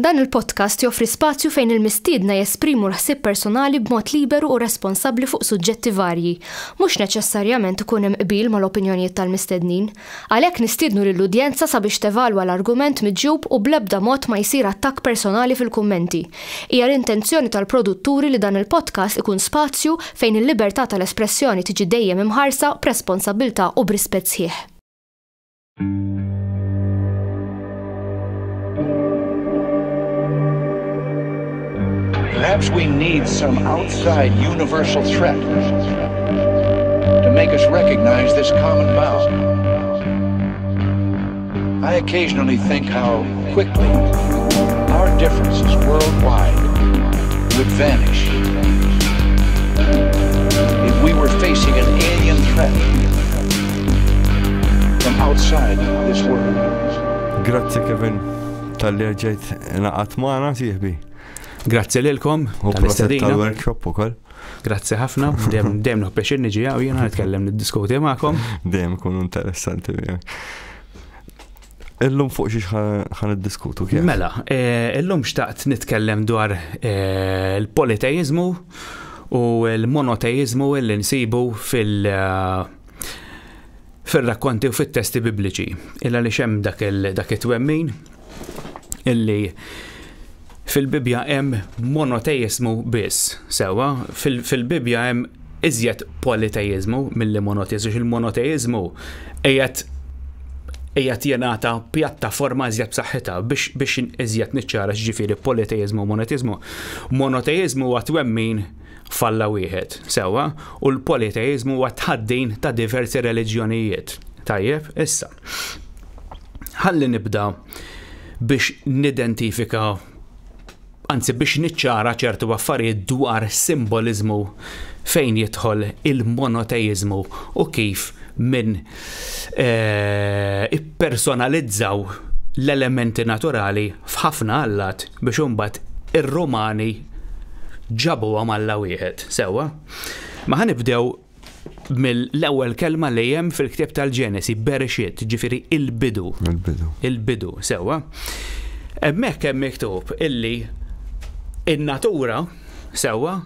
Dan il-podcast joffri spazju fejn il-mistiedna jesprimu l-ħsib personali b'mod liberu u responsabli fuq suġġetti varji, mhux neċessarjament ikun hemm qbil mal-opinjonijiet tal-mistednin. Għalhekk nistiednu lill-udjenza sabiex tevalwa l-argument miġġub u blebda mod ma jsir attakk personali fil-kummenti. Hija l-intenzjoni tal-produtturi li dan il-podcast ikun spazju fejn il-libertà tal-espressjoni tiġi dejjem imħarsa b'responsabilta u brispett sħiħ. Perhaps we need some outside universal threat to make us recognize this common bond. I occasionally think how quickly our differences worldwide would vanish if we were facing an alien threat from outside this world. Grazzi Kevin tal-li ġejt naqat maħna siħbi. Grazzi lilkom tal-istadina. Tal-workshop ukoll. Grazzi ħafna, dem noħbexin niġija u jena nitkellem niddiskuti ma'kom. Dem kun interessanti miegħek. Illum fuq xiex ħan id-diskutu kien. Mela, e, illum xtaqt nitkellem dwar il-politeizmu e, u l-monoteizmu illi nsibu fil- e, fil-rakkonti u fit-testi bibliċi. Illa li xem dak it-twemmin illi fil-Bibja hemm monoteismu biss, sewa, fil-Bibja hemm iżjed politeizmu mill-li monoteizmu, il-monoteizmu ejet ejet jenata pjattaforma iżjed b'saħħitha biex biex iżjed niċċara ġifieri politeizmu monoteizmu. Monoteizmu huwa twemmin falla wieħed, sewa, u l-politeizmu huwa tħaddin ta' diversi reliġjonijiet. Tajjeb, issa. Ħalli nibda biex nidentifika anzi biex niċċara ċertu affarijiet dwar simbolizmu fejn jidħol il-monoteizmu u kif minn eh, personalizzaw l-elementi naturali f'ħafna għallat biex umbat ir-Romani ġabu għamalla wieħed. Sewa, ma ħanibdew mill-ewwel kelma li hemm fil-ktieb tal-Ġenesi, berixit, ġifiri il-bidu. Il-bidu. Il-bidu, sewa. Hemmhekk hemm miktub illi in-natura sewwa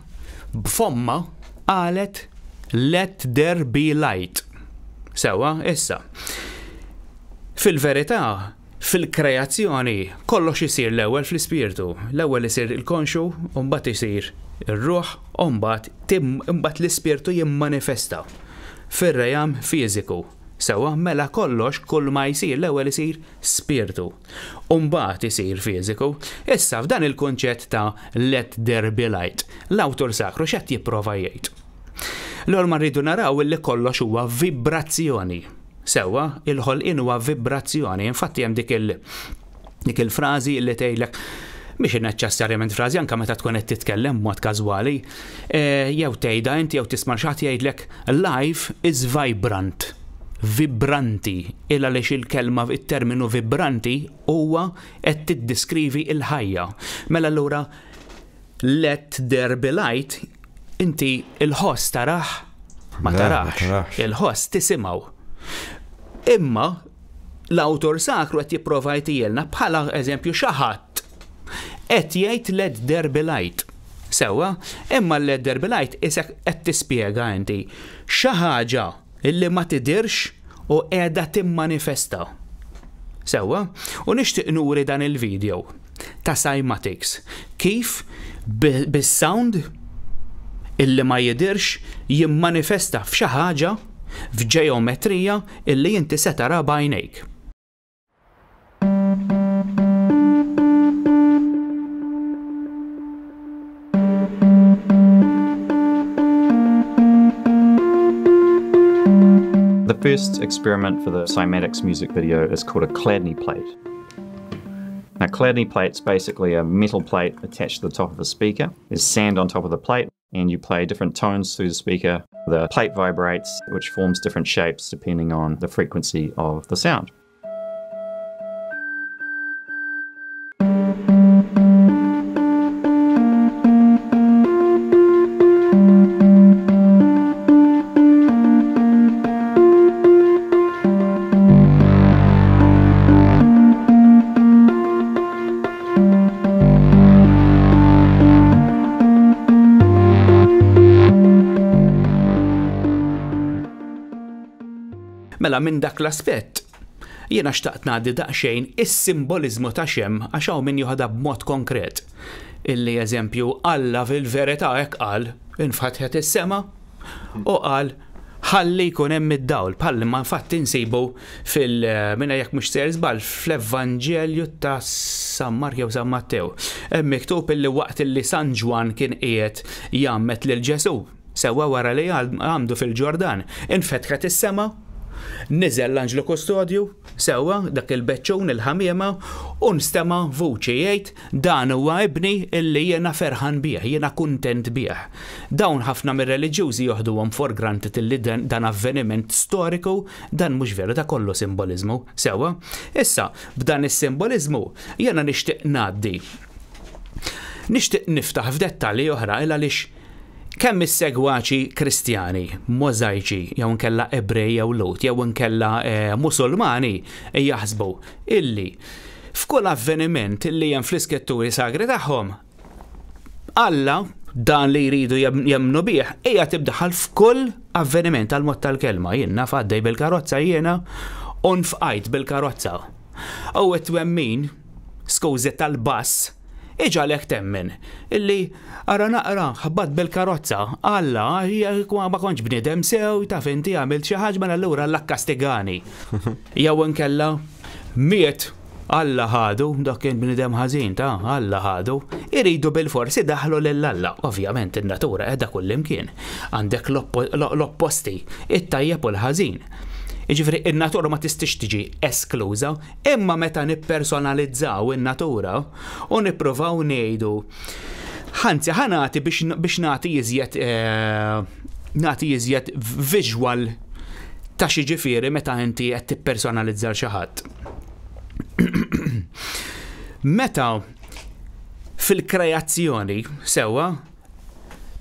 b'fomma qalet let there be light. Sewa, issa. Fil-verità, fil-kreazzjoni, kollox isir l-ewwel fl-ispirtu. L-ewwel isir il-konxu, mbagħad isir ir-ruħ, mbagħad tim l-ispirtu jimmanifesta fir-rejam fiżiku sewa mela kollox kull ma jisir l-ewwel isir spiritu. Umbaħt isir fiżiku. Issa f'dan il-kunċett ta' let there be light, l-awtur sakru x'qed jipprova jgħid. l għol rridu naraw li kollox huwa vibrazzjoni. Sewa, il ħol huwa vibrazzjoni, infatti hemm dik il- dik il-frażi li tgħidlek biex neċessarjament frażi anka meta tkun qed titkellem mod każwali, eh, jew tgħidha inti jew tisma' xagħti jgħidlek life is vibrant vibranti illa lex il-kelma il-terminu vibranti huwa qed tiddiskrivi il-ħajja. Mela allura let there be light inti il-ħoss taraħ ma tarax il-ħoss tisimaw. Imma l-autor sakru qed jipprova jtijelna bħala eżempju xaħat qed jgħid there be light. Sewa, imma led derby light isek qed tispjega inti xi ħaġa illi ma tidirx u qiegħda timmanifesta. Sewa, u nixtieq nuri dan il-video ta' Cymatics kif bis-sound illi ma jidirx jimmanifesta f'xi ħaġa f'ġeometrija illi inti se tara bajnejk. first experiment for the Cymatics music video is called a Cladney plate. Now Cladney is basically a metal plate attached to the top of a speaker. There's sand on top of the plate and you play different tones through the speaker. The plate vibrates, which forms different shapes depending on the frequency of the sound. minn dak l-aspett, jiena xtaqt ngħaddi daqsxejn is-simbolizmu ta' xem għax hawn min joħadha b'mod konkret. Illi eżempju Alla fil-verità hekk qal infatħet is-sema u qal ħalli jkun hemm id-dawl bħal ma fatt insibu fil minna jekk mhux ser żball fl-Evanġelju ta' San Mark jew San Mattew. Hemm miktub illi waqt illi San Ġwan kien qiegħed jammet lil Ġesu sewa wara li għandu fil-ġordan. Infetħet is-sema Nizel l angelo Kustodju, sewa dak il-beċċun il-ħamiema u nstema vuċi jgħid dan huwa ibni illi jiena ferħan bih, jiena kuntent bih. Dawn ħafna mir-reliġjużi joħduhom for granted illi dan avveniment storiku dan mhux veru ta' kollu simbolizmu, sewa. Issa, b'dan is-simbolizmu jiena nixtieq ngħaddi. Nixtieq niftaħ f'dettalji oħra il għaliex kemm is-segwaċi kristjani, możajċi, jew nkella ebrej jew lut, jew nkella eh, musulmani jaħsbu illi f'kull avveniment li hemm fl-isketturi sagri tagħhom Alla dan li jridu jemnu bih hija tibdaħal f'kull avveniment għal mod tal-kelma jiena faddej bil-karozza jiena u nfqajt bil-karozza. U t-twemmin, skużi tal-bass, iġalek temmen, illi ara naqra ħabbat bil-karozza, alla, ma konċ bnidem sew, taf inti għamilt xi ħaġa ma allura l-akkastigani. Jew nkella miet Alla ħadu, dak kien bnidem ħażin ta' Alla ħadu, iridu bil-forsi daħlu lill-Alla. Ovvjament in-natura qiegħda kullimkien. Għandek l-opposti, it-tajjeb u l-ħażin. Iġifri, il-natura ma tistix tiġi eskluża, imma meta nippersonalizzaw il-natura u nipprovaw nejdu. Ħanzi, ħanati biex nati jizjet eh, nati jizjet visual ta' xi ġifieri meta inti qed tippersonalizzar xi ħadd. meta fil-kreazzjoni sewwa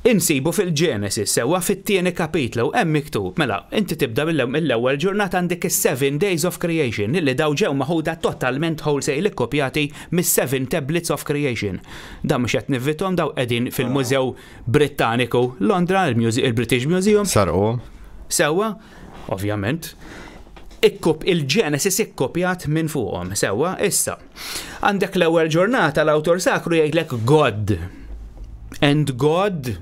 Insibu fil-Genesis, sewa fit-tieni kapitlu, hemm miktub, mela, inti tibda mill-ewwel ġurnata għandek is-Seven Days of Creation, illi daw ġew maħuda totalment wholesale ikkopjati mis-Seven Tablets of Creation. Da mhux qed nivvithom daw qegħdin fil-Mużew Brittaniku, Londra, il-British Museum. Saru. Sewa, ovvjament, ikkup il-Genesis ikkopjat minn fuqhom. Sewa, issa. Għandek l-ewwel ġurnata l awtor sakru jgħidlek God and God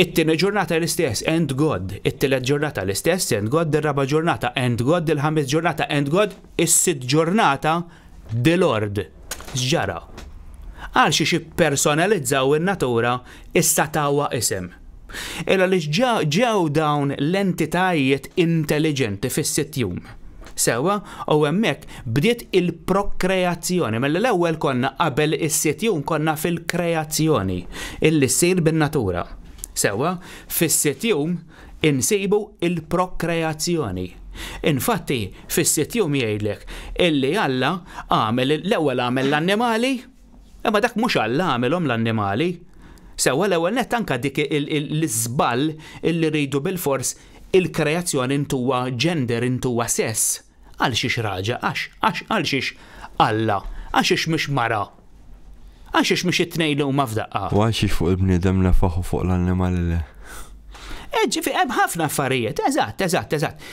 it-tieni ġurnata l-istess, and God, it-tielet ġurnata l-istess, and God, il-raba ġurnata, and God, il-ħames ġurnata, and God, is-sitt ġurnata, the Lord, ġara. Għal xie personalizzaw in-natura issa tawa isem. Illa li ġew dawn l-entitajiet intelligenti fis-sitt jum sewa u hemmhekk bdiet il-prokreazzjoni. Mella l-ewwel konna qabel is-sitjun konna fil-kreazzjoni illi ssir bin-natura. Sewa fis-sitjum insibu il-prokreazzjoni. Infatti, fis-sitjum jgħidlek illi Alla għamel l-ewwel għamel l-annimali, imma dak mhux Alla għamilhom l-annimali. Sewa l-ewwel net anka dik l-iżball illi rridu bil-fors il-kreazzjoni intuwa gender intuwa sess għal xiex raġa, għax, għax, għal xiex Alla, għax xiex mux mara, għax xiex mux it-tnejlu u mafdaqqa. U għax xiex fuq il-bnidem nefaħu fuq l-animal. Eġġi, fi ħafna affarijiet, eżatt, eżatt, eżatt.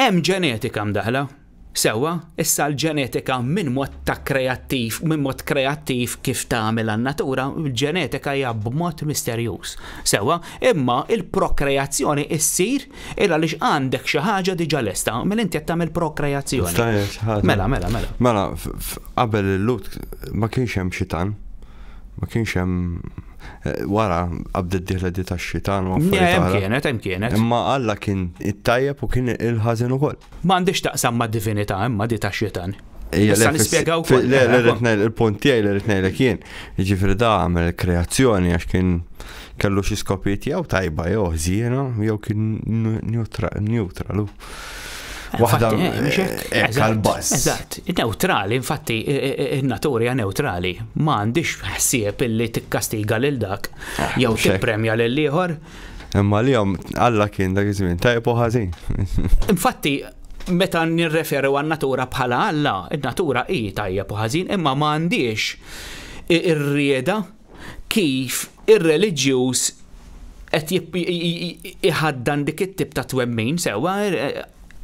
Hemm ġenetika mdaħla, Sewa, issa l-ġenetika minn mod ta' kreattiv, minn mod kreattiv kif tagħmel għan-natura, l-ġenetika hija b'mod misterjuż. Sewa, imma il-prokreazzjoni issir illa għaliex għandek xi ħaġa diġà lesta, mill mela inti qed tagħmel prokreazzjoni. Mela, mela, mela. Mela, qabel il-lut ma kienx hemm xi tan ma kienx hemm eh, wara qabdet d-dieħla di ta' xitan u Hemm kienet, hemm kienet. Imma Alla kien it-tajjeb u kien il-ħażin ukoll. M'għandix taqsam ma' divinità imma di ta' xitan. Issa Le il-punt tiegħi li rritnej li kien. Jiġifieri da għamel kreazzjoni għax kien kellu xi skopijiet jew tajba jew ħżiena jew kien neutralu. Waħda għal-bass. Eh, eh, eh, eżatt, neutrali, infatti, il-naturja neutrali. Ma għandix ħsieb illi tikkastiga lil dak, ah, jew premja lil ieħor. Imma li għom, alla kien dak iż-żmien, tajbu ħażin. Infatti, meta nirreferu għan-natura bħala alla, il-natura i tajja ħażin, imma ma għandix ir-rieda kif ir-reliġjuż qed iħaddan dik it-tip ta' twemmin sewa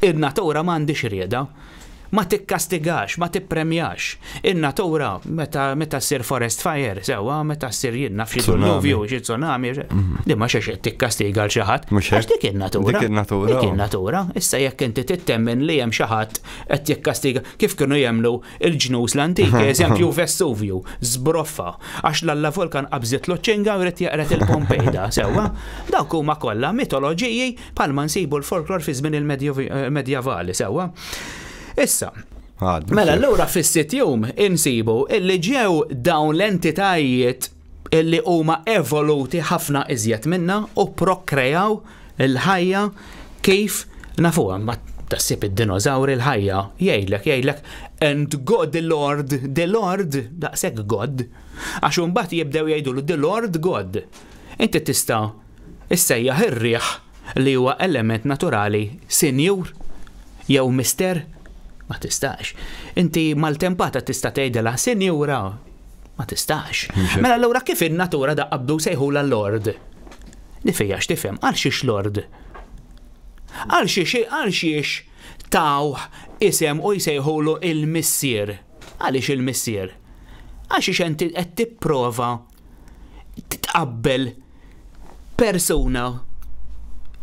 Il-natura għandix rieda ma tikkastigax, ma tippremjax. In-natura meta meta ssir forest fire, sewa meta ssir jinna f'xi tsunami, xi tsunami, li mhm. ma xi tikkastiga l xi ħadd. Għax dik in-natura. Dik in-natura. Dik oh. in-natura. Issa jekk inti tittemmin li hemm xi ħadd qed jikkastiga kif kienu jemlu il-ġnus l-antiki, eżempju Vesuvju, zbroffa, għax l-alla vulkan qabżiet l-oċċinga u jrid jaqret il-Pompejda, sewa. Dawk huma kollha mitoloġiji bħalma nsibu l-folklor fi żmien il-medjavali, eh, sewa. Issa, mela l-ura fis-sitt jum insibu illi ġew dawn l-entitajiet illi huma evoluti ħafna iżjed minna u prokrejaw il-ħajja kif nafuha ma tassib id-dinożawri l-ħajja jgħidlek jgħidlek and God the Lord the Lord daqshekk God għax imbagħad jibdew l the Lord God. Inti tista' issejjaħ ir-rieħ li huwa element naturali sinjur jew mister ma tistax. Inti mal-tempata tista' tgħidilha sinjura ma tistax. Mela allura kif in-natura da qabdu sejħula l-Lord? Li tifhem għal xiex Lord. Għal xiex għal xiex taw isem u jsejħulu il-missier. Għaliex il-missier? Għax xiex inti qed tipprova titqabbel persuna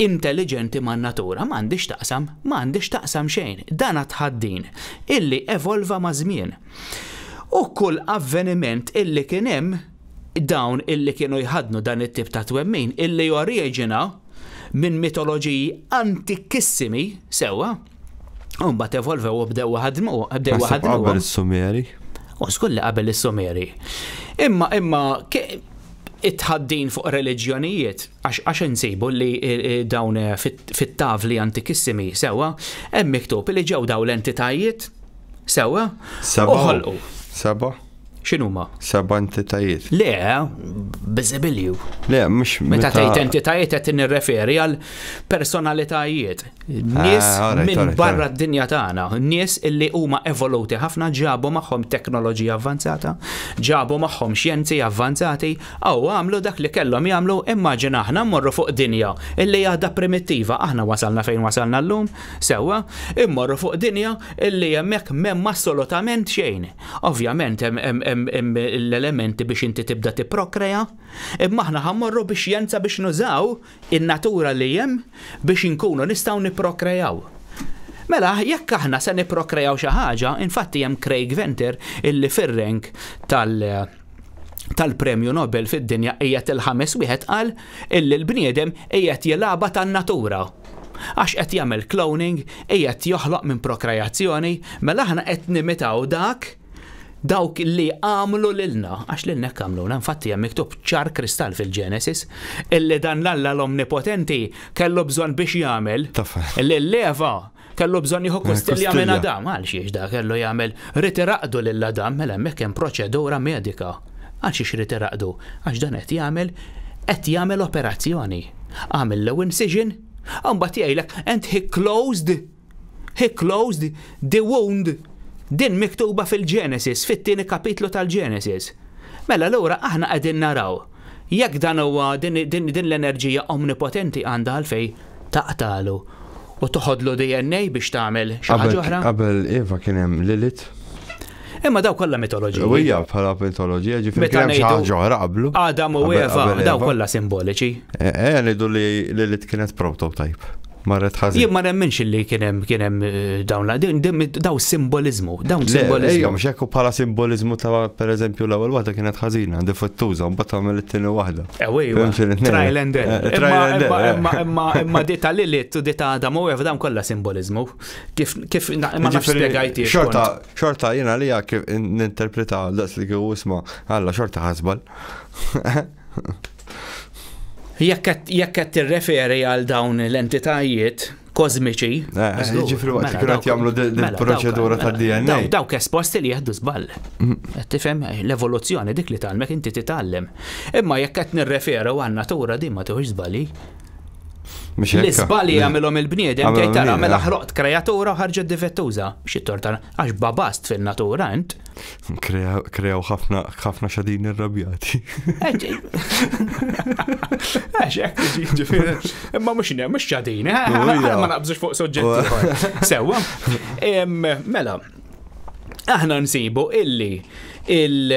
intelligenti man natura, m'għandix taqsam, m'għandix taqsam xejn, dan tħaddin, illi evolva ma' żmien. U kull avveniment illi kien hemm dawn illi kienu jħadnu dan it-tip ta' twemmin illi joriġina minn mitoloġiji antikissimi sewa, Umbat evolvew u bdew ħadmu, bdew ħadmu. Qabel s sumeri U skulli qabel is-Sumeri. Imma imma it-ħaddin fuq reliġjonijiet, għax insibu li eh, eh, dawn eh, fit-tavli antikissimi sewa, hemm miktub li ġew daw l-entitajiet sewa. Seba. Saba. X'inhuma? Seba entitajiet. Le, bizibilju. Le, mux. meta tgħid entitajiet qed referi għal personalitajiet. Nies ah, minn barra d-dinja tagħna, nies illi huma evoluti ħafna ġabu magħhom teknoloġija avvanzata, ġabu magħhom xjenzi avvanzati, aw għamlu dak li kellhom jagħmlu immaġina aħna mmorru fuq dinja illi għadha primittiva aħna wasalna fejn wasalna llum, sewwa, immorru fuq dinja illi hemmhekk m'hemm assolutament xejn. Ovvjament hemm l-elementi biex inti tibda tipprokrea, imma aħna ħammorru biex jenza biex nużaw in-natura li hemm biex inkunu nistgħu niprokrejaw. Mela, jekk aħna se niprokrejaw xi ħaġa, infatti hemm Craig Venter illi fir-rank tal- tal-premju Nobel fid-dinja qiegħed il-ħames wieħed qal illi l-bniedem qiegħed jilaba tan-natura għax qed jagħmel cloning, qiegħed joħloq minn prokreazzjoni, mela aħna qed nimitaw dak dawk li għamlu lilna, għax lilna għamlu, infatti hemm miktub ċar kristall fil-Genesis, illi dan l-alla l-omnipotenti kellu bżon biex jagħmel, illi l-leva kellu bżon jħokku eh, kostilja minn Adam, għal xiex da kellu jagħmel ritiraqdu l adam mela mekken hemm proċedura medika. Għal xiex ritiraqdu, għax dan qed jagħmel qed jagħmel operazzjoni. għamil l-ewwel incision, għambat jgħidlek, and he closed, he closed the wound Din miktuba fil-Genesis, fit-tieni kapitlu tal-Genesis. Mela l aħna qegħdin naraw. Jekk dan huwa din, l-enerġija omnipotenti għandha għalfej taqtalu u toħodlu DNA biex tagħmel xi ħaġa oħra. Qabel Eva kien hemm Lilith. Imma daw kollha mitoloġija. Wija bħala mitoloġija ġifieri kien hemm xi ħaġa oħra qablu. Adam u Eva, daw kollha simboliċi. Eh, eh, ngħidu li Lilith kienet prototype marret ħażin. Jien ma nemminx li kien hemm kien hemm dawn daw simbolizmu, dawn simbolizmu. Ejja, mhux hekk bħala simbolizmu ta' pereżempju l-ewwel waħda kienet ħażina, defettuża, mbagħad tagħmel it-tieni waħda. Ewejwa. Trial and error. Imma imma dita li li dita damu u dawn kollha simbolizmu. Kif kif ma nafx spjegajti. Xorta, xorta jiena li kif ninterpreta daqs li kif isma' alla xorta ħasbal. Jekk qed tirreferi għal dawn l-entitajiet kozmiċi. Eh, eh, jiġifieri ġifri waqt mela, kurat jagħmlu il-proċedura mela, ta' DNA. Mela, dawk esposti li jieħdu żball. Mhm. Qed tifhem eh, l-evoluzzjoni dik li tal-mek inti titgħallem. Imma jekk qed nirreferu għan natura din ma tuħx żballi. L-isbali għamilhom il-bniedem tgħid tara mela ħroqt kreatura ħarġet difettuża. Xi torta għax babast fil natura ent? Kreaw ħafna ħafna xadin irrabjati. Għax eh, eh, hekk ġifieri. Imma mhux mhux xadin, eh, ma naqbżux fuq soġġetti. Sewwa. Mela, aħna nsibu illi il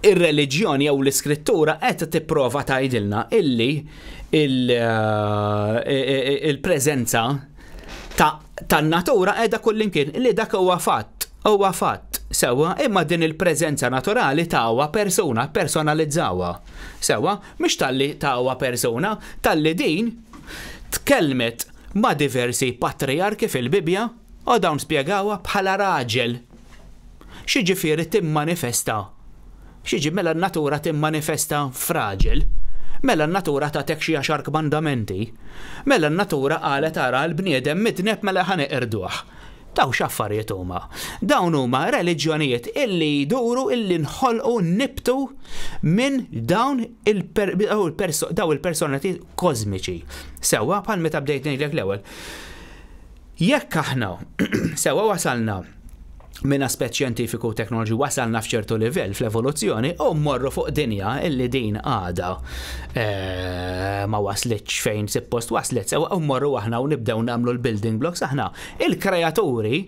ir-reliġjoni jew l-iskrittura qed tipprova tgħidilna illi eh, il-preżenza tan-natura qiegħda kullimkien li dak huwa fatt, huwa fatt. Sewa, imma din il-preżenza naturali tawa persuna, personalizzawa. Sewa, mhix talli tawa persuna, talli din tkellmet ma' diversi patriarki fil-Bibja u dawn spjegawa bħala raġel. Xi ġifieri timmanifesta xieġi mela n-natura timmanifesta fraġil, mela n-natura ta' tekxi għaxar bandamenti, mela n-natura għalet ara l-bniedem mitneb mela ħane irduħ. Daw xaffariet huma. Dawn huma reliġjonijiet illi jduru illi nħolqu nibtu minn dawn il personati kozmiċi. Sewa bħal meta bdejt ngħidlek l-ewwel. Jekk aħna sewa wasalna minn aspett xjentifiku u teknoloġi wasalna f'ċertu livell fl-evoluzzjoni u mmorru fuq dinja illi din għada e, ma waslitx fejn sippost waslet sewa u mmorru aħna u nibdew nagħmlu l-building blocks aħna. Il-kreaturi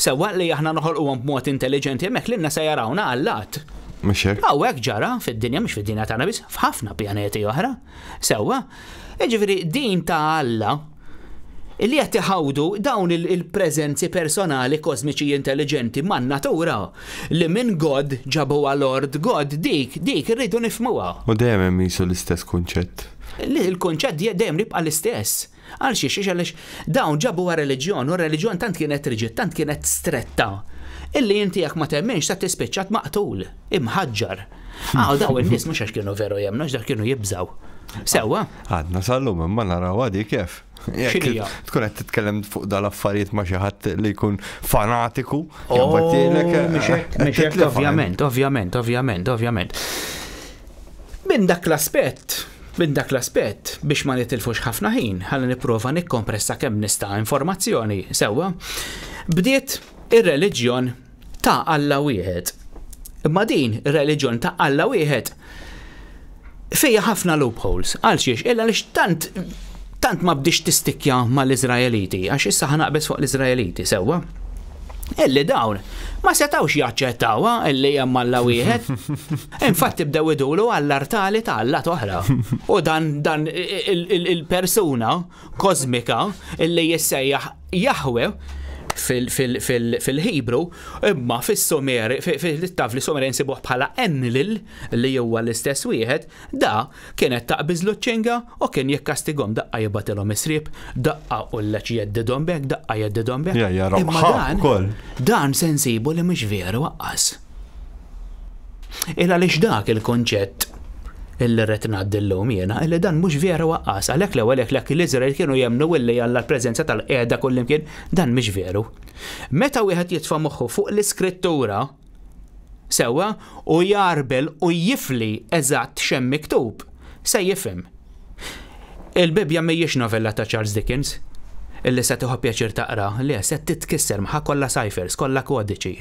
sewa li aħna noħolquhom b'mod intelligenti mek l-inna se jarawna għallat. Mxek. Għawek ġara fid-dinja, mhux fid-dinja tagħna bis f'ħafna pjaneti oħra. Sewa, jiġifieri din ta' Alla li qed tiħawdu dawn il-preżenzi personali kosmiċi intelligenti man natura li minn God ġabuha Lord God dik dik irridu nifmuha. U dejjem hemm l-istess kunċett. Il-kunċett dejjem jibqa' l-istess. Għal xiex, xiex għalix dawn ġabu għar reġjon u reġjon tant kienet riġit, tant kienet stretta. Illi inti jak ma temmenx ta' tispiċċat maqtul, imħagġar. Għaw hmm. ah, daw il-nis mux għax kienu veru jemnu, għax kienu jibżaw. Sewa? Għadna sal-lum, ma naraw għadi kif. Tkun qed titkellem fuq dal-affarijiet ma' xi ħadd li jkun oh, eh, fanatiku. ovvjament, ovvjament, ovvjament, ovvjament. Minn dak l-aspett, minn dak l-aspett biex ma nitilfux ħafna ħin, ħalli nipprova nikkompressa kemm nista' informazzjoni sewwa. Bdiet ir-reliġjon ta' Alla wieħed. Imma din ir-reliġjon ta' Alla wieħed fija ħafna loopholes, għalxiex illa li tant tant ma bdix tistikja ma l-Izraeliti, għax issa ħanaqbes fuq l-Izraeliti, sewa. Illi dawn, ma setawx jaċċettawa illi jemma l wieħed. Infatti tibdew idulu għall-artali ta' alla toħra. U dan dan il-persuna kozmika illi jissejjaħ Jahwe fil-Hebru, imma fil-Sumeri, fil-taf li Sumeri nsibuħ bħala Enlil li huwa l-istess wieħed, da kienet taqbiż l-ċinga u kien jekkastigom daqqa jibatilhom isrib, daqqa u l-leċ jeddidhom bek, daqqa jeddidhom bek. Imma dan, dan sensibu li mhux veru waqqas. Illa lix dak il-konċett il-ret naddillum jena, illi dan mux vera waqqas, għalek l għalek l-ek l-Izrael kienu jemnu illi għalla l-prezenza tal-qeda kullimkien, dan mux veru. Meta wieħed jitfa moħħu fuq l-iskrittura, sewa, u jarbel u jifli eżatt xem miktub, se jifim. Il-Bibja mejjiex novella ta' Charles Dickens, illi se tuħu pjaċir taqra, li se titkisser maħa kolla ciphers, kolla kodiċi.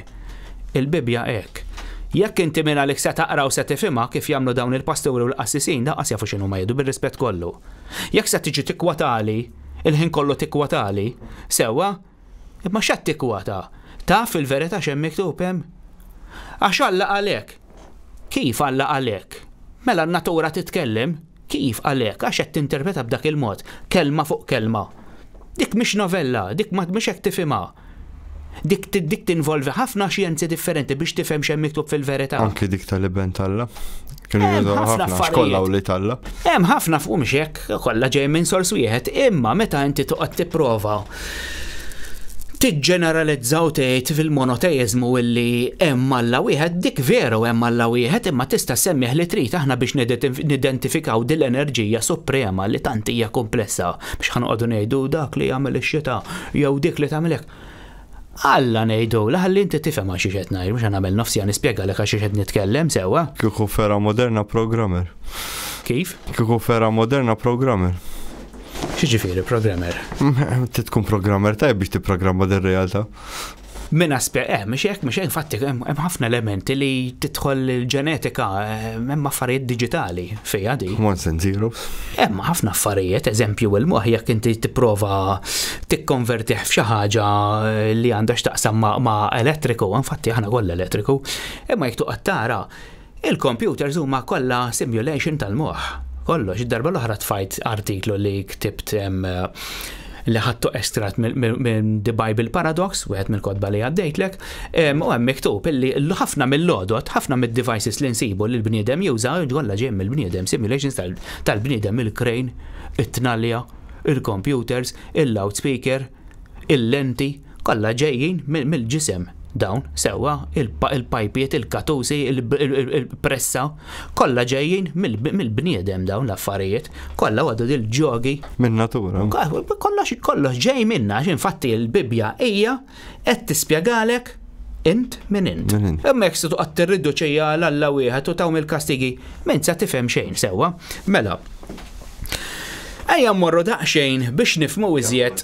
Il-Bibja ek Jekk inti minn għalik se taqra u se tifhimha kif jagħmlu dawn il-pasturi u l assisin da għasja fuxinu ma jgħidu bil rispett kollu. Jekk se tiġi tikwatali, il-ħin kollu tikwatali, sewa, imma xa tikwata? Taf il-verità x'hemm miktub Għax alla għalek. Kif alla għalek? Mela n-natura titkellem, kif għalek? Għax qed tinterpreta b'dak il-mod, kelma fuq kelma. Dik mhix novella, dik ma mhix hekk Dik dik tinvolvi ħafna xjenzi differenti biex tifhem xemm miktub fil-verità. Anki dik tal-iben talla. Kienu ħafna xkolla u li talla. Hemm ħafna fuq mhux hekk kollha ġej minn sors wieħed, imma meta inti toqgħod tipprova tiġġeneralizzaw tgħid fil-monoteizmu illi hemm alla wieħed dik veru hemm alla wieħed imma tista' semmih li trid aħna biex nidentifikaw din l-enerġija suprema li tant hija komplessa biex ħanqogħdu ngħidu dak li jagħmel ix-xita jew dik li tagħmel hekk. Alla nejdu, laħalli inti tifhem għax xiexet najr, mux għanamel nofsi għan ispiega l għax xiexet nitkellem sewa. Kiku fera moderna programmer. Kif? Kiku fera moderna programmer. Xieġifiri programmer? Titkun programmer taj biex ti programma del realtà minn aspe, eh, mux jek, mux jek, fatti, hemm ħafna elementi li titħol il-ġenetika, eh, hemm affarijiet digitali fija di. One and zeros. Hemm ħafna affarijiet, eżempju il-moħ, jekk inti tipprova tikkonvertih f'xi ħaġa eh, li għandha x'taqsam ma' elettriku, infatti aħna kollha elettriku, imma jekk tuqgħod tara il-computers huma kollha simulation tal-moħħ. Kollox, id-darba l-oħra tfajt artiklu li ktibt li ħattu estrat minn The Bible Paradox, u għed mill-kodba li għaddejtlek, u għem miktub illi ħafna mill-lodot, ħafna mill-devices li nsibu li l-bniedem juża, ġolla ġem mill-bniedem, simulations tal-bniedem, il krejn it tnalja il-computers, il-loudspeaker, il-lenti, kolla ġejjin mill-ġisem dawn, sewa, il-pajpiet, il-katusi, il-pressa, kolla ġejjin mill-bniedem dawn l-affarijiet, kolla għadu dil-ġogi. Min natura. Kolla kollox ġej minna, infatti il-Bibja hija qed tispjegalek int minn int. Emmek se tuqgħod tirriddu ċejja l-alla wieħed u taw mill-kastigi, minn se tifhem xejn sewa. Mela. Ejja mmorru daqsxejn biex nifmu iżjed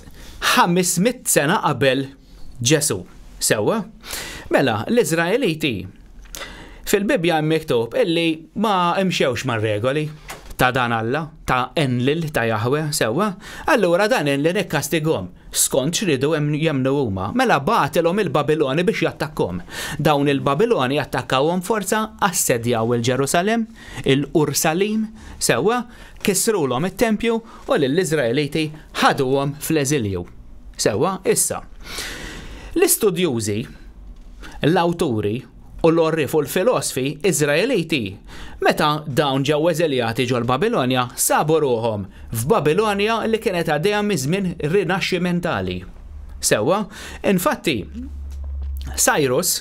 500 sena qabel Ġesu. Sewa? Mela, l-Izraeliti fil-Bibja miktub illi ma imxewx mar-regoli ta' dan Alla, ta' enlil, ta' Jahwe, sewa, allura dan enlil ikkastigom. Skont xridu jemnu huma, mela batilhom il-Babiloni biex jattakkom. Dawn il-Babiloni jattakkawom forza assedjaw il-Ġerusalem, il-Ursalim, sewa, kisrulhom it-tempju u lill-Iżraeliti ħaduhom fl-eżilju. Sewa, issa. L-istudjużi, l-awturi u l-orrif u l-filosofi Izraeliti, meta dawn ġew eżiljati ġol Babilonja, sabu ruhom f'Babilonja li kienet għaddejja minn rinaxximentali. Sewa, infatti, Cyrus,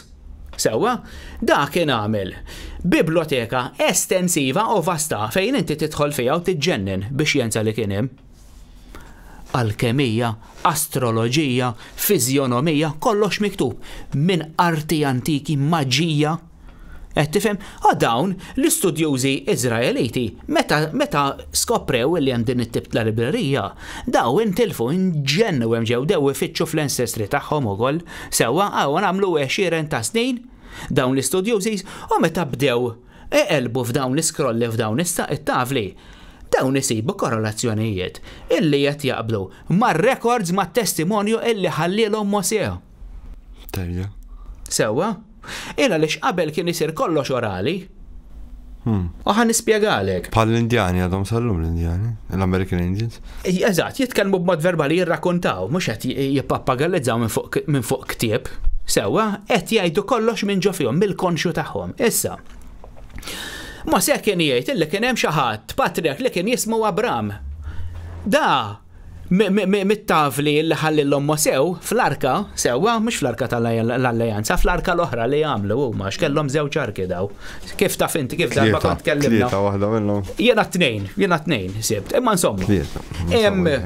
sewa, da kien għamil biblioteka estensiva u vasta fejn inti titħol fija u tiġġennin biex jenza li kien hemm alkemija, astroloġija, fizjonomija, kollox miktub minn arti antiki, maġija. Et tifem, dawn l-istudjużi Iżraeliti meta meta skoprew li hemm din it-tip ta' librerija, daw intilfu inġennu għem ġew dew ifittxu fl-ancestri tagħhom ukoll sewwa għawan għamlu għexieren ta' snin dawn l-istudjużi u meta bdew eqelbu f'dawn l-iskrolli f'dawn is tavli dawn isibu korrelazzjonijiet illi qed jaqblu mar-records ma' testimonju illi ħallilhom Mosea. Tajja. Sewa, illa lix qabel kien isir kollox orali. Oħan hmm. nispiegħalek. Pal l-Indjani għadhom sallum l-Indjani, l-American Indians. E, eżatt, jitkellmu b'mod verbali jirrakontaw mhux qed jippappagallizzaw minn fuq ktieb. Sewa, qed jgħidu kollox minn ġofihom mill konxu tagħhom. Issa, Ma se kien jgħid illi kien hemm xi ħadd patriark li kien jismu Abram. Da, mit-tavli li ħallilhom ma sew fl-arka sewwa mhux fl-arka tal-alleanza, fl-arka l-oħra li jagħmlu huma x'kellhom żewġ arki daw. Kif taf inti kif darba kont tkellimna? Jiena tnejn jiena tnejn sibt, imma insomma.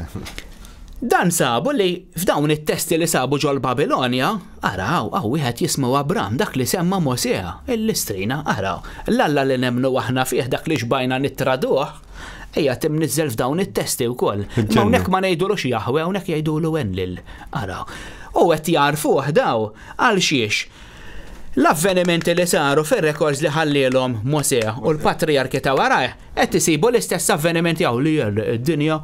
Dan sabu li f'dawn it-testi li sabu ġol Babilonja, araw, għaw wieħed jismu Abram dak li semma Mosea, il-listrina, araw, l-alla li nemnu aħna fih dak li xbajna nittraduħ, ejja tim nizzel f'dawn it-testi u koll. Mawnek ma nejdu l jahwe, unek jajdu l-wenlil, araw. U għet jarfuħ daw, għal xiex, L-avvenimenti li saru fir rekords li ħallilhom Mosè u l-patriarki ta' warajh qed isibu l-istess avveniment jew li d-dinja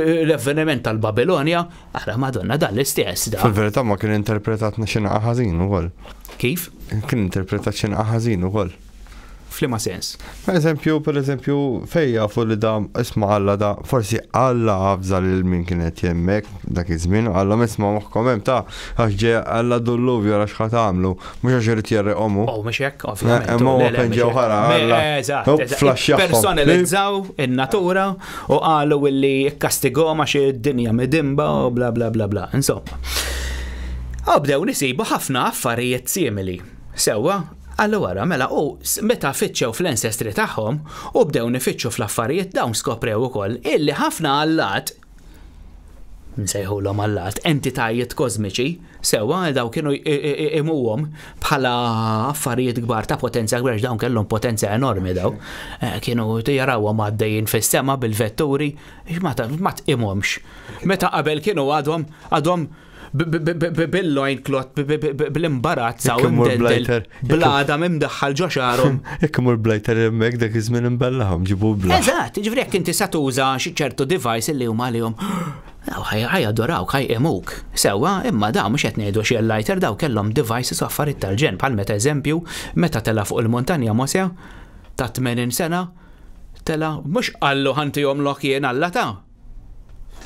l-avveniment tal-Babilonja, aħna madonna dan l-istess da. Fil-verità ma kien interpretat xi ħażin ukoll. Kif? Kien interpretat xi ħażin ukoll flima sens. Per eżempju, per eżempju, fejja fu li da, isma għalla da, forsi għalla għabza li l-min kienet jemmek, dak iż-żmien, għalla misma moħkom hemm ta' għaxġe għalla dulluvju għax xħat għamlu, mhux għax irid jarri għomu. Oh, mhux hekk, eh, ovvjament. Imma eh, huwa ġew, ġewħara Personalizzaw in-natura u qalu illi kastigo għax id-dinja medimba u bla bla bla bla. Insomma. Għabdew nisibu ħafna affarijiet simili. Sewa, Allura, mela, u meta fitxew fl-ancestry tagħhom u bdew nifitxu fl-affarijiet dawn skoprew ukoll illi ħafna għallat l-om għallat entitajiet kosmiċi sewa daw kienu imuhom bħala affarijiet kbar ta' potenza gbar dawn kellhom potenza enormi daw. Eh, kienu jarawhom għaddejjin fis-sema bil-vetturi ma tqimhomx. Meta qabel kienu għadhom għadhom bil-lojn klot, bil-imbarazza u mdendel. Blada mimdaħħal ġoxarom. Ekkemur blajter emmek dak izmin imbellaħom, ġibu bla. Eżat, ġivrek inti satuża xi ċertu device li huma li ħaj adorawk, ħaj emuk. Sewa, imma da mux etnejdu xie lighter daw kellom devices u affarit tal-ġen, pal meta eżempju, meta tela fuq il-montanja mosja, ta' 80 sena, tela mux għallu ħanti jom lokjen għalla ta'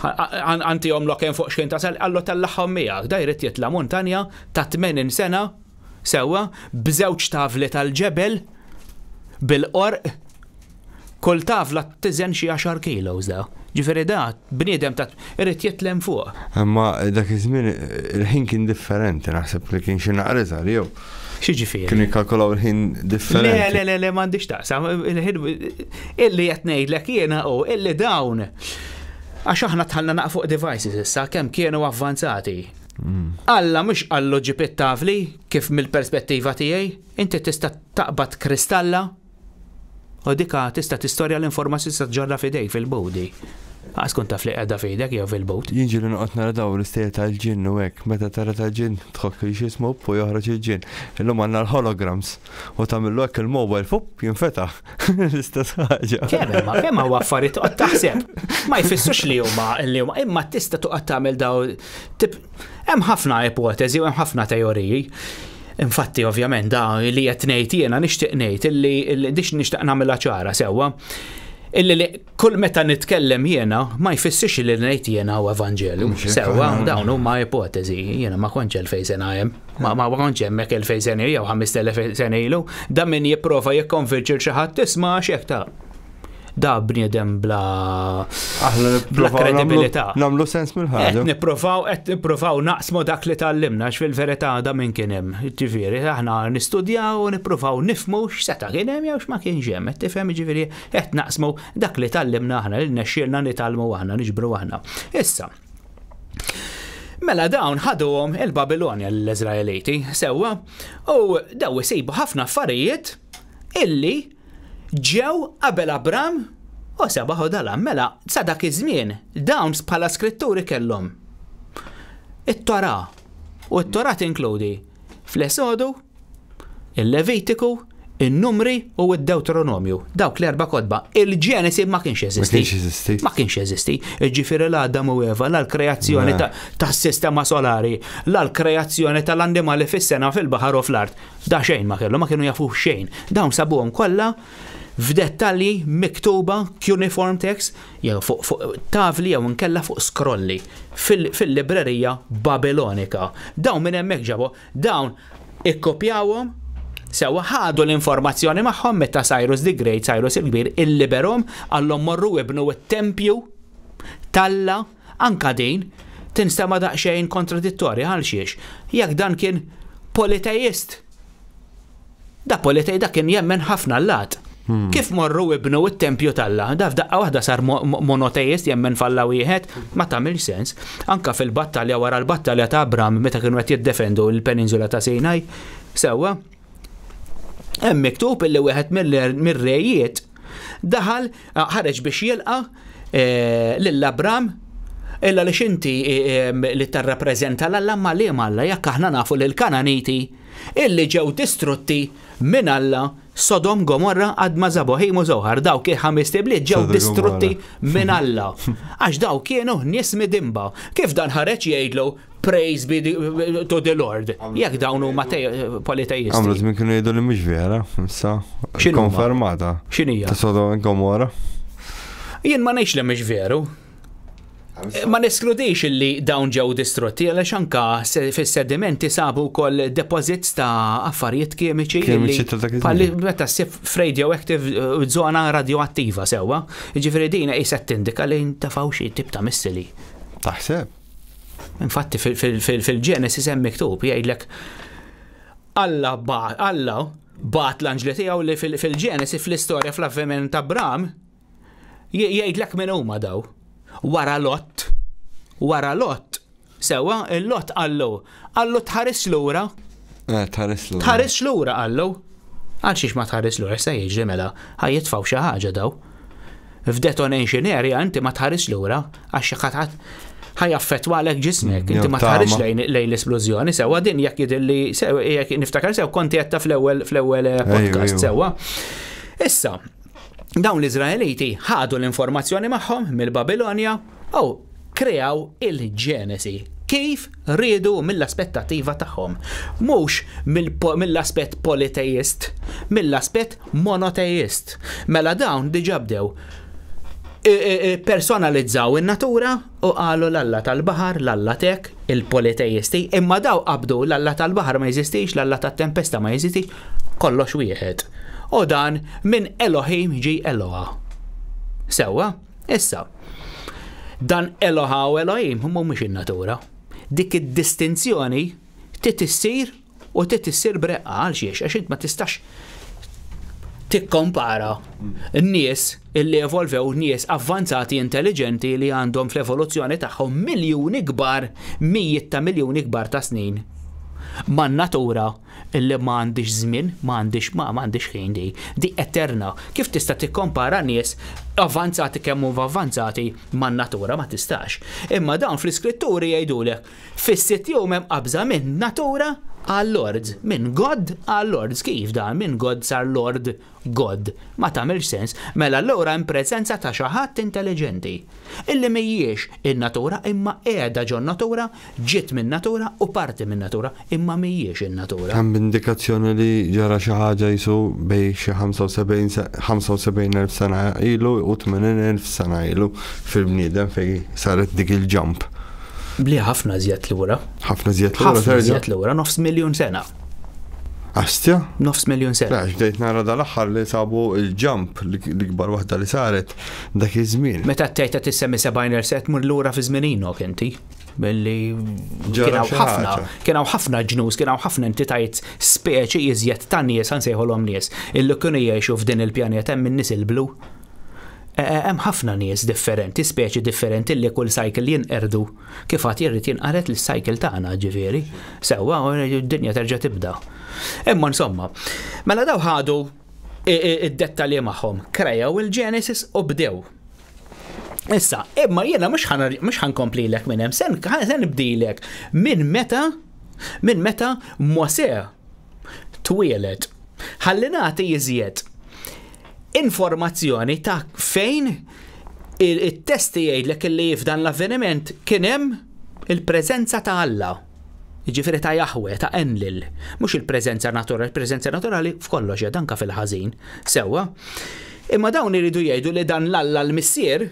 Anti jom lokken fuq xkien tasal, għallu tal-laħħom mija, dajret jitla montanja ta' 80 sena sewa bżewġ tavli tal-ġebel bil qor kol tavla tiżen xi 10 kilo, zda. Ġifiri da bniedem ta' irid jitlem fuq. Imma dak iż-żmien il-ħin kien differenti naħseb li kien xi jow. Xie ġifiri? Kien jikkalkulaw il-ħin differenti. Le, le, le, le, ta' sam, Il-ħin illi qed ngħidlek jiena u illi dawn Għax aħna tħallna fuq devices issa kemm kienu avvanzati. Mm. Alla mhux għallu ġipit tafli kif mill-perspettiva tiegħi, inti tista' taqbad kristalla u dika tista' tistorja l-informazzjoni sa ġarra f'idej fil bowdi Għaskun taf li għedha fejdek jew fil-bot. Jinġi li noqgħod nara daw l-istejl tal-ġin u hekk, meta tara tal-ġin tħokk li xismu u joħroġ il-ġin. Illum għandna l-holograms u tagħmillu hekk il-mobile fuq jinfetaħ l-istess ħaġa. Kemm ma kemm affarijiet toqgħod taħseb. Ma jfissux li huma li huma imma tista' toqgħod tagħmel daw tip hemm ħafna ipotezi u hemm ħafna teoriji. Infatti, ovvjament, da li jett nejt jena nishtiq nejt, illi dix nishtiq namela ċara sewa, illi kull meta nitkellem jiena ma jfissix li ngħid jiena u Evangelu. Sewa, dawn huma ipotezi, jiena ma konċe l fejn għajem. hemm. Ma ma konċe mek l fejn sena jew l sena ilu, da min jipprova jikkonvinċi xi ħadd tisma' x'jekk da bniedem bla bla kredibilità. Namlu sens mill-ħaġa. Et eh, nipprovaw qed eh, nipprovaw naqsmu dak li tallimna x'fil-verità da minn kien hemm. Ġifieri aħna nistudjaw u nippruvaw nifmu seta' kien hemm jew x'ma kienx hemm. Qed tifhem ġifieri qed naqsmu dak li tallimna aħna li nnexxielna nitalmu aħna niġbru aħna. Issa. Mela dawn ħaduhom il-Babilonja l-Izraeliti sewwa u daw jisibu ħafna affarijiet illi ġew qabel Abram u sebaħu dalam mela sa dak iż-żmien dawn bħala skritturi kellhom. it tora u t tora tinkludi fl-Esodu, il-Levitiku, il-numri u id-deuteronomju. Dawk l-erba kodba. Il-ġenesi ma kienx eżisti. Ma kienx eżisti. Ġifiri l-Adam u Eva, l-kreazzjoni tas sistema solari, l-kreazzjoni tal-annimali fis-sena fil-bahar u fl-art. Da xejn ma kellu, ma kienu jafu xejn. Dawn sabuhom kollha f'dettalji miktuba cuneiform text jew fuq tavli jew nkella fuq skrolli fil-librerija Babilonika. Dawn minn hemmhekk ġabu, dawn ikkopjawhom sewa ħadu l-informazzjoni magħhom meta Cyrus the Great, Cyrus il-Kbir, illiberhom għallhom morru ibnu t-tempju talla anka din tinstema daqsxejn kontradittorja għal xiex. Jekk dan kien politeist. Da politej da kien jemmen ħafna l-lat. Hmm. Kif morru ibnu it-tempju tal-la? Daf daqqa waħda sar monoteist jemmen falla wieħed, ma tagħmel sens. Anka fil-battalja wara l-battalja ta' Abram meta kienu qed jiddefendu l-peninsula ta' Sinaj, sewwa. Hemm miktub illi wieħed mir-rejiet daħal ħareġ biex jilqa e, lill-Abram illa li xinti e, e, li tarrappreżenta l-Alla ma li malla jekk aħna nafu l-Kananiti illi ġew distrutti minn Alla Sodom Gomorra għad ma zabohimu zoħar, daw kie ħames tibliet ġew distrutti minn Alla. Għax daw kienu nies midimba. Kif dan ħareġ jgħidlu praise be to the Lord. Jekk dawn huma politeisti. Għamlu zmin kienu jgħidu li mhux vera, msa. konfermata. X'inhija? Ta' Sodom e Gomorra. Jien ma ngħidx li mhux veru. Ma neskludix li dawn ġew distrutti għaliex anka fis-sedimenti sabu wkoll deposits ta' affarijiet kemiċi. Kemiċi ta' sif Palli meta ssib radioactive zona radioattiva sewwa, jiġifieri din qiset tindika li ntafaw xi tip ta' missili. Taħseb. Infatti fil-Genesis hemm miktub jgħidlek Alla ba' Alla bat l-anġli tiegħu li fil-Genesis fl-istorja fl-avveniment ta' Bram jgħidlek minn huma daw wara lot, wara lot, sewa, il-lot għallu, għallu tħares l-ura. Eh, tħares l-ura. Tħares l-ura għallu. Għalxiex ma tħares l-ura, se jieġi mela, ħajjitfaw xaħġa daw. F'detonation area, inti ma tħares l-ura, għaxi ħatħat ħajaffetwa għalek ġismek, inti ma tħarix lejn l-esplozjoni, sewa din jekk jidilli, jek niftakar sew konti jetta fl-ewel podcast, sewa. Issa, dawn l-Izraeliti ħadu l-informazzjoni magħhom mill-Babilonja u kreaw il-ġenesi kif riedu mill-aspettattiva tagħhom. Mhux mill-aspett politeist, mill-aspett monoteist. Mela dawn diġa bdew personalizzaw in-natura u qalu l-alla tal-bahar, l-alla tek, il-politeisti, imma daw qabdu l-alla tal-bahar ma jeżistix, l-alla tat-tempesta ma jeżistix, kollox wieħed u dan minn Elohim ġi Eloha. Sewa, issa, dan Eloha u Elohim mhumiex in-natura. Dik id-distinzjoni titissir u titissir breqqa għal xiex, għax ma tistax tikkompara n-nies illi evolvew n-nies avvanzati intelligenti li għandhom fl-evoluzzjoni tagħhom miljuni kbar, mijiet ta' miljuni kbar ta' snin man natura illi ma għandix żmien, ma għandix ma għandix ħindi. di. Di eterna. Kif tista' tikkompara nies avanzati kemm huma avvanzati man natura ma tistax. Imma dawn fl-iskritturi jgħidulek fis-sitt jum hemm qabża minn natura għall-Lord, minn God għall-Lord, kif da minn God sar Lord God, ma tamilx sens, mela l-ora imprezenza ta' xaħat intelligenti, illi mijiex in-natura imma qiegħda ġon natura, ġiet minn natura u parti minn natura imma mijiex in-natura. Hemm indikazzjoni li ġara xi ħaġa jisu bej xi 75,000 sena ilu u 80,000 sena ilu fil-bniedem fej saret dik il-ġamp. Bli ħafna zjat l-ura. ħafna zjat l-ura. ħafna zjat l-ura, nofs miljon sena. Għastja? Nofs miljon sena. Għax bdejt nara dal-axħar li sabu il-ġamp l-ikbar wahda li saret dak iż-żmien. Meta t-tejta t-semmi 70 set mur l-ura fi żmininok inti. Billi kienaw ħafna, kienaw ħafna ġnus, kienaw ħafna entitajt speċi iżjed tan nies għan sejħolom nies. Illi kunija jiexu f'din il-pjaneta minn nis il-blu. Eh, eh, hemm ħafna nies differenti, speċi differenti li kull cycle jinqerdu. Kif għat jirrid jinqaret l-cycle tagħna ġifieri. Sewwa d-dinja terġa' tibda. Imma insomma, mela daw ħadu id-dettalji magħhom, krejaw il-Genesis u bdew. Issa, imma jiena mhux ħankompli minn hemm, sen nibdilek minn meta minn meta Mose twieled. Ħalli nagħti jiżjed informazzjoni ta' fejn il-testi jgħidlek li jifdan l-avveniment kienem il-prezenza ta' Alla. Ġifri ta' Jahwe, ta' Enlil, mux il-prezenza naturali, il-prezenza naturali f'kollox danka fil-ħazin, sewa. Imma dawn iridu jgħidu li dan l-Alla l-missier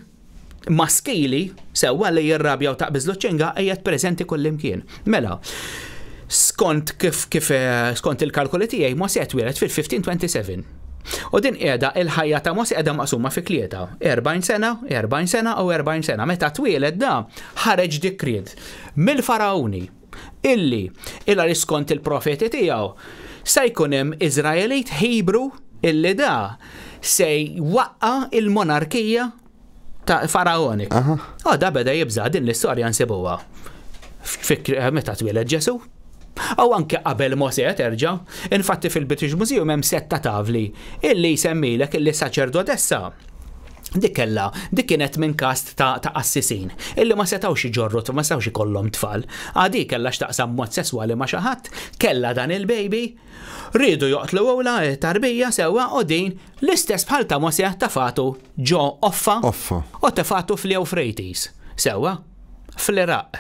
maskili, sewa li jirrabja u taqbiż loċenga ejjed prezenti kullimkien. Mela, skont kif kif eh, skont il-kalkoli tiegħi ma se fil-1527. U din qiegħda il-ħajja ta' mos qiegħda maqsuma fi klieta. 40 sena, 40 sena u 40 sena. Meta twieled da ħareġ dikrit mill-farawni illi illa riskont il-profeti tiegħu se jkun hemm Iżraelit Hebru illi da se waqqa il-monarkija ta' faraoni. Oh, da beda jibża din l-istorja nsibuha. Meta twieled Ġesu, aw anke qabel Mosè terġa', infatti fil-British Museum hemm setta tavli illi jsemmilek illi saċerdotessa Dik kellha dik kienet minn kast ta', ta assisin, illi ma setawx ġorrot, ma setawx kollom tfal. Għadi kella xtaqsam mod sesswali ma xaħat, kella dan il-baby. Ridu joqtlu għola eh, tarbija sewa u din l-istess bħal ta' mosja ta' fatu ġo offa. Offa. U ta' fatu fl-jew sewwa, Sewa, fl-Iraq.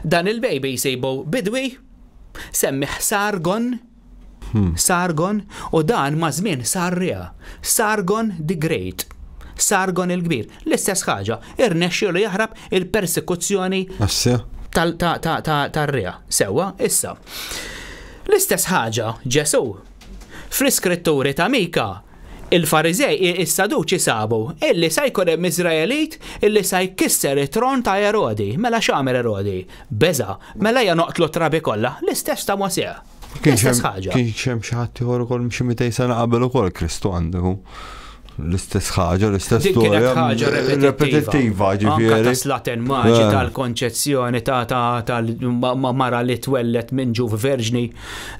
Dan il-baby sejbu bidwi semmi Sargon, hmm. Sargon, u dan ma' zmin Sarria. Sargon the Great. Sargon il-kbir. L-istess ħaġa, irnexxi li jaħrab il-persekuzzjoni tal rija Sewa, issa. L-istess ħaġa, Ġesu, fl-iskritturi ta' Mika, il-farizej, il-saduċi sabu, illi sa jkun hemm Izraelit, illi sa jkisser it-tron ta' Erodi, mela xamer Erodi, beza, mela janoqtlu trabi kollha, l-istess ta' Mosea. Kienx hemm xi ħadd ieħor ukoll xi mitej sena qabel ukoll Kristu għandu l-istess ħaġa, l-istess storja. ħaġa eh, repetittiva ġifieri. Ta' slaten maġi eh. tal-konċezzjoni ta' tal-mara li twellet minn ġuv verġni.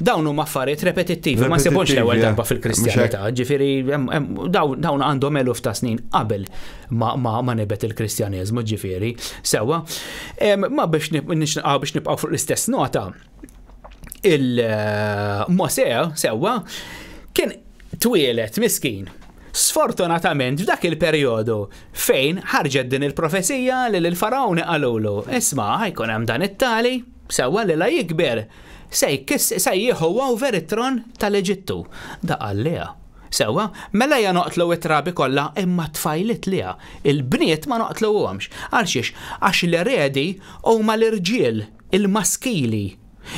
Dawn huma affarijiet repetittivi, ma sebonx l-ewwel eh. darba fil-Kristjanità, ġifieri dawn għandhom eluf ta' snin qabel ma nebet il-Kristjaneżmu ġifieri. Sewa, ma ah, biex nibqgħu fuq l-istess nota, il-Mosea sewa kien twielet miskin Sfortunatament, f'dak il-perjodu fejn ħarġet din il-profezija li l-farawn qalulu, isma' ħajkun hemm dan it-tali, sewwa li la jikber, se jieħu għaw veritron tal-Eġittu. Daqal leha. Sewa, mela ja noqtlu it-trabi kollha imma tfajlit liha. Il-bniet ma għomx. Għalxiex, għax l-eredi huma l-irġiel, il-maskili,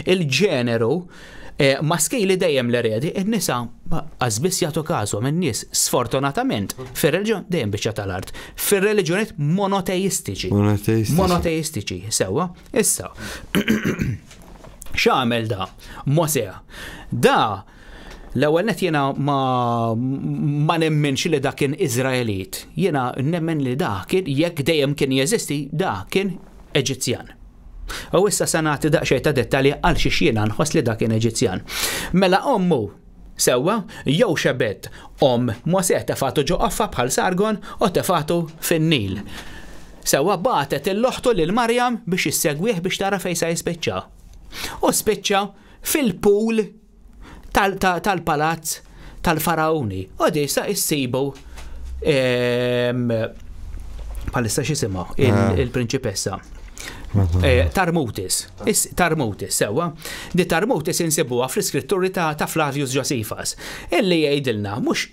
il-ġeneru Eh, li dejjem l-eredi, il-nisa għazbis jatu kazu minn nies sfortunatament fir-reġjon dejjem biċċa tal-art. Fir-reliġjonijiet monoteistiċi. Monoteistiċi, sewwa. Issa. X'għamel da? Mosea. Da L-ewwel net ma ma nemmenx li dak kien Iżraelit. Jiena nemmen li dak kien jekk dejjem kien jeżisti, dak kien Eġizzjan. U issa sanati daqxej ta' dettalji għal xi xiena nħoss li dak kien Eġizzjan. Mela ommu sewa jew xebet om Mose tefatu ġo qaffa bħal sargon u tefatu fin-Nil. Sewa batet il-loħtu lil Marjam biex issegwih biex tara fejn se jispiċċa. U spiċċa fil-pool tal-palazz tal-farawni. U di sa' issibu ehm, palissa xisimaw ah. il-prinċipessa. Eh, Tarmutis, Tarmutis, sewa, di Tarmutis insibuha fl-iskritturi ta' Flavius Josephus, illi jgħidilna, mux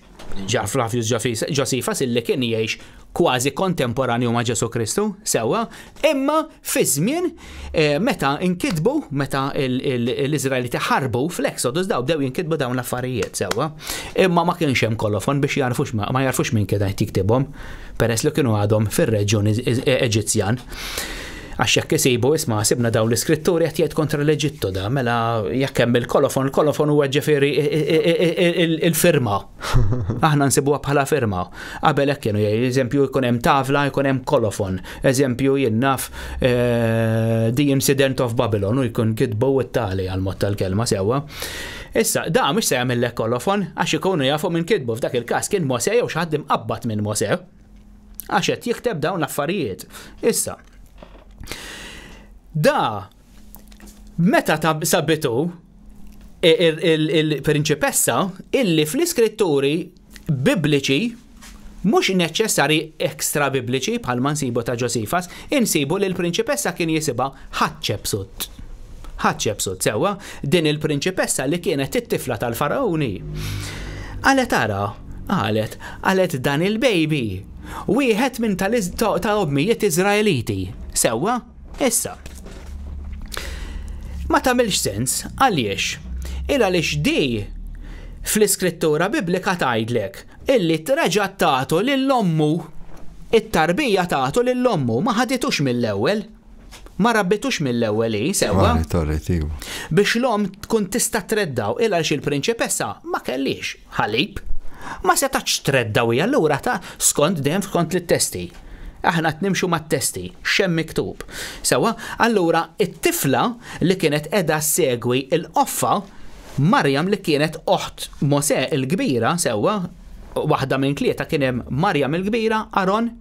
ġa Flavius Josephus illi kien jgħix kważi kontemporanju ma' Ġesu Kristu, sewa, imma fi żmien eh, meta inkidbu, meta l-Izraeliti ħarbu fl-Exodus daw bdew jinkidbu dawn l-affarijiet, sewa, imma ma kienx hemm kolofon biex jarfux ma jarfux minn kien qed jiktibhom peress li kienu għadhom fir-reġjun Eġizzjan għax jekk isibu isma' sibna dawn l-iskritturi qed jgħid kontra l-Eġittu da mela jekk hemm il-kolofon, il-kolofon huwa ġifieri il-firma. Aħna nsibuha bħala firma. Qabel hekk kienu jgħid eżempju jkun hemm tavla jkun hemm kolofon. Eżempju jinnaf eh, The Incident of Babylon u jkun kitbu it-tali għal-mod tal-kelma sewwa. Issa, da mux se jagħmilek kolofon, għax ikunu jafu minn kitbu f'dak il każ kien Mose jew xaħdim qabbat minn Għax Għaxet jikteb dawn l-affarijiet. Issa, Da, meta ta' sabitu il-prinċipessa illi fl-iskritturi bibliċi mux neċessari ekstra bibliċi bħal man sibu ta' Josifas, insibu li l-prinċipessa kien jisiba ħatċepsut. ħatċepsut, sewa, din il-prinċipessa li kienet it-tifla tal-faraoni. Għale tara, Għalet, għalet dan il-baby. Wieħed minn tal-obmijiet Izraeliti. Sewa, issa. Ma tamilx sens, għaliex. Il għaliex di fl-iskrittura biblika tajdlek illi t-reġa tatu lill-ommu. It-tarbija tatu lill-ommu ma ħaditux mill-ewel. Ma rabbitux mill-ewel i sewa. Biex l-om tkun tista treddaw il għaliex il-prinċipessa ma kellix ħalib ma setax tredda u allura ta' skont dem skont li testi. Aħna t-nimxu ma testi, xem miktub. Sewa, allura it-tifla li kienet edha segwi il-offa Marjam li kienet oħt Mose il-kbira, sewa, waħda minn klieta kienem Marjam il-kbira, Aron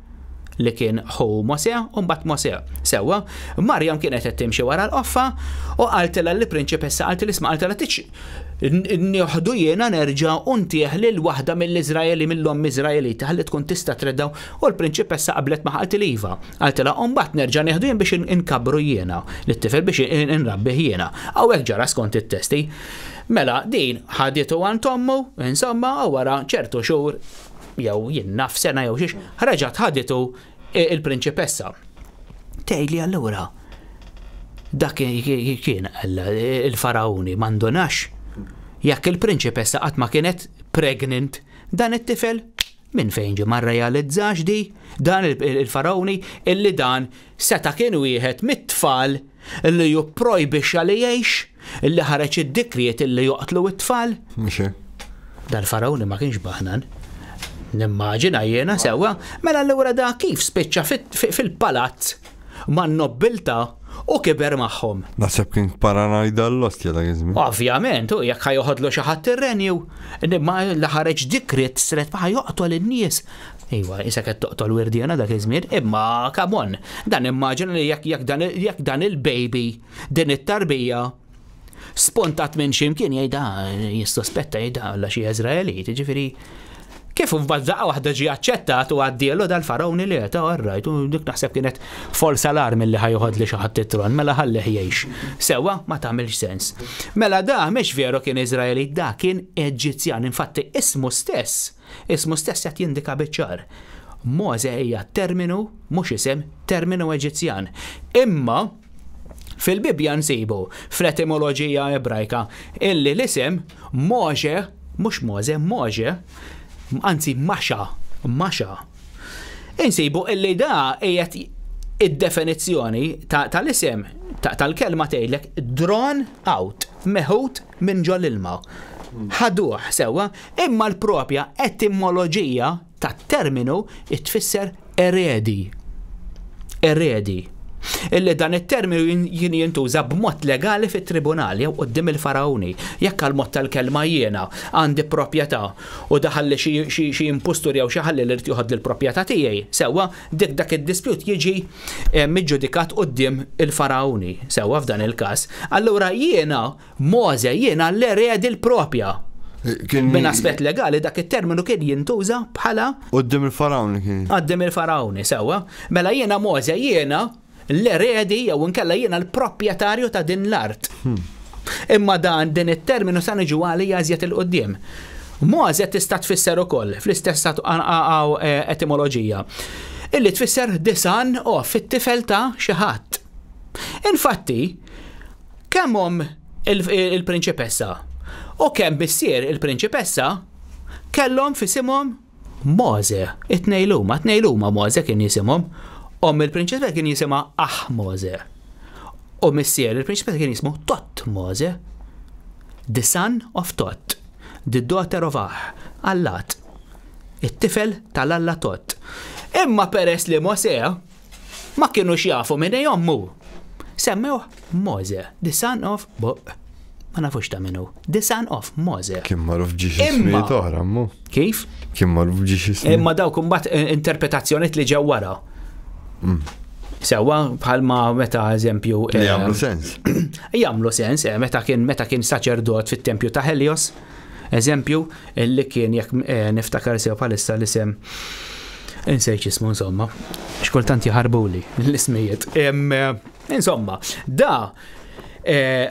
li kien ħu Mose u mbagħad Mose. Sewwa, Marjam kienet qed timxi wara l-offa u għaltela li prinċipessa qaltilha isma' qaltilha Njoħdu jena nerġa untieħ l waħda mill-Izraeli mill lom Izraeli li tkun tista treddaw u l-prinċipessa qablet maħalt il-iva. Għaltela umbat nerġa neħdu jen biex inkabru jena, l-tifel biex inrabbiħ jena. Għawek ġara skont il-testi. Mela, din ħaditu għan tommu, insomma, għawara ċertu xur, jew jien naf sena jew xiex, ħraġat ħaditu il-prinċipessa. Tejli allura, dak kien il-farawni mandonax jekk il-prinċipessa qatt ma kienet pregnant dan it-tifel minn fejn ġi marrealizzax di dan il-farawni illi dan seta kien wieħed mit-tfal illi jupprojbix li jgħix illi ħareġ id-dikriet illi joqtlu it-tfal. Dal-farawni ma kienx baħnan. Nimmaġina jiena sewa, mela l-ura da kif spiċċa fil-palazz ma' nobilta' u kiber magħhom. Naħseb kien paranoid l-ostja ta' għizmi. Ovvjament, u jekk ħajoħodlu xi ħadd irrenju, imma laħareċ ħareġ s sret ma joqtol in-nies. Iwa, jisa qed toqtol wirdjena da iż-żmien, imma kamon, dan immaġin li jekk dan il-baby din it-tarbija spontat minn ximkien jajda, ah, jissospetta jajda, għalla ah, xi Izraeli, ġifieri Kif u b'daqqa waħda ġi aċċettat u għaddielu dal-farawni li ta' għarrajt, oh, u dik naħseb kienet false alarm li ħajuħod li xaħat tron mela ħalli ħiex. Sewa, ma tagħmilx sens. Mela da, mhix veru kien Izraeli, da kien Eġizzjan, infatti ismu stess, ismu stess qed jindika bieċar. Moze hija terminu, mhux isem, terminu Eġizzjan. Imma, Fil-Bibja nsibu, fl-etimoloġija ebrajka, illi l-isem Moġe, mux Moze, Moġe, anzi maxa, maxa. Insibu illi da ejet id-definizzjoni tal-isem, tal-kelma tejlek: drawn out, meħut minn ġol ilma. Ħaduħ sewa, imma l-propja etimoloġija tat-terminu tfisser eredi. Eredi illi dan it-terminu jien jintuża b'mod legali fit-tribunali jew qoddim il-farawni. Jekk għal mod tal-kelma jiena għandi proprjetà u daħalli xi impostur jew xi ħalli li jħod lill-proprjetà tiegħi, sewwa dik dak id-dispjut jiġi eh, miġġudikat qoddim il-farawni, sewwa f'dan il-każ. Allura jiena Moze jiena l-ered il-propja. Eh, Minn aspet legali dak it-terminu kien jintuża bħala. Qoddim il-farawni kien. Qoddim il-farawni, sewwa. Mela jiena Moze jiena l-eredi jew inkella jiena l-proprjetarju ta' din l-art. Imma dan din it-terminu sa' niġu għalija għazjet il-qoddim. Moħazet tista' tfisser ukoll fl-istess e- etimoloġija. Illi tfisser disan u fit-tifel ta' xi ħadd. Infatti, kemmhom il-prinċipessa u kemm bissier il-prinċipessa kellhom fisimhom Moze, it-nejluma, it-nejluma Moze kien jisimhom. Om il-prinċipet kien jisima Ahmoze. U missier il-prinċipet kien jismu Totmoze. The son of Tot. The daughter of Ah. Allat. It-tifel tal-Alla Tot. Imma peress li Mose eh, ma kienu xjafu minn jommu. Semmew Mose, the son of Bo. Ma nafux ta' minnu. The son of Mose. Kim maruf ġiġi ismi toħra, Kif? Kim maruf ġiġi Imma daw kumbat eh, interpretazzjoniet li ġew wara. Sewa bħalma meta eżempju. Eh, Jamlu sens. Jamlu sens, eh, meta kien meta kien saċerdot fit-tempju ta' Helios, eżempju, illi kien jekk eh, niftakar sew palissa li sem insejċ ismu insomma, xkultant jħarbu li l-ismijiet. Insomma, da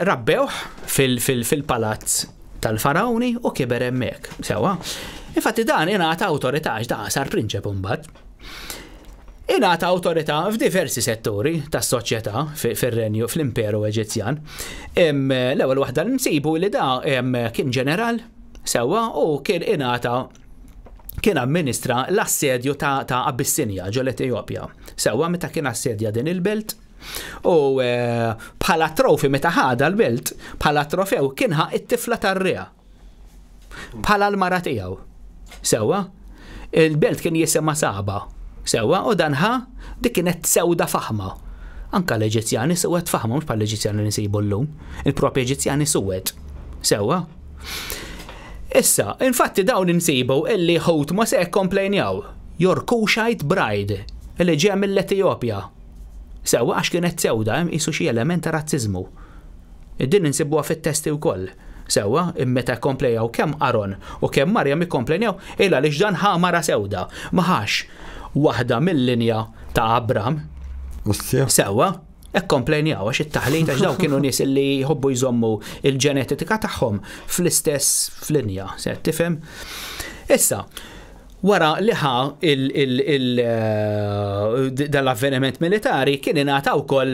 rabbewħ fil-palazz tal-farawni u kiber emmek. Sewa, infatti dan jena ta' autoritaġ da' sar prinċep mbagħad. Inata autorità f'diversi settori tas soċjetà fir-renju fl-Imperu Eġizzjan. L-ewwel waħda msibu li da kien ġeneral sewwa u kien inata kien amministra l-assedju ta', ta Abissinja ġol Etiopja. Sewwa meta kien assedja din il-belt u eh, bħala trofi meta ħada l-belt, bħala trofew kienħa it-tifla tar-rea. Bħala l-mara tiegħu. Sewwa, il-belt kien jisema saba sewa u danħa dik kienet sewda faħma. Anka l-Eġizjani suwet faħma, mux l eġizjani li nsibu l-lum, il propi Eġizjani suwet. Sewa. Issa, infatti dawn insibu illi ħut ma se komplejnjaw. Your Kushite Bride, illi ġem mill-Etiopja. Sewa għax kienet sewda hemm xie xi element ta' razziżmu. Din insibuha fit-testi wkoll. Sewa, immeta komplejaw kemm Aron u kemm mi ikkomplejnew illa li ġdan ħamara sewda. Maħax, waħda mill-linja ta' Abram. Sewa, ek għaw, għax it-taħlin għax daw kienu nies li jħobbu jżommu il-ġenetika tagħhom fl-istess fl-linja, se tifhem. Issa, wara liħa eh, dal-avveniment militari kien ingħata wkoll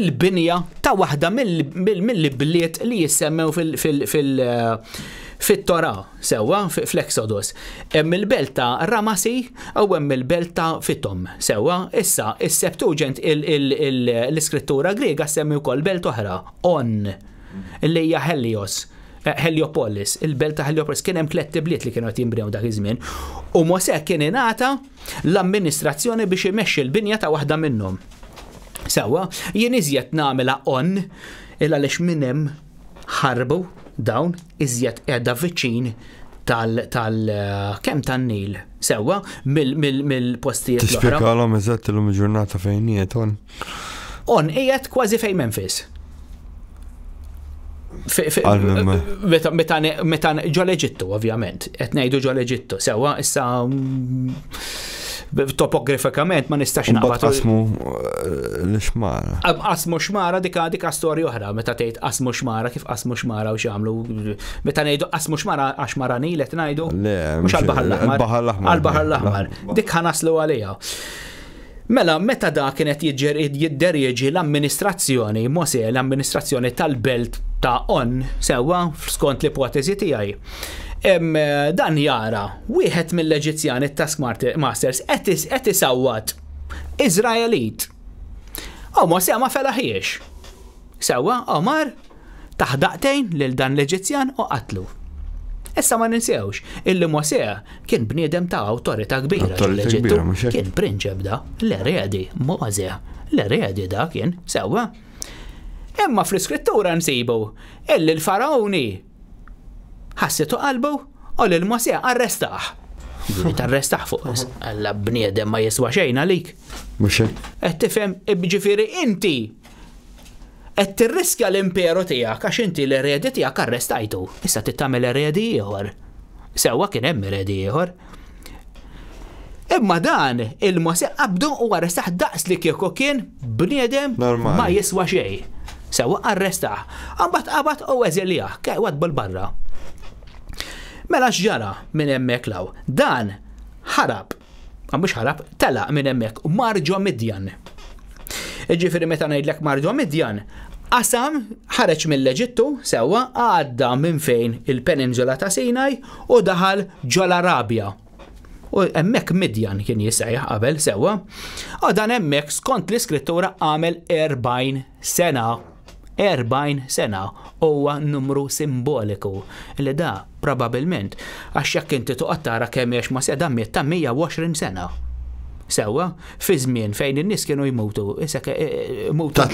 il-binja ta' waħda mill-bliet li jissemmew fil- eh, fit-Tora, sewa, fl-Exodus. Hemm il-belt ta' Ramasi u hemm il-belt ta' Fittom, sewa, issa, il-Septuġent l-iskrittura grega semmi wkoll belt oħra, On, li hija Helios. Eh, Heliopolis, il belta Heliopolis kien hemm tliet tibliet li kienu qed dak iż-żmien. U Mosè kien ingħata l-amministrazzjoni biex imexxi l-binja ta' waħda minnhom. Sewa, jien iżjed nagħmilha on illa lix minn hemm ħarbu dawn iżjed qiegħda viċin tal tal eh, kemm tan-nil sewwa mill-postijiet. Tispjegalhom iżatt illum il-ġurnata fejn qiegħed on. On qiegħed kważi fejn Memphis. Meta ġol Eġittu, ovvjament, qed ngħidu ġol Eġittu, sewa issa mm, topografikament ma nistax naqbad. Qasmu eh, l-xmara. Qasmu xmara dika dika storja oħra, meta tgħid qasmu xmara kif qasmu xmara u x'għamlu. Meta ngħidu qasmu xmara għax mara nilet ngħidu. Le, mhux għall-baħar l-aħmar. Għall-baħar l-aħmar. Dik ħanaslu għalija. Mela, meta da kienet jidderjeġi l-amministrazzjoni, mose l-amministrazzjoni tal-belt ta' on, sewa, skont l-ipotezi tijaj. Em Dan jara, wieħed mill-Eġizzjani Masters qed isawwat Izraelit. Omar sema felaħiex. Sewa, Omar taħdaqtejn lil dan l-Eġizzjan u qatlu. Issa ma ninsewx, illi Mosea kien bniedem ta' autorita kbira. Kien prinċeb da, l-eredi, Mosea, l-eredi da kien, sewa. Imma fl-iskrittura nsibu, illi l-farawni ħassitu qalbu u l-mosija arrestaħ. arrestaħ fuq, għalla bniedem ma jiswa xejn għalik. Muxe. Qed tifhem ibġifiri inti qed tirriskja l-imperu tiegħek għax inti l-eredi tiegħek arrestajtu. Issa l eredi ieħor. Sewwa kien hemm eredi ieħor. Imma dan il-mosija qabdu u arrestaħ daqs li kieku kien bniedem ma jiswa xejn. Sewa arrestaħ. Ambat qabad u għazilija, kaj għad bil-barra. Mela x'ġara minn hemmhekk law. Dan ħarab. Mhux ħarab, telaq minn hemmhekk marġo midjan. Ġifieri meta ngħidlek marġo midjan, Qasam ħareġ mill-Eġittu sewwa għadda minn fejn il-peninsula ta' Sinaj u daħal ġol Arabja. U emmek Midjan kien jisejħ qabel sewwa. U dan hemmhekk skont l-iskrittura għamel 40 sena 40 sena huwa numru simboliku li da probabilment għax jekk inti toqgħod tara kemm jiex ma' seda miet ta' 120 sena. Sewa, fi żmien fejn in-nies kienu jmutu, issa e, e, mutu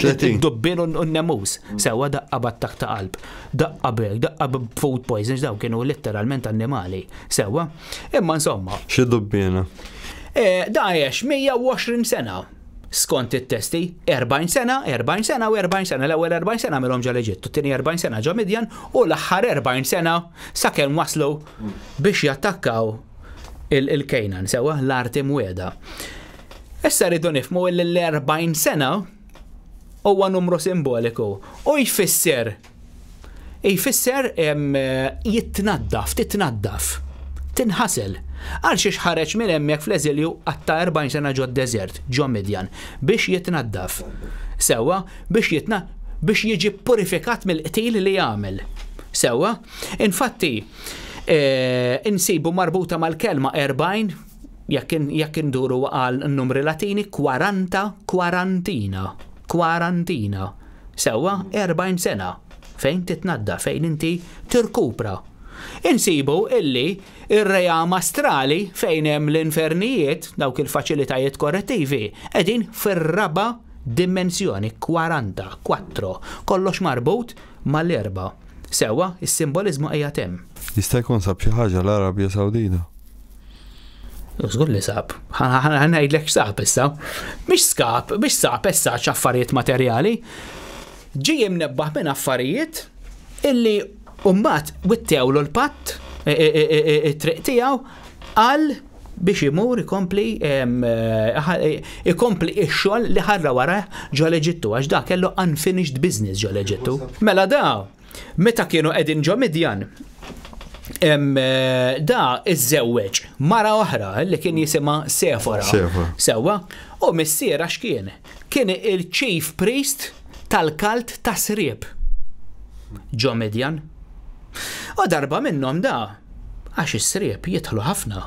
dubbin u nemus. Sewa daqqa battak ta' qalb, daqqa bek, daqqa food poisons daw kienu letteralment annimali. Sewa, imma insomma. Xi dubbina? E, Dajex 120 sena skont it-testi 40 sena, 40 sena u 40 sena, l-ewwel 40 sena milhom ġa leġittu, tieni 40 sena ġo midjan u l-aħħar 40 sena sakemm waslu biex jattakkaw il-Kejnan sewa l-arti mwieda. Issa rridu nifmu l-40 sena huwa numru simboliku u jfisser jfisser jitnaddaf, titnaddaf, tinħasel Għal xiex ħareċ minn hemmhekk fl-eżilju għatta 40 sena ġod d-deżert, ġo Midjan, biex jitnaddaf. Sewa, biex jitna biex jiġi purifikat mill-qtil li jagħmel. Sewa, infatti, eh, insibu marbuta mal-kelma 40 jekk induru għal numri latini 40 kwarantina. Kwarantina. Sewa 40 sena. Fejn titnadda, fejn inti tirkupra insibu illi ir-reja mastrali fejn hemm l-infernijiet dawk il-faċilitajiet korrettivi edin fir-raba dimensjoni 40, 4, kollox marbut mal-erba. Sewa, is-simbolizmu hija hemm. Jista' jkun sab xi ħaġa l-Arabja Sawdina. Użgur li sab. Għanajdlek sab issa. Biex skab, biex sab issa ċaffariet materjali. Ġijem nebbaħ minn affarijiet illi Umbat, wittew l-patt, it-triq e, e, e, tijaw, għal biex imur ikompli ikompli ix-xogħol li ħarra wara ġol Eġittu għax da kellu unfinished business ġol Eġittu. Mela da, meta kienu qegħdin ġo Midjan, da iż żewġ mara oħra li kien jisima Sefora. Sewa, u missier għax kien. Kien il-chief priest tal-kalt ta' srieb. Ġo Midjan. U darba minnhom da, għax is-srieb jidħlu ħafna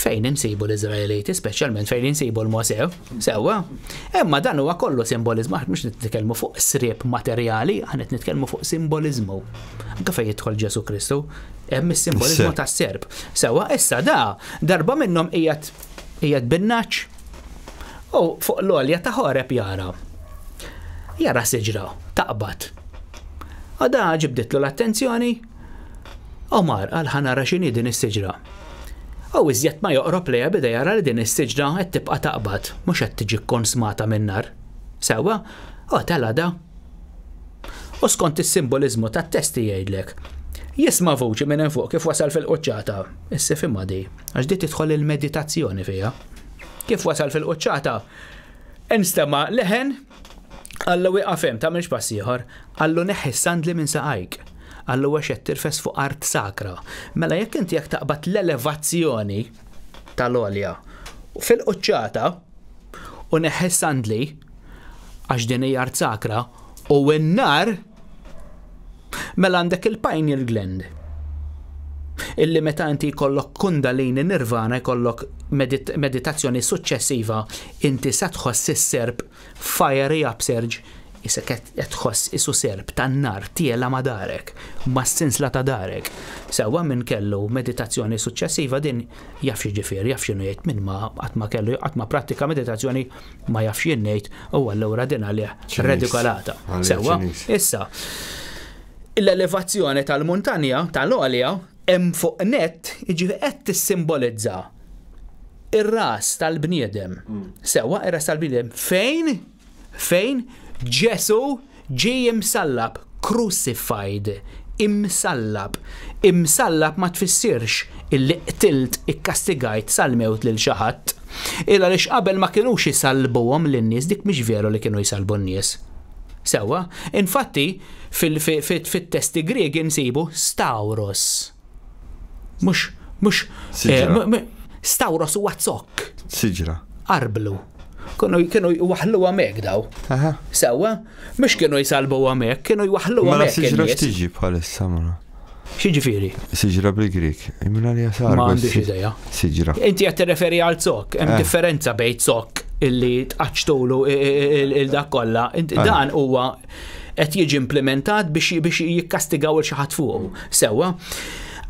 fejn insibu l-Izraeliti, specialment fejn insibu l-Mosew, sewa. Imma dan huwa kollu simbolizmu, għax mux nitkellmu fuq srieb materjali, aħna nitkellmu fuq simbolizmu. Anke fejn jidħol Ġesu Kristu, hemm is-simbolizmu tas-serb. Sewa, issa da, darba minnhom qiegħed qiegħed binnaċ u fuq l-olja ta' ħoreb jara. Jara siġra, taqbad. Għada ġibditlu l-attenzjoni. Omar għal ħanara xini din is-siġra. Għaw iżjed ma joqrob leja bida jara li din is-siġra qed tibqa' taqbad mhux qed tiġi konsmata minnar. Sewa, o telada. U skont is-simbolizmu tat-testi jgħidlek. Jisma' vuċi minn fuq kif wasal fil-qoċċata. issi imma għax di tidħol il-meditazzjoni fiha. Kif wasal fil-qoċċata? Instema leħen għallu wiqa ta' minx passiħor, Għallu neħessand sandli minn saqajk. Għallu għaxet tirfes fuq art sakra. Mela jekk inti jekk taqbad l-elevazzjoni tal-olja fil-qoċċata u neħessand li għax din hija art sakra u n-nar mela għandek il pajn il gland illi meta inti kollok kundalini nirvana kollok meditazzjoni successiva inti se tħoss serb fiery upsurge Issa qed tħoss isu serb tan-nar tiela ma' darek, ma' sinsla ta' darek. Sewwa minn kellu meditazzjoni suċċessiva din jaf ġifir, jafx jaf minn ma qatt ma kellu qatt ma prattika meditazzjoni ma jafx xi u għallura din għalli radikolata. Sewwa issa l-elevazzjoni tal-montanja tal-għolja hemm fuq net jiġi qed tissimbolizza ir-ras tal-bniedem. Mm. Sewwa ir-ras tal-bniedem fejn fejn Ġesu ġi imsallab, crucified, imsallab. Imsallab ma tfissirx illi qtilt ikkastigajt sal-mewt lil xi ħadd. Illa lix qabel ma kienux jisalbuhom lin-nies dik mhix veru li kienu jisalbu n-nies. Sewa, infatti fit-testi grieg insibu Stauros. Mhux mhux eh, Stauros huwa zokk. Siġra. Arblu kienu kienu waħlu għamek daw. Sawa, mux kienu jisalbu għamek, kienu jwaħlu għamek. Ma siġra xtiġi bħalissa mara. Xieġifiri? Siġra bil-Grik, imna li jasar. Ma għandix ideja. Siġra. Inti għat referi għal zok, hemm eh. differenza bej zok illi tqaċtolu il-dak kolla. Eh. Dan huwa qed jiġi implementat biex jikkastigaw il ħadd fuq. sewwa.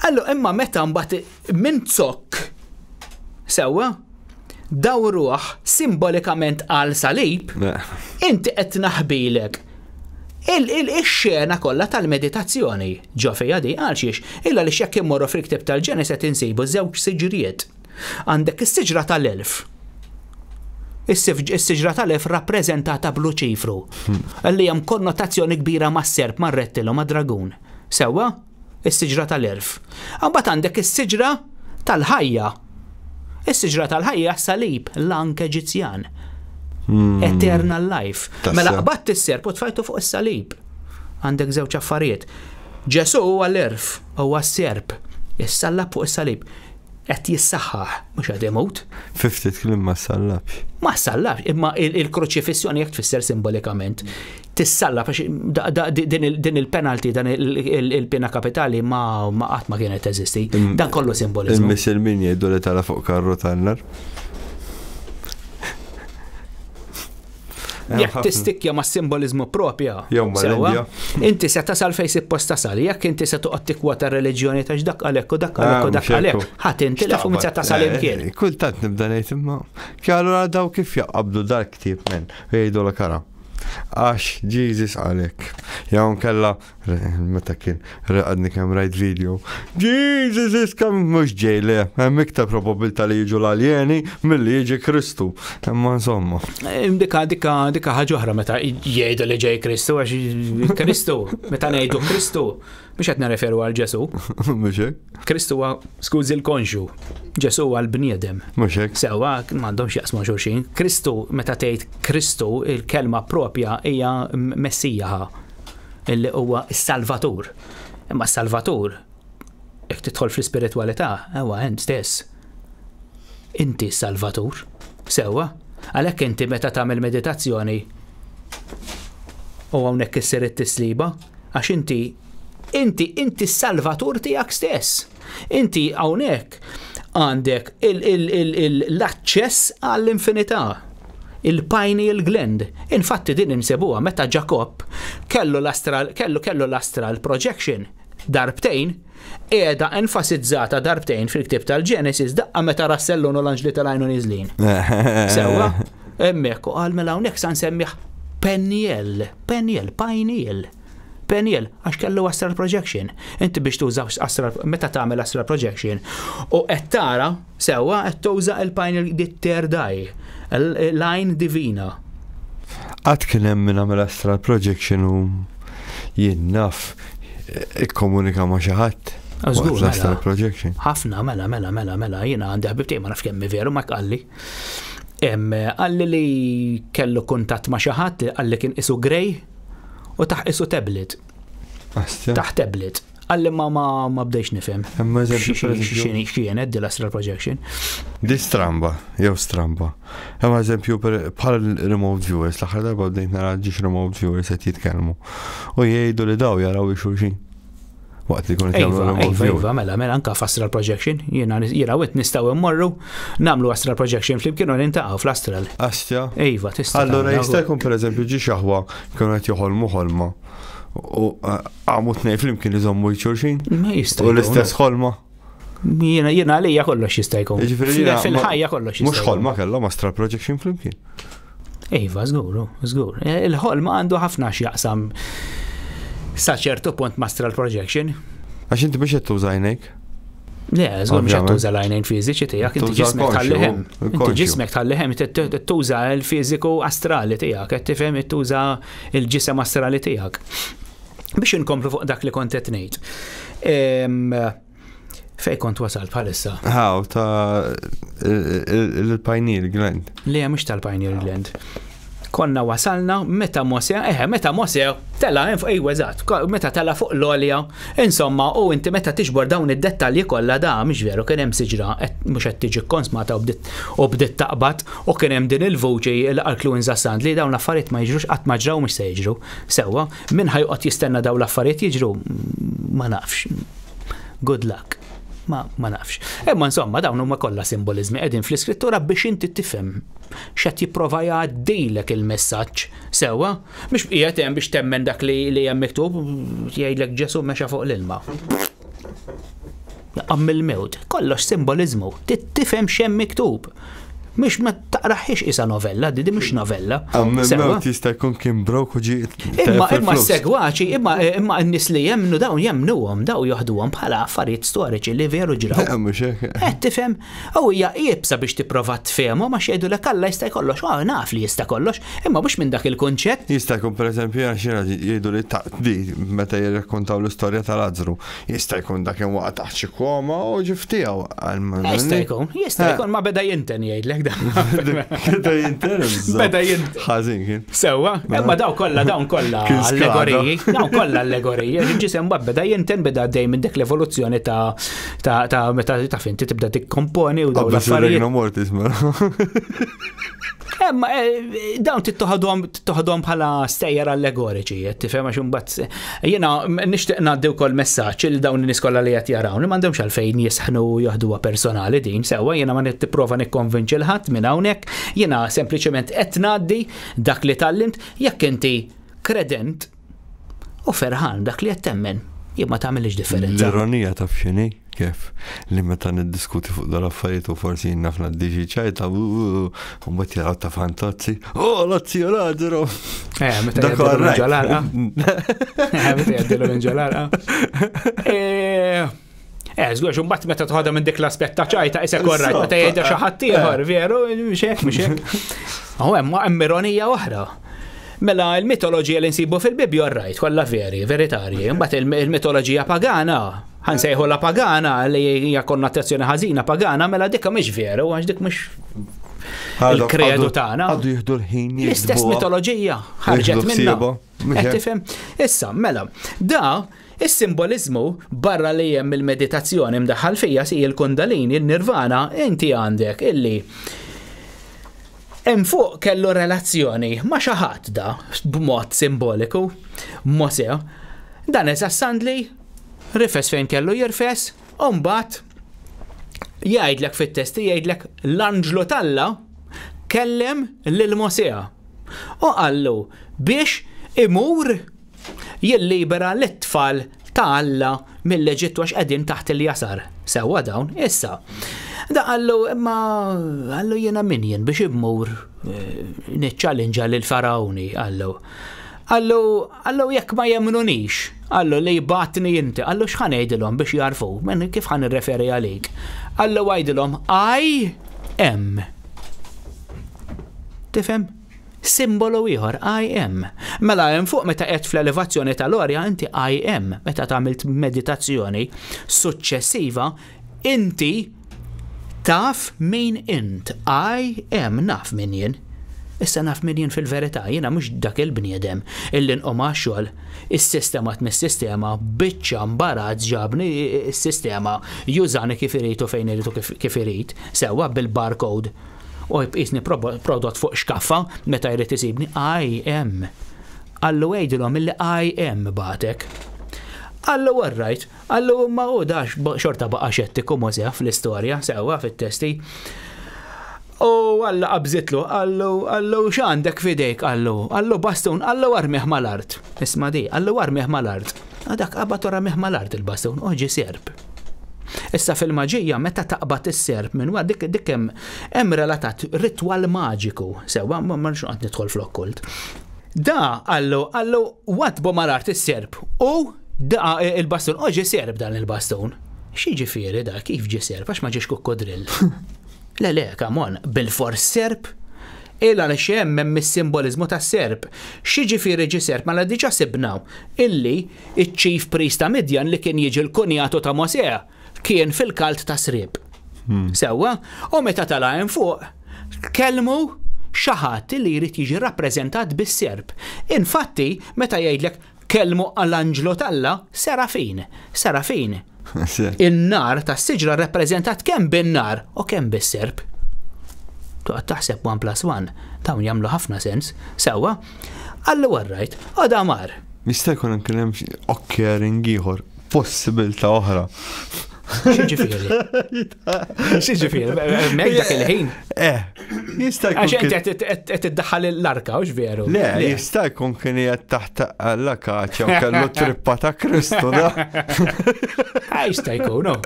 Allu imma meta mbagħad minn zok sewwa dawruħ simbolikament għal salib, inti qed naħbilek il-xena kollha tal-meditazzjoni ġo fejja di għalxiex illa li xekk immorru friktib tal ġenis għet insibu żewġ siġrijiet. Għandek is-siġra tal-elf. Is-siġra tal-elf rappreżentata blu ċifru. Hm. Li konnotazzjoni kbira mas-serb, ma rettilu mad-dragun. Sewa? Is-siġra tal-elf. Għambat għandek is-siġra tal-ħajja Is-siġra tal-ħajja salib, l-ank Eġizzjan. Hmm. Eternal life. Mela qbatt is-serp u tfajtu fuq is-salib. Għandek żewġ affarijiet. Ġesu huwa l-erf, huwa s serb Issalla fuq is-salib qed jissaħħaħ mhux għad imut. Fiftit kliem ma sallab. Ma sallab, imma il-kroċifissjoni jekk tfisser simbolikament. Tissallab, għax din il penalti dan il-pena kapitali ma qatt ma kienet eżisti. Dan kollu simbolizmu. Il-missil min jgħidu li tala fuq karru tannar. Ehm, jekk tistikja ma' simbolizmu propja. Sewa, inti se tasal si posta tasal, jekk inti se toqgħod tikwa ta' reliġjoni ta' x'dak għalek u dak għalek u ehm, dak għalhekk, inti intilef u se tasal eh, imkien. Eh, kultant nibda ngħid imma, Kjallu għadaw kif jaqabdu dal ktib men, jgħidu l karam għax Jesus għalek. Jawn kella, meta kien, raqadni kem rajt video. Jesus is kam mux ġejle, mikta probabilta li jġu l-aljeni mill-li jġi Kristu. Temma insomma. Eh, dika, dika, dika ħagħuħra meta jgħidu li ġej Kristu, għax Kristu, meta nejdu Kristu. Mux għetna referu għal ġesu. Muxek. Kristu għu, skużi l-konxu, ġesu għal bniedem. Muxek. Sewa, mandom xieqsmu xoxin. Kristu, meta tgħid Kristu, il-kelma propja hija messijaħa, Illi huwa salvatur. Imma salvatur, jek titħol fl-spiritualità, ewa, hemm stess. Inti salvatur. Sewa, għalhekk inti meta tagħmel meditazzjoni u hawnhekk issir it-tisliba għax inti Inti, inti salvatur tijak stess. Inti għawnek għandek l-access għall-infinità il il Gland. Infatti din imsebuha meta Jacob kellu l-astral kellu l-astral projection darbtejn Eda enfasizzata darbtejn fil-ktib tal-Genesis daqqa meta rassellu l-anġli tal ajnu nizlin. Sewa, emmek u għal mela unek san semmiħ Peniel, Peniel, pajniel. Peniel, għax kellu astral projection. Inti biex tużaw astral, meta tagħmel astral projection. U qed tara sewwa qed tuża l pineal di terdaj, l line divina. Għad kien hemm minn għamel astral projection u jien naf eh, ikkomunika ma xi ħadd. Mela. Ħafna, mela, mela, mela, mela, jiena għandi tiegħi ma naf kemm veru ma qalli. Għalli li kellu kuntat ma xaħat, għalli kien isu grej, u taħqisu tablet. Taħ tablet. Għallim ma ma ma bdejx nifem. Imma eżempju xien eddi l-astral projection. Di stramba, jew stramba. eżempju bħal remote viewers, l remote viewers U jgħidu li daw jaraw waqt li kun iva, iva, iva, mela, mela, anka f'astral projection, jena jena wit nistaw immorru, namlu astral projection flip kienu nintaqaw fl-astral. Astja? Iva, tista. Allora, jista' jkun pereżempju ġi xaħwa kienu qed joħolmu ħolma. U għamu nej flim kien iżommu jċurxin? Ma jista. U l-istess ħolma? Jena jena għalija kollox xistajkun. Jiġifieri fil-ħajja xistajkun. Mhux ħolma kellhom astral projection flimkien. Iva, zgur, żgur. E, il-ħolma għandu ħafna x'jaqsam saċertu punt mastral projection. Għax inti biex jettu zajnek? Le, zgur biex tuża l-għajnejn fiżiċi tiegħek, inti ġismek tal-leħem. Inti ġismek tal-leħem, tuża l-fiżiku astrali tiegħek, qed tifhem tuża l-ġisem astrali tiegħek. Biex inkomplu fuq dak li kont qed ngħid. Fej kont wasal bħalissa? Għaw, ta' il-Pioneer Gland. Le, mux tal-Pioneer Gland konna wasalna, meta mosja, eħe, meta mosja, tela, ejwa, eżat, meta tela fuq l-olja, insomma, u inti meta tiġbor dawn id-dettalji kollha da, mux veru, kien siġra, mhux qed tiġi konsmata u bditt taqbad, u kien hemm din il vuġi l-arkluinza sand li dawn l'affariet affarijiet ma jiġrux qatt ma ġraw mhux se jġru, Sewwa, minn ħajqot jistenna dawn l-affarijiet jiġru ma nafx. Good luck ma, ma nafx. Imma insomma, dawn huma kollha simbolizmi qegħdin fl-iskrittura biex inti tifhem x'qed jipprova jgħaddilek il-messaġġ sewwa, biex qiegħed hemm biex temmen dak li li hemm miktub jgħidlek ġesu mexa fuq l-ilma. Qamm il-mewt, kollox simbolizmu, tittifhem x'hemm miktub. Mish ma taqraħiex isa novella, di di mish novella. Għammemma tista' jkun kien brok uġi. Imma imma segwaċi, imma imma n-nis li jemnu dawn jemnuhom daw għom bħala affarijiet storiċi li veru ġraw. Qed eh, eh, tifhem, u hija jibsa biex tipprova tfehmu ma xejdu la kalla jista' kollox, għaw naf li jista' kollox, imma mhux minn dak il-kunċett. Jista' jkun pereżempju għax jgħidu li taqdi meta jirrakkontaw l-istorja tal-Azzru. Jista' jkun dak imwaqt taħt xi koma u ġiftiegħu. Jista' jkun, jista' eh. jkun ma beda jinten jgħidlek da. Beda jinteress. Beda jinteress. kien. Sewa, emma daw kolla, dawn kolla allegoriji, dawn kolla allegoriji, ġisem beda jinten beda dej minn dik l-evoluzzjoni ta' ta' meta ta' finti tibda tikkomponi u daw l-affarijiet. mortis ma. Emma eh, dawn tittoħadhom bħala stejjer allegoriċi, tifhem għax imbagħad eh, jiena nixtieq ngħaddi wkoll messaġġ il dawn niskola li qed jarawni m'għandhomx għalfejn jisħnu jaħduha personali din, sewa jiena ma nittiprova nikkonvinċi l ħadd minn hawnhekk, jiena sempliċement qed ngħaddi dak li tallint jekk inti kredent u ferħan dak li qed temmen jien ma tagħmel differenza. L-ironija ta' fxini, kif li meta niddiskuti fuq dal-affarijiet u forsi nafna d-diġi ċajta u mbati jaraw ta' fantazzi. u oh, lazzi radro. Eh, meta jgħidu l-ġalarqa. Ah. Eh, meta jgħidu l-ġalarqa. Ah. Eh, Eh, zgur, bat meta tħodha minn dik l-aspett ta' ċajta, isek korrajt, meta jgħidha xi ħadd veru, mxek, mxek. Għu, hemm hemm ironija oħra. Mela il-mitoloġija li nsibu fil-Bibju rajt, kollha veri, veritarji, imbagħad il-mitoloġija pagana, sejħu la pagana li hija konnotazzjoni ħażina pagana, mela dikka mhix veru, għax dik mux il-kredu tagħna. Għaddu jieħdu l-ħin. L-istess mitoloġija ħarġet minna. Issa, mela, da Is-simbolizmu barra li hemm il-meditazzjoni mdaħħal fija si il-kundalini, il-nirvana, inti għandek illi hemm fuq kellu relazzjoni ma xi ħadd da b'mod simboliku, mod Dan eżas Sandli rifes fejn kellu jirfes, u mbagħad jgħidlek fit-testi jgħidlek l-Anġlu Talla kellem lil Mosea. U qallu biex imur jillibera l-tfal ta' Alla mill-Eġittu għax qegħdin taħt il-jasar. Sewa dawn, issa. Da għallu, imma għallu jena minjen biex immur eh, niċċallinġa lil farawni għallu. Għallu, għallu jekk ma jemnunix, għallu li jibatni jinti, għallu xħan għajdilom biex jarfu, menni kif ħan referi għalik. Għallu għajdilom, I am. Tifem? simbolu ieħor I am. Mela hemm fuq meta qed fl-elevazzjoni tal-orja inti I am, meta tagħmel meditazzjoni suċċessiva, inti taf min int, I am naf min jien. Issa naf min jien fil-verità, jiena mhux dak il-bniedem illi nqoma xogħol is-sistema tmis-sistema biċċa mbarazz ġabni s-sistema jużani kif irid u fejn irid u kif irid, sewwa bil-barcode u jisni prodott fuq xkaffa meta jrid isibni I am. Allu għejdilhom illi I am batek. Allu għarrajt, allu ma u dax xorta baqa xettiku mużef fl-istorja, sewa fit-testi. U għalla qabżitlu, għallu, għallu xandek fidejk, għallu, għallu bastun, għallu armiħ mal-art. Isma di, għallu armiħ mal-art. Għadak għabatora miħ mal-art il-bastun, oġi serb. Issa fil-maġija meta taqbad is-serb minn wa dik dik hemm relatat ritwal maġiku, sewa ma nix qed nidħol fl-okkult. Da allu allu wat mal-art is-serb u da e, il bastun oġi serb dan il-baston. Xieġifieri da kif ġi serb għax ma ġiex kukkodrill. Le le, kamon, bil-fors serb illa li xem hemm is-simbolizmu ta' serb. Xiġifieri ġi serb ma mela diġa sibnaw illi iċ-ċif priest ta' Midjan li kien jiġi l-kunjatu ta' Mosea kien fil-kalt ta' srib. Hmm. Sewa, u meta tal-għajn fuq, kelmu xaħat li jrid jiġi rappreżentat bis-serb. Infatti, meta jgħidlek kelmu għall anġlu Talla, Serafin, Serafin. In-nar tas siġra rappreżentat kemm bin-nar u kemm bis-serb. Tuqgħod taħseb 1 plus 1, dawn jagħmlu ħafna sens, sewwa. Allu għarrajt, u damar. Jista' jkun hemm okkering ieħor, possibilità oħra. Xieġifiri. Xieġifiri, mek dak il-ħin. Eh, jista' jkun. Għax qed iddaħħal l-arka, u veru. Le, jista' jkun kien qed taħt alla kaċċa u kellu trippa ta' Kristu, da. Ah, jista' jkun, no.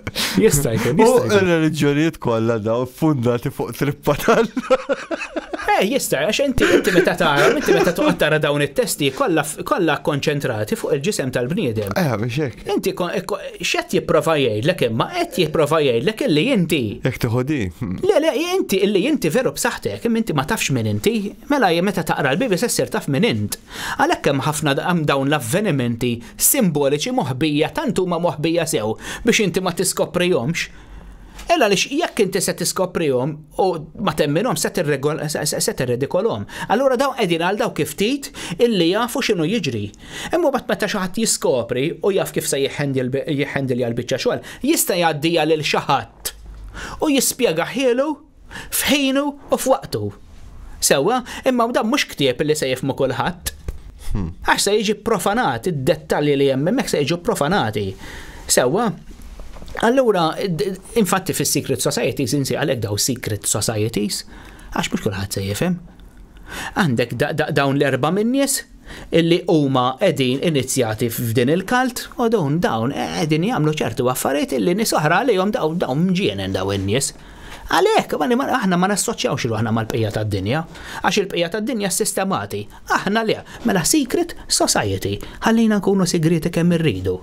Jista' jkun. U l-reliġjonijiet kollha daw fundati fuq trippa tal. Eh, jista' għax inti inti meta tara, inti meta toqgħod tara dawn it-testi kollha konċentrati fuq il-ġisem tal-bniedem. Eh, biex hekk. Inti x'qed jipprova jgħidlek ma qed jipprova jgħidlek illi inti. Jekk tiħodi. Hmm. Le le inti illi inti veru b'saħħtek imma inti ma tafx min inti, mela jien meta taqra l-bibi sessir taf min int. Għalhekk hemm ħafna hemm dawn l-avvenimenti simboliċi moħbija tant huma moħbija sew biex inti ma tiskoprihomx Ella lix, jekk inti se tiskoprihom u ma temminhom se tirredikolhom. Allura daw qegħdin għal daw kif tit illi jafu x'inhu jiġri. Immu bat meta xi ħadd jiskopri u jaf kif se jihendil jgħal biċċa xogħol, jista' jgħaddi lil xi ħadd u jispjega ħielu f'ħinu u f'waqtu. Sewa, imma dan mhux ktieb li se jifmu kulħadd. Hmm. Għax se jiġi profanati, id-dettalji li jemmek se jiġu profanati. Sewa, Allura, infatti fis secret societies insi għalek daw secret societies, għax mux kullħat se jifem. Għandek dawn l-erba minnies illi huma edin inizjati f'din il-kalt u dawn dawn edin jagħmlu ċertu affarijiet illi nisuħra li jom dawn dawn mġienen daw in-nies. Għalek, aħna ma nassoċjawx il aħna mal-pija ta' dinja għax il-pija ta' dinja sistemati. Aħna le, mela secret society, ħallina nkunu segreti kemm irridu.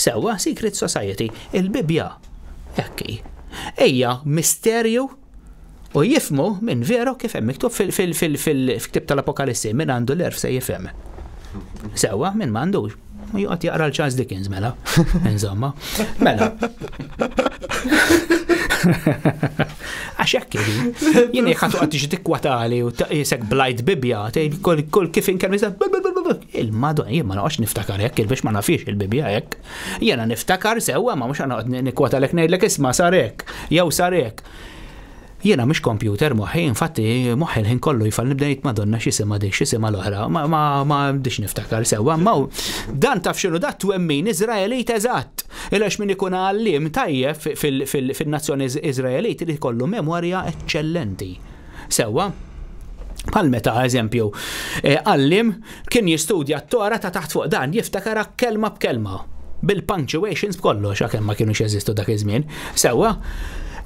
Sewa Secret Society, il-Bibja. Ekki. Ejja, misterju u jifmu minn veru kif hemm miktub fil-ktib tal-Apokalissi minn għandu l-erf se jifhem. Sewa minn m'għandux. Juqgħod jaqra l-Charles Dickens mela. Insomma. Mela. Għax hekk jien jħatu għad tiġi tikkwatali u taqisek blajt bibja, kol kif inkern il-madon, jien ma naqax niftakar jekk il-biex ma nafix il-bibja hekk. Jiena niftakar sewwa ma mhux għanqod nikwatalek ngħidlek isma' sarek, jew sarek. Jiena mish computer moħħi, infatti moħi l-ħin kollu jfal nibda madonna x'isima dik sema l-oħra. Ma ma niftakar sewwa, ma dan taf xinu dat twemmin Iżraelit eżatt. Ilax min ikun għallim tajjeb fil-nazzjoni Iżraelit li kollu memorja eċċellenti. Sewwa, Pal meta eżempju, eh, għallim kien jistudja t-tora ta' taħt fuq dan jiftakara kelma b'kelma bil-punctuations b'kollox għakem ma kienu xeżistu dak iż-żmien. Sewa,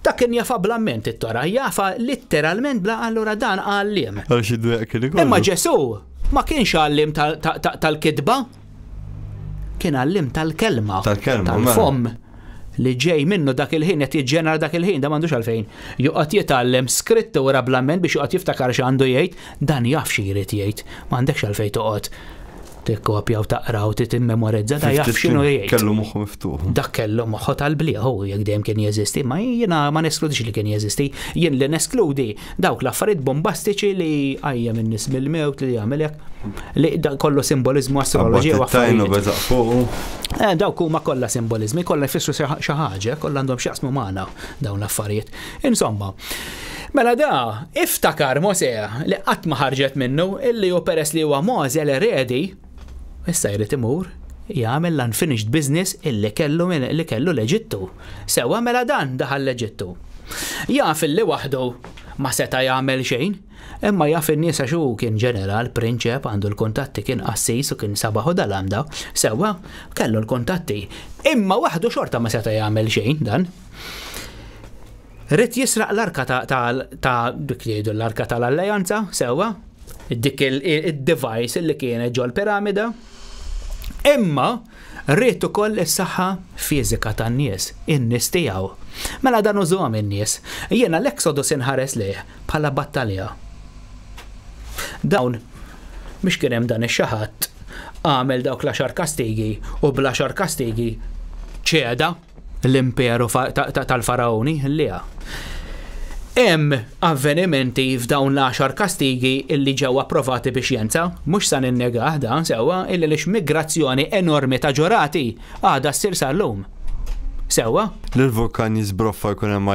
Ta' kien jafa blament it-tora, jafa litteralment bla allora dan għallim. Imma ġesu, ma kienx għallim tal-kidba, kien għallim tal-kelma. Tal-kelma. Tal-fom li ġej minnu dak il-ħin qed jġenar dak il-ħin da m'għandux għalfejn. Joqgħod jitgħallem skritt u rablament biex joqgħod jiftakar xandu jgħid dan jaf xi jrid jgħid. M'għandekx għalfejn toqgħod tikkopja u taqra u titimmemorizza da jaf xinu jgħid. Kellu moħħu miftuħ. Dak kellu moħħu tal-bliħ u jekk dejjem kien jeżisti, ma jiena ma neskludix li kien jeżisti, jien li neskludi dawk l-affarijiet bombastiċi li għajja minn nies mill-mewt li jagħmel hekk li da kollu simbolizmu astrologi u affarijiet. Eh, dawk huma kollha simbolizmi, kollha jfissru xi ħaġa, kollha għandhom x'jaqsmu magħna dawn l-affarijiet. Insomma, Mela da, iftakar Mosea li qatt ma ħarġet minnu illi hu peress li huwa Mosea li redi issa jrid imur jagħmel l-unfinished business illi kellu li kellu l-Eġittu. Sewa mela dan daħal l-Eġittu. Jaf li waħdu ma seta jagħmel xejn, imma jaf in-nies għaxu kien ġeneral, prinċep, għandu l kuntatti kien qassis u kien sabaħu dal-għamda, sewa kellu l kuntatti Imma waħdu xorta ma seta jagħmel xejn dan. Rit jisraq l-arka ta' dik jgħidu l-arka tal-alleanza, sewa, dik il-device li kienet ġol piramida, Imma rrit ukoll is-saħħa fiżika tan-nies, n nies tijaw. Mela dan użuhom in-nies. Jiena l-Exodus inħares leh bħala battalja. Dawn mish kien hemm dan ix-xaħat għamil dawk l kastigi u blaxar kastigi ċeda l-imperu tal-faraoni l-lija. Hemm avvenimenti f'dawn l-10 kastigi illi ġew approvati biex jenza, mhux sa ninnega da sewwa illi lix migrazzjoni enormi ta' ġorati għadha ssir sal-lum. Sewa? L-vulkan jizbroffa jkun hemm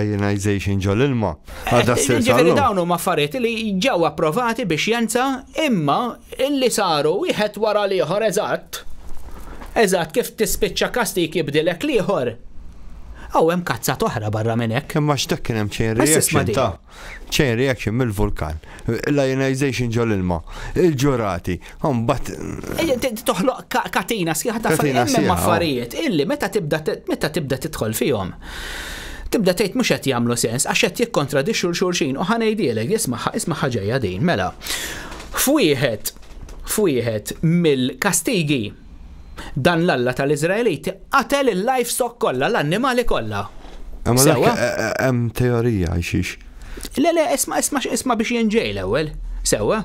ionization ġol ilma. Għadha ssir sal-lum. dawn huma affarijiet li ġew approvati biex jenza imma illi saru wieħed wara l-ieħor eżatt. Eżatt kif tispiċċa kastik jibdilek l-ieħor Aw hemm kazza toħra barra minn hekk. Imma x'dak kien hemm chain reaction ta' chain reaction mill-vulkan. L-ionization ġol ilma, il-ġurati, mbagħad toħloq katina sħiħa ta' hemm affarijiet illi meta tibda meta tibda tidħol fihom. Tibda tgħid mhux qed jagħmlu sens għax qed jikkontradixxu l-xulxin u ħanejdilek jismaħ isma' ħaġejja din mela. Fwieħed fwieħed mill-kastigi Dan l-alla tal-Izraeliti qatel il-livestock kollha, l-annimali kollha. Għem eh, eh, teorija xiex. Le le, isma isma isma biex jinġej l-ewwel. Sewa?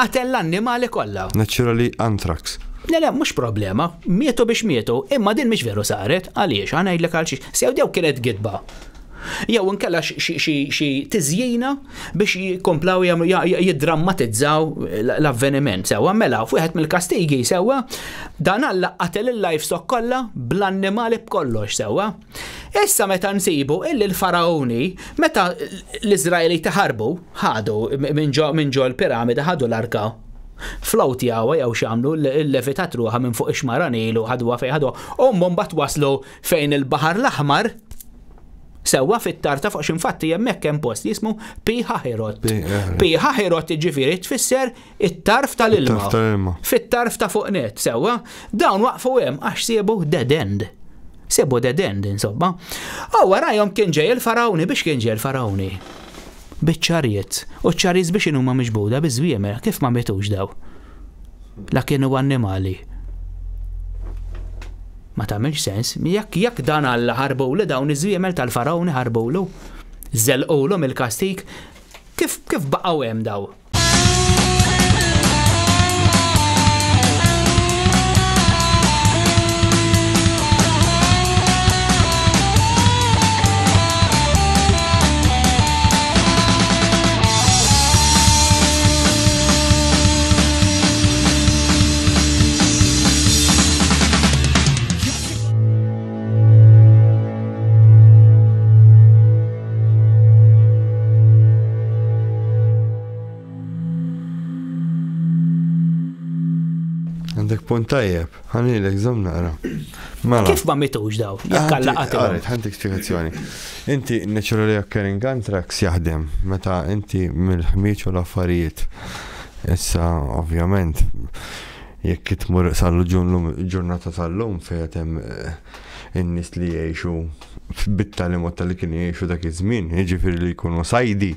Qatel l-annimali kollha. Naturally anthrax. Le le, mhux problema, mietu biex mietu, imma din mux veru saret, għaliex, għana jgħidlek għal xiex, sew dew kienet gidba jew inkella xi tiżjina biex jikkomplaw jiddrammatizzaw l-avveniment sewwa mela fuħet mill-kastigi sewwa dan qatel il-livestock kollha bl-annimali b'kollox sewwa. Issa meta nsibu illi l-farawni meta l-Izraeli taħarbu ħadu minn ġol piramida ħadu l-arka Flowt jawa jew xamlu l-levitat ruħa minn fuq ixmara nilu ħadwa fej ħadwa. Ummum bat waslu fejn il-bahar l-aħmar sewwa fit-tarta fuq x'infatti hemmhekk hemm post jismu Piħa Herod. Piħa jiġifieri tfisser it-tarf tal-ilma. Fit-tarf ta' fuq net sewwa dawn waqfu hemm għax siebu dead end. Sebu dead end insomma. U warajhom kien ġej il-farawni biex kien ġej il-farawni. Biċċarijiet, u ċarijiet biex inhuma miġbuda biżwiemel kif ma mitux daw. La kienu annimali ma tagħmilx sens, jekk jekk dan Alla ħarbu li dawn iż-żwiemel tal-farawni ħarbowlu, żelqowlhom il-kastik, kif kif baqgħu hemm daw? Għandek punt tajjeb, l zom nara. Mela. Kif ma mitux daw? Jekkalla għatim. Għarit, għandek spiegazzjoni. Inti naturally occurring anthrax jaħdem, meta inti mill-ħmiċ u l-affarijiet. Issa, ovvjament, jekk tmur sal-ġurnata tal-lum fejatem. Uh, eh, n-nis li jiexu bitta li motta li kien jiexu dak iż-żmien, jiġifieri li jkunu sajdi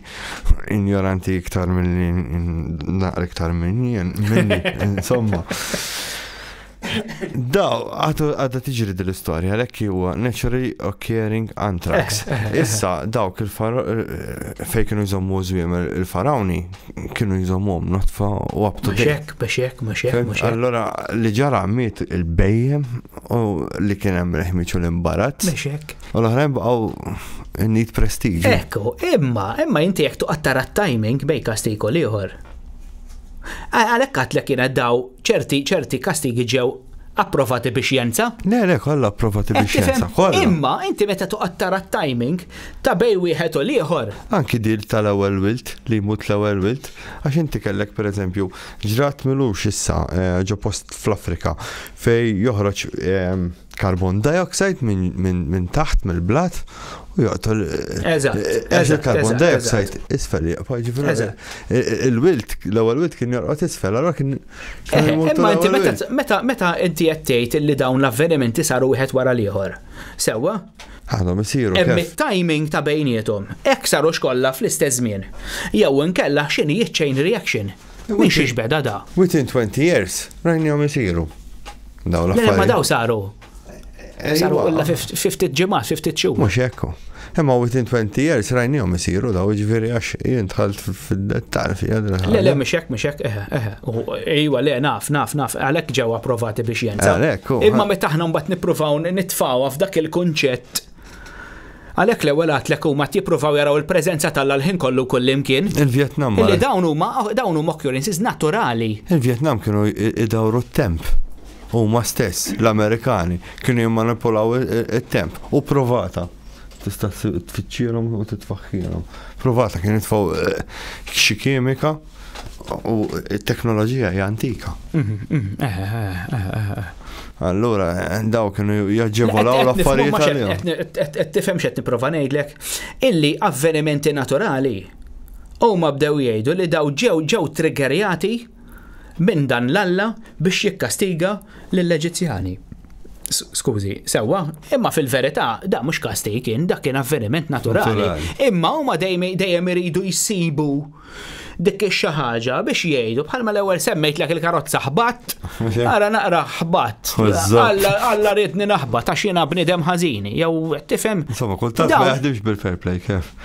ignoranti iktar minn naqra iktar minn insomma. Daw, għadda tiġri dil-istoria, l-ekki huwa naturally occurring anthrax. Issa, dawk il-faraw, fej kienu jżommu użwiem il-farawni, kienu jżommu notfa u għabtu. Maċek, maċek, maċek, maċek. Allora, li ġara miet il-bejjem u li kien hemm reħmiċu l-imbarazz. Maċek. U l-ħrajn baqaw need prestige. Ekku, imma, imma inti jek tuqattara timing bejka stikol ieħor. Għalhekk għatlek jiena daw ċerti ċerti kastigi ġew approvati biex jenza. Ne, ne, kolla approvati biex eh, jenza, Imma, inti meta tuqattara timing ta' bej wieħed u liħor. Anki dil tal-ewel wilt, li mut l-ewel wilt, għax inti kellek per eżempju, ġrat milux issa eh, ġo post fl-Afrika fej joħroġ karbon eh, dioxide minn taħt mill-blat u joqtol il-carbon eh, eh, eh, dioxide il-wilt, l-ewwel wilt kien jorqod isfel, allora meta inti qed tgħid li dawn l saru wieħed wara l-ieħor. Sewwa? isiru. timing ta' bejnietom. Ek saru xkollha fl-istess żmien. Jew inkella x'inhi chain reaction. Min xiex beda da. Within 20 years, rajnijom isiru. Daw l-affarijiet. Ma daw saru. Saru 50 ġemat, 50 xhur. Mhux hekk. Imma within 20 years rajnijom isiru daw ġviri għax jintħalt fil-dettal fi għadra. Le, le, miexek, miexek, eħe, eħe. Ejwa, le, naf, naf, naf, għalek ġewa provati biex jenza. Għalek, Imma metaħna mbat niprofaw għaf f'dak il-konċett għalek l għalat għatlek u ma jiprofaw jaraw il-prezenza tal għalħin kollu kullimkien. Il-Vietnam. Li dawn huma dawn huma occurrences naturali. Il-Vietnam kienu id t-temp. U ma stess, l-Amerikani kienu jimmanipulaw il-temp u provata tista' tfittxierhom u titfaħħilhom. Provata kien nitfgħu eh, xi kimika u t-teknoloġija hija antika. Mhm, mhm. Eh, eh, Allura, daw kienu jaġġevolaw l-affarijiet. Qed tifhem x'qed nipprova ngħidlek illi avvenimenti naturali huma bdew jgħidu li daw ġew ġew triggerjati minn dan l-alla biex jikkastiga lill-Eġizzjani skużi, sewa, imma fil-verità, da mux kastej kien, da kien avveniment naturali. Imma huma dejjem iridu jisibu dik xi ħaġa biex jgħidu bħalma l-ewwel semmejt lek il-karozza ħbatt, ara naqra ħbatt. Alla ridni naħbat għax jiena bniedem ħażini, jew qed tifhem. Insomma, kultant ma jaħdimx bil-fair play kif.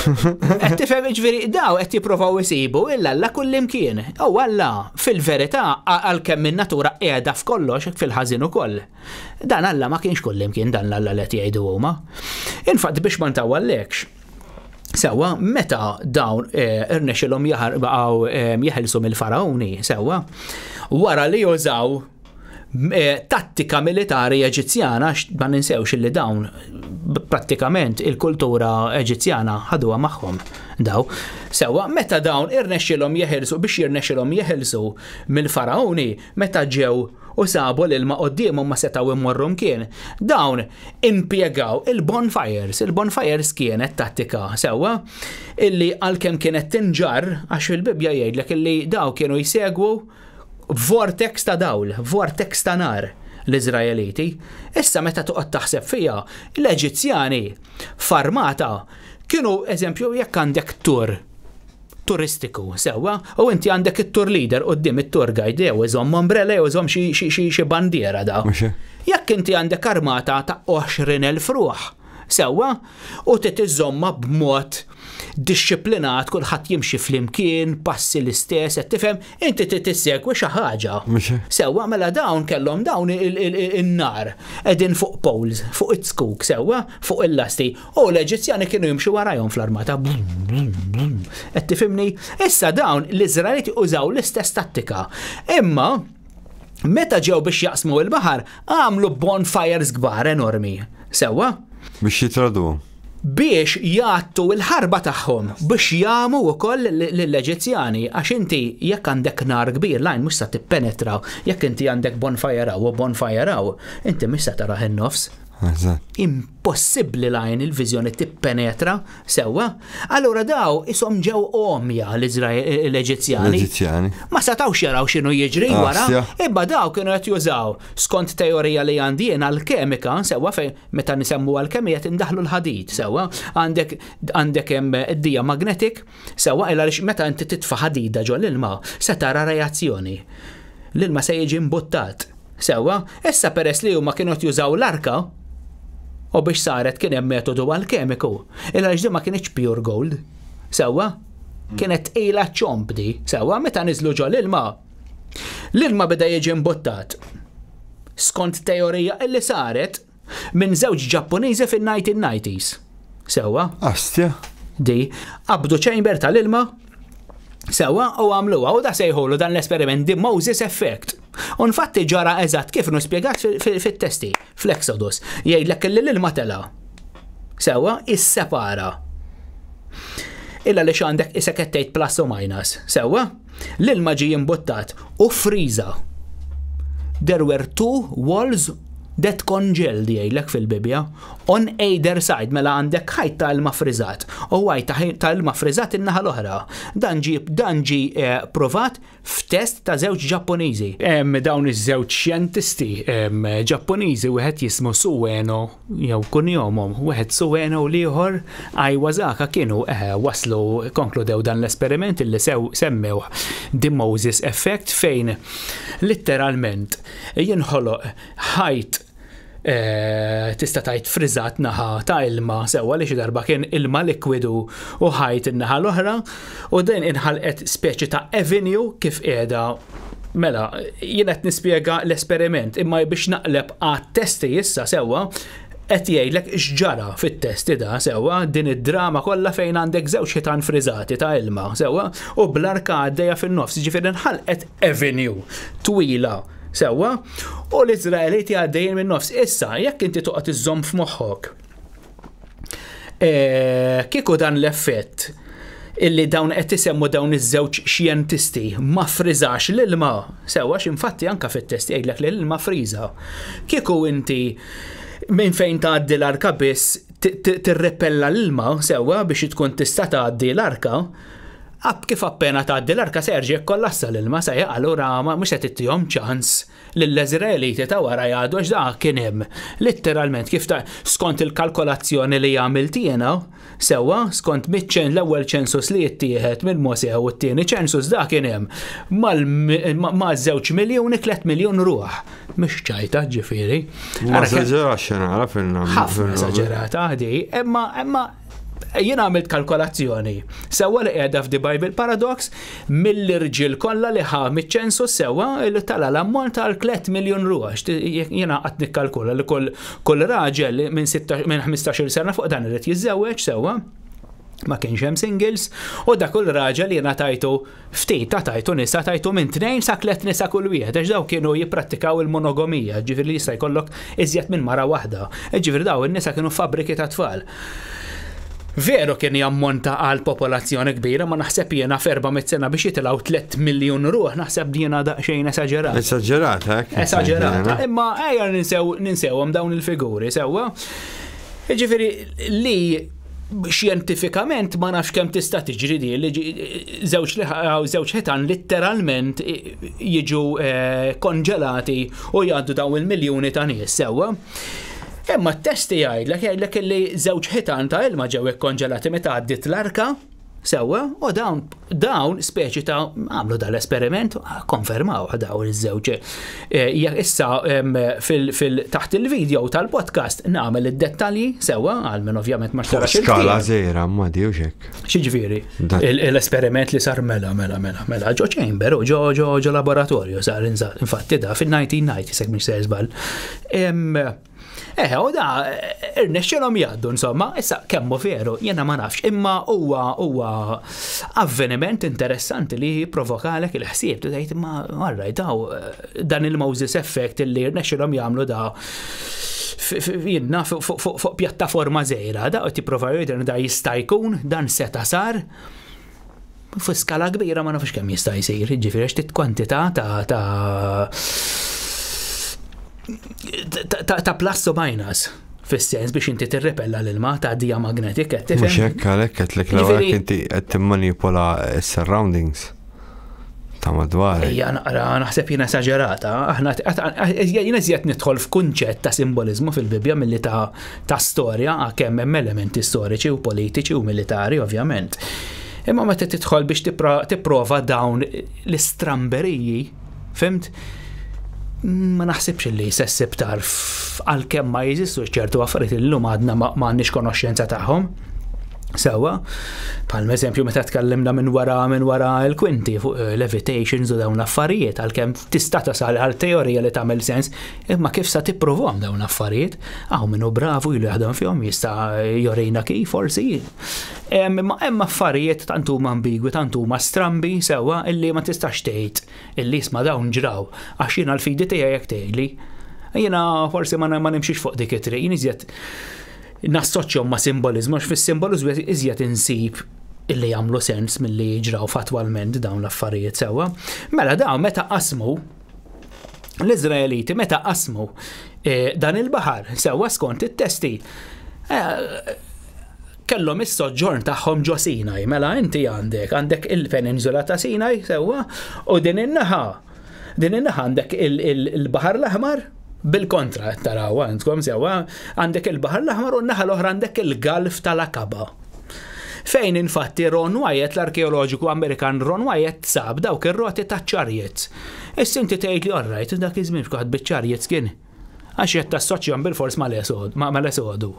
Qed tifhem iġveri daw qed jippruvaw isibu illa alla kull imkien. Oh alla fil-verità għalkemm min-natura qiegħda f'kollox fil-ħażin ukoll. Dan alla ma kienx kull imkien dan l-alla li jgħidu huma. Infatt biex ma ntawallekx Sewa, meta dawn eh, irnexilhom jaħarbaqgħu eh, jeħelsu il-farawni, sewa, wara li jużaw eh, tattika militari eġizzjana, ma ninsewx li dawn prattikament il-kultura eġizzjana ħaduha magħhom daw. Sewa, meta dawn irnexilhom jeħelsu biex jirnexilhom jeħelsu mill-farawni, meta ġew u sabu l-ilma qoddimhom ma setaw immorrum kien. Dawn impjegaw il-bonfires, il-bonfires kienet tattika sewwa illi għalkemm kienet tinġar għax il-Bibja jgħidlek illi daw kienu jsegwu vortex ta' dawl, vortex ta' nar l-Izraeliti. Issa meta toqgħod taħseb fija, l-Eġizzjani farmata kienu eżempju jekk għandek tur turistiku sewa u inti għandek it-tour leader u d-dim it-tour guide jew iżom ombrella jew iżom xi bandiera da. Jekk inti għandek armata ta' 20.000 ruħ sewa u b b'mod disċiplinat, kulħadd jimxi flimkien, passi l-istess, qed tifhem, inti tissegwi xi ħaġa. Sewwa mela dawn kellhom dawn in-nar qegħdin fuq poles, fuq it-skuk sewwa, fuq il-lasti. U l-Eġizzjani kienu jimxu warajhom fl-armata. Qed tifhimni? Issa dawn l-Iżraeliti użaw l-istess tattika. Imma meta ġew biex jaqsmu il-baħar, għamlu bonfires kbar enormi. Sewa? Biex jitradu biex jgħattu il-ħarba tagħhom biex jgħamu wkoll l-Eġizzjani għax inti jekk għandek nar kbir lajn mhux se tippenetraw, jekk inti għandek bonfire u bonfire inti mhux sa tara in-nofs Impossibbli lajn il-vizjoni tippenetra sewwa, allura daw isom ġew omja l-Eġizzjani. Ma satawx jaraw x'inhu jiġri wara, iba daw kienu qed jużaw skont teorija li għandijen għal għall-kemika sewa fej meta nisemmu għal kemija tindaħlu l-ħadid sewwa għandek għandek hemm d-dija magnetik sewwa illa meta inti titfa' ħadida ġol l-ilma se tara reazzjoni. L-ilma se jiġi mbuttat. Sewa, issa peress li huma kienu jużaw l-arka, U biex saret kien hemm metodu għall-kemiku Il-għax ma kienx pure gold. Sewa? Kienet ila ċompdi. Sewa meta niżlu ġol l-ilma. L-ilma beda jiġi mbuttat. Skont teorija illi saret minn żewġ Ġappuniżi fin-1990s. Sewa? Astja. Di, abdu ċejber tal-ilma Sewa u għamlu u da sejħolu dan l-esperiment di Moses Effect. Unfatti ġara eżatt kif nuspiegat fit-testi, fl-Exodus, jgħidlek l lilma tela. Sewa, is-separa. Illa li xandek isekettejt plus u minus. Sewa, l-ilma ġi jimbuttat u friza. There were two walls that congealed jgħidlek fil-Bibja on either side mela għandek ħajt ta' ilma mafrizat u għajt ta' ilma mafrizat innaħal l-oħra. Dan ġi dan eh, provat f'test ta' żewġ Ġappuniżi. Hemm dawn iż-żewġ xjentisti Ġappuniżi wieħed jismu Suweno jew kunjomhom, wieħed Suweno u ieħor Aiwazaka kienu eh, waslu konkludew dan l-esperiment illi semmew The Moses Effect fejn literalment jinħoloq ħajt Eh, tista' tajt frizzat naħa ta' ilma sewwa li xi darba kien ilma likwidu u ħajt naħa l-oħra u din inħalqet speċi ta' avenue kif qiegħda Mela, jiena qed nispjega l-esperiment imma biex naqleb għat-testi issa sewwa qed jgħidlek x'ġara fit testi da sewwa din id-drama kollha fejn għandek żewġ ħitan friżati ta' ilma sewwa u bl-arkadeja fin-nofs ġifieri nħalqet avenue twila Sewa, u l-Izraeliti għaddejn minn nofs. Issa, jekk inti toqgħod iżomm f'moħħok. E, kieku dan l-effett illi dawn qed isemmu dawn iż-żewġ xjentisti ma friżax l-ilma. Sewa x'infatti anka fit-test jgħidlek li l-ilma friża. Kieku inti minn fejn tgħaddi l-arka biss tirrepella l-ilma sewa biex tkun tista' tgħaddi l-arka, Għab kif appena tgħaddi l-arka Serġi kollassa l-ilma sejja allura ma mhux qed ittihom ċans lill-Eżraeliti ta' wara jgħadu għax da' kien hemm. Litteralment kif ta' skont il-kalkolazzjoni li għamil tijena, sewa, skont mitċen l-ewwel ċensus li jittijħet minn mosija u t-tieni ċensus dak kien hemm ma' żewġ miljuni 3 miljun ruħ. Mux ċajta ġifieri. Ma' xena għara fil-nam. Ħafna saġerata ħdi, imma jien għamilt kalkolazzjoni. Sewa li qiegħda f'The Bible Paradox mill-irġiel kollha li ħa miċ-ċensu sewa li tala l-ammont tal 3 miljon ruħax. Jiena għat nikkalkula li kull raġel minn 15-il sena fuq dan irid jiżewweġ sewa ma kienx hemm singles u dak kull raġel li jiena tajtu ftit ta' tajtu nisa tajtu minn tnejn sa' tlet nisa kull wieħed għax daw kienu jipprattikaw il monogomija ġifir li jista' jkollok iżjed minn mara waħda. Ġifier daw in-nisa kienu fabbriki ta' tfal. Veru kien jammonta għal popolazzjoni kbira, ma naħseb jiena ferba sena biex jitilaw 3 miljon ruħ, naħseb jiena daqxejn esagerat. Esagerat, hekk? Esagerat, imma ejja ninsewhom dawn il-figuri, sewwa. Ġifiri li xjentifikament ma nafx kemm tista' tiġri di li żewġ ħetan litteralment jiġu eh, konġelati u jgħaddu daw il miljoni ta' nies sewwa. Imma t-testi jgħidlek jgħidlek li żewġ ħitan ta' ilma ġew ikkonġelati meta għaddit l-arka sewa u dawn dawn speċi ta' għamlu dal-esperiment ah, konfermaw dawn iż-żewġ. Eh, Jek issa fil-taħt il-video tal-podcast nagħmel id-dettalji sewa għal minn ovvjament ma xtarax. Skala zera ma diewx hekk. l-esperiment li sar mela mela mela mela ġo chamber u ġo ġo ġo laboratorju sar infatti da fil 1990 sek minn seżbal. Eħe, eh, u da, irnexxilhom jgħaddu insomma, issa kemmu veru, jena ma nafx, imma huwa huwa avveniment interessanti li provokalek il-ħsieb, tgħid ma marraj daw dan il-Moses effect li irnexxilhom jagħmlu da jinnna fuq pjattaforma żejra, da qed tipprova da jista' jkun, dan seta sar fu skala kbira ma nafx kemm jista' jsir, ġifieri x'tit kwantità ta' ta' ta' plus u minus fis-sens biex inti tirrepella l-ilma ta' dija magnetika. Eh, Mux hekk għalhekk qed lek l jiġifieri- inti qed timmanipola s-surroundings ta' madwar. Ija naqra naħseb jiena esaġerata, aħna jiena żjed nidħol f'kunċett ta' simbolizmu fil-Bibja milli ta' storja kemm hemm elementi storiċi u politiċi u militari ovvjament. Imma meta tidħol biex tipprova dawn l-istramberiji, fimt? ma naħsibx li sessib tarf għal kemm ma jeżistu ċertu għaffariet illum għadna ma għandix konoxxenza tagħhom. Sewa, pal eżempju meta tkellimna minn wara minn wara l-kwinti fuq eh, levitations u dawn affarijiet għalkemm tista' tasal għal teorija li tagħmel sens, imma kif sa tipprovhom dawn affarijiet, aw minnu bravu ilu jaħdem fihom jista' jorejna kif forsi. Imma hemm affarijiet tant huma ambigwi, tant huma strambi sewa illi ma tistax tgħid illi isma' dawn ġraw għax jiena l-fidi tiegħek tgħidli. Jiena forsi ma nimxiex fuq dik it-triq, jien nassoċjom ma' simbolizmu għax fis-simbolizmu iżjed insib illi jagħmlu sens milli jiġraw fatwalment dawn l-affarijiet sewwa. Mela dawn meta qasmu l-Izraeliti meta qasmu e, dan il-baħar sewwa skont it-testi e, kellhom is-soġġorn tagħhom ġo Sinaj, mela inti għandek għandek il-peninsula ta' Sinaj sewwa u din in-naħa din in-naħa għandek il-Baħar l-Aħmar Bil-kontra, taraw, għandkom eh, sewa, eh, għandek il-Bahar l-Aħmar u naħal oħra għandek il-Galf tal-Akaba. Fejn infatti Ron Wyatt, l-arkeoloġiku Amerikan Ron Wyatt, sab dawk ir-roti ta' ċarjet. Is-sinti tgħid li orrajt dak iż-żmien f'kaħad biċ-ċarjet kien. Għax qed tassoċjahom bil-fors mal-esodu.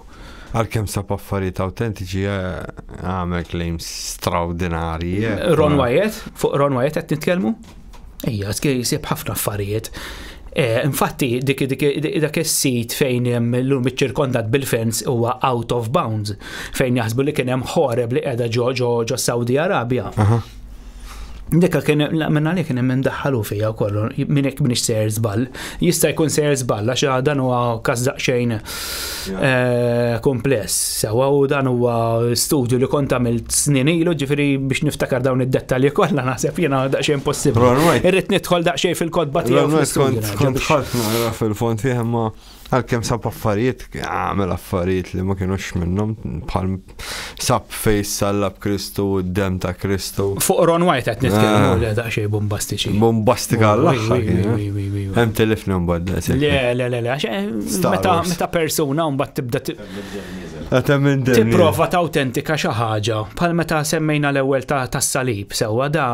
Għal-kem sa' paffariet autentiċi eh, għamel claims straordinarji. Ron Wyatt, fuq Ron Wyatt qed nitkellmu? Ija, sib ħafna affarijiet. Eh, infatti, dak is-sit fejn l-lum iċ bil-fens huwa out of bounds, fejn jaħsbu li kien hemm ħoreb li qiegħda ġo ġo Saudi Arabia. Dekka kien, minna li kien minn daħħalu fija kollu, minn ek minn ser zbal. Jista jkun ser zbal, għax dan huwa kas xejn eh, kompless. Sawa u dan huwa studju li kont mill snin ilu, ġifiri biex niftakar dawn id-dettalji kollha naħseb jiena xejn possibbli. Irrid nidħol daqxejn fil-kodba tiegħu. Kont fil-font imma Għal-kem sab affarijiet, għamel affarijiet li ma kienux minnom, bħal sab fejs sallab Kristu, dem ta' Kristu. Fuq Ron White għet nitkellmu ah. li da' bombastiċi. Bombastika għall-axħar. Eh? Hemm telifni mbagħad. Le, le, le, le, eh, meta persuna mbagħad tibda tipprova ta' autentika xi ħaġa. Bħal meta semmejna l-ewwel ta' salib sewwa da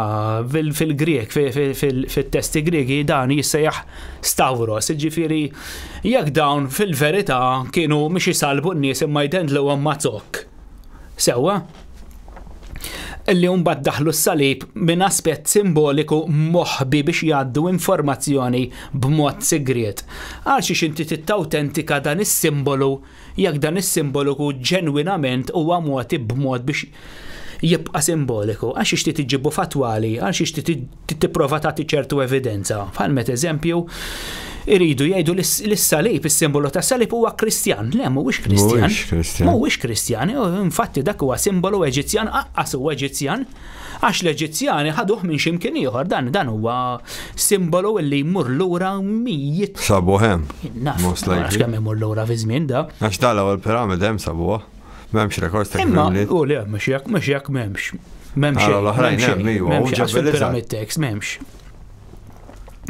fil-Grek, fil-testi Greki dan jissejjaħ Stavros, ġifieri jekk da dawn fil-verità kienu mhix isalbu n-nies imma għam mazzok. Sewwa? Illi mbagħad daħlu s-salib minn aspett simboliku moħbi biex jgħaddu informazzjoni b'mod sigriet. Għalxi xinti inti tautentika dan is-simbolu jak dan is-simbolu ġenwinament huwa moti b'mod biex jibqa simboliku, għax ixti tiġibu fatwali, għax ixti tipprova tagħti ċertu evidenza. Falmet eżempju, iridu jgħidu l-salib, is-simbolu ta' salib huwa kristjan. Le, mhuwiex kristjan. Mhuwiex kristjan, infatti dak huwa simbolu eġizzjan, aqqas u eġizzjan, għax l-eġizzjani ħaduh minn ximkien ieħor dan dan huwa simbolu li jmur lura mijiet. Sabuħem. Naf, għax kemm imur lura fi żmien da. Għax tal-ewwel piramid hemm Memx rekords ta' Imma, u le, mux jak, mux jak memx. Memx. Memx. Memx. Memx.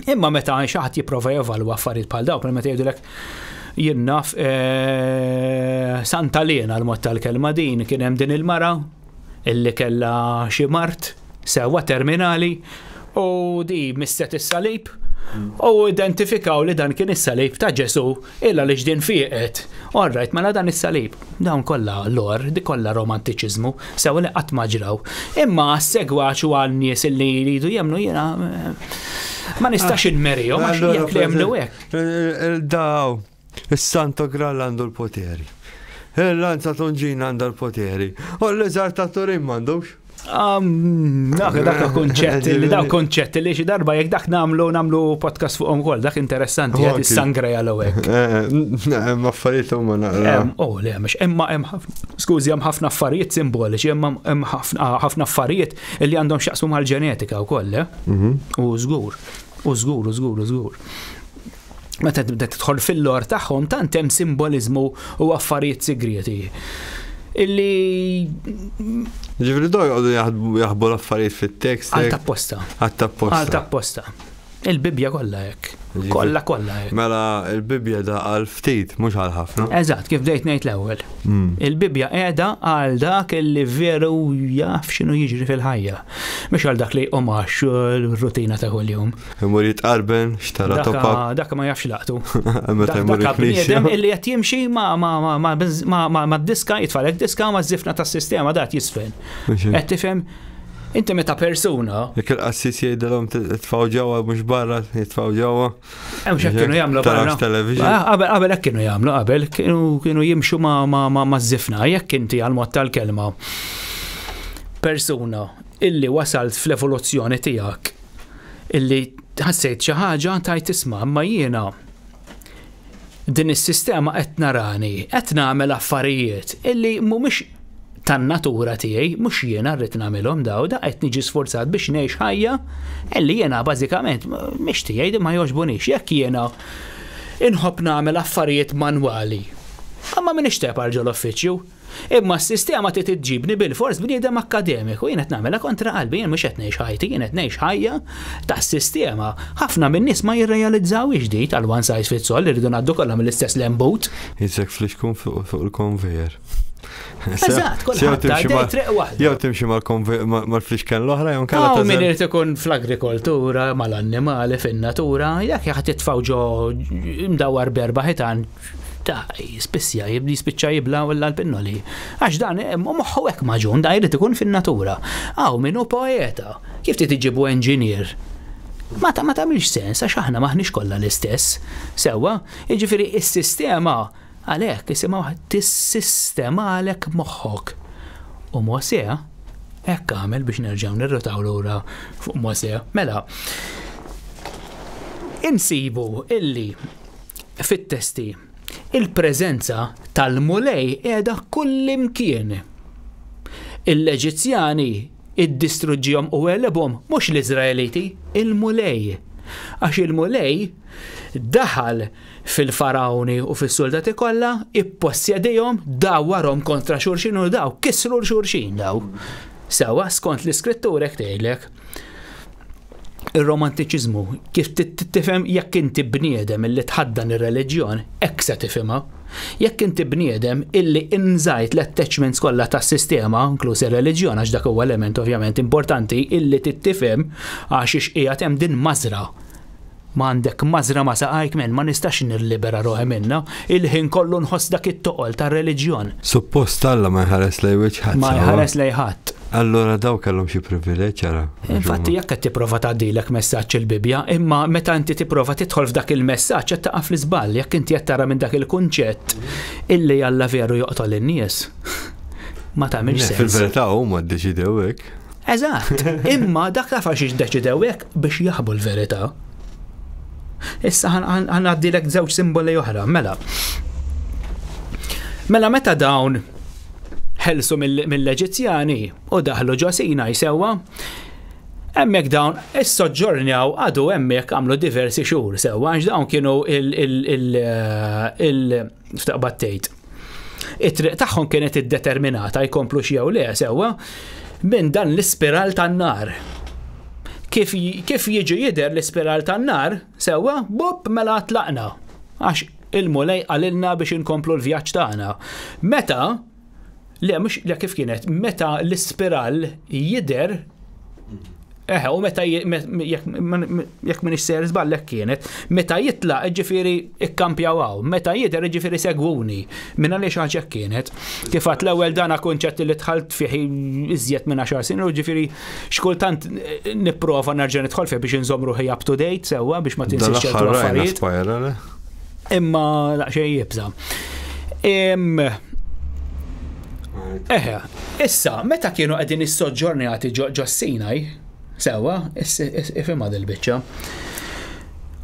Imma meta għan xaħat jiprofa jevalwa affarijiet pal dawk, meta jgħidulek jinnaf eh, Santa Lena l-mod tal-kelma din, kien hemm din il-mara illi kella xi mart sewa terminali u di misset is-salib U identifikaw li dan kien is-salib ta' Ġesu illa li ġdin fieqet. Orrajt, mela dan is-salib. Dawn kollha lor, di kollha romantiċiżmu, sew li qatt ma ġraw. Imma s-segwaċ u għal-nies li jridu jemnu jiena eh, ma nistax ah. inmerihom ma jekk li jemnu eh, hekk. Eh, daw, is-Santo Gral għandu l-poteri. Il-lanza tunġin għandu l-poteri. U oh, l-eżartatur ta' mandux. Dak dak konċett li dak konċett li xi darba jekk dak nagħmlu nagħmlu podcast fuqhom ukoll dak interessanti qed il sangre għal hekk. Eh, eh, hemm affarijiet huma Oh le mhux emma, hemm skużi hemm ħafna affarijiet simboliċi imma hemm ħafna affarijiet li għandhom x'jaqsmu mal-ġenetika wkoll, eh? mhm. u żgur. U żgur, u żgur, u zgur. meta tibda tidħol fil-lor tagħhom tant hemm simbolizmu u affarijiet sigrieti illi. Ġifri doj għoddu jaħbu l-affarijiet fit-tekst. Għalta posta. Għalta posta. Għalta posta. Il-bibja kollha hekk. Kolla kollha jek. Mela il-bibja da għal ftit mhux għal ħafna. Eżatt, kif dejt ngħid l-ewwel. Il-bibja qiegħda għal dak li veru jaf xinu jiġri fil-ħajja. Mux għal dak li omax l-rutina ta' kuljum. Imur jitqarben x'tara topa. Dak ma jafx laqtu. Dak jmur jitqarben. Illi qed jimxi ma' diska jitfalek diska ma' żifna tas-sistema dat jisfen. Qed tifhem Inti meta persuna. Jek il-qassis jgħidilhom tfgħu ġewwa mhux barra, jitfgħu ġewwa. Hemm x'hekk kienu jagħmlu barra. Ah, qabel qabel hekk kienu jagħmlu qabel kienu jimxu ma' żifna jekk inti għal-mod tal-kelma. Persuna illi wasalt fl-evoluzzjoni tiegħek illi ħassejt xi ħaġa tajt isma' ma jiena din is-sistema qed narani, qed nagħmel affarijiet illi mhumiex tan-natura tiegħi mhux jiena rrid nagħmilhom daw da qed niġi sforzat biex ngħix ħajja li jiena bażikament mhix tiegħi ma jogħġbunix jekk jiena inħobb nagħmel affarijiet manwali. Amma min ixtieq arġu l offiċju Imma s-sistema ti tġibni bil-fors bniedem akademiku, jien qed nagħmel kontra qalbi, jien mhux qed ngħix ħajti, jien qed ngħix ħajja tas-sistema. Ħafna min-nies ma jirrealizzawx di tal-one size fits all irridu ngħaddu kollha mill-istess lembut. Jiżek fliexkun fuq il-konvejer. Eżatt, kulħadd jew timxi mal-fliexken l-oħra jew kellha. Aw min irid ikun fl-agrikoltura, mal-annimali, fin-natura, jekk jaħ titfgħu ġo mdawwar berba ħitan ta' spissja jibdi spiċċa jibla u l-alpinnoli. Għax dan eh, moħħu hekk maġun, da jrid ikun fin-natura. Aw minnu poeta, kif titiġibu enġinier? Ma ta' ma ta' sens, għax aħna maħniex kollha l-istess. Sewa, jiġifieri is-sistema Għalek, jisimaw t sistema għalek moħħok. U mwasija, ekk għamel biex nerġaw nirrotaw l-ura fuq mwasija. Mela, insibu illi fit-testi il-prezenza tal-mulej edha kullimkien. il leġizjani id-distruġġjom u għelebom mux l-Izraeliti, il-mulej. Għax il-mulej daħal fil-farawni u fil-soldati kollha ippossjedihom dawwarhom kontra xurxin u daw kisru l-xurxin daw. Sewa skont l-iskrittur hekk il-romantiċizmu kif tifem jekk inti bniedem illi tħaddan ir-reliġjon, hekk se tifhimha. Jekk inti bniedem illi inżajt l-attachments kollha tas-sistema, inkluż ir-reliġjon għax dak huwa element ovvjament importanti illi tittifhem għax ixqiegħed hemm din mażra ma għandek mażra ma saqajk men ma nistax nirlibera roħi minna, il-ħin kollu nħoss dak it-toqol ta' reliġjon. Suppost Alla ma jħares lej wieċħat. Ma jħares lej ħadd. Allora daw kellhom xi privileġġ ara. Infatti jekk qed tipprova tgħaddilek messaġġ il-Bibja, imma meta inti tipprova tidħol f'dak il-messaġġ qed taqaf l-iżball jekk inti qed tara minn dak il-kunċett illi alla veru joqtol in-nies. Ma tagħmilx sens. Fil-verità huma ddeċidew hekk. Eżatt, imma dak ta' faxix deċidew hekk biex jaħbu l-verità. Issa għaddilek żewġ simboli oħra, mela. Mela meta dawn ħelsu mill-Eġizzjani u daħlu ġosina jisewa, Emmek dawn, is-soġġornjaw għadu emmek għamlu diversi xhur sewa, għax dawn kienu il-ftaqbattejt. It-triq tagħhom kienet iddeterminata jkomplu xjew le sewa minn dan l-ispiral tan-nar kif, kif jiġi jider l-ispiral tan-nar, sewa, bob mela tlaqna. Għax il-mulej għalilna biex inkomplu l-vjaċ tagħna. Meta, le mux, le kif kienet, meta l-ispiral jider Eħe, eh, u meta jekk minix seris ballek kienet, meta jitla ġifiri għaw, meta jitla er ġifiri segwuni, minn li xaħġa kienet, kifat l ewwel dana konċetti li tħalt fiħi iżjed minna 10 sin, u ġifiri xkultant eh, niprofa narġan nitħol fiħi biex nżomru ħi up to date sewa biex ma tinsiex ċertu affarijiet. Eh? Imma laqxej jibza. Eħe, issa, meta kienu għedin is-soġġorni għati ġo Sinaj, Sewa, ifimad il-bicċa.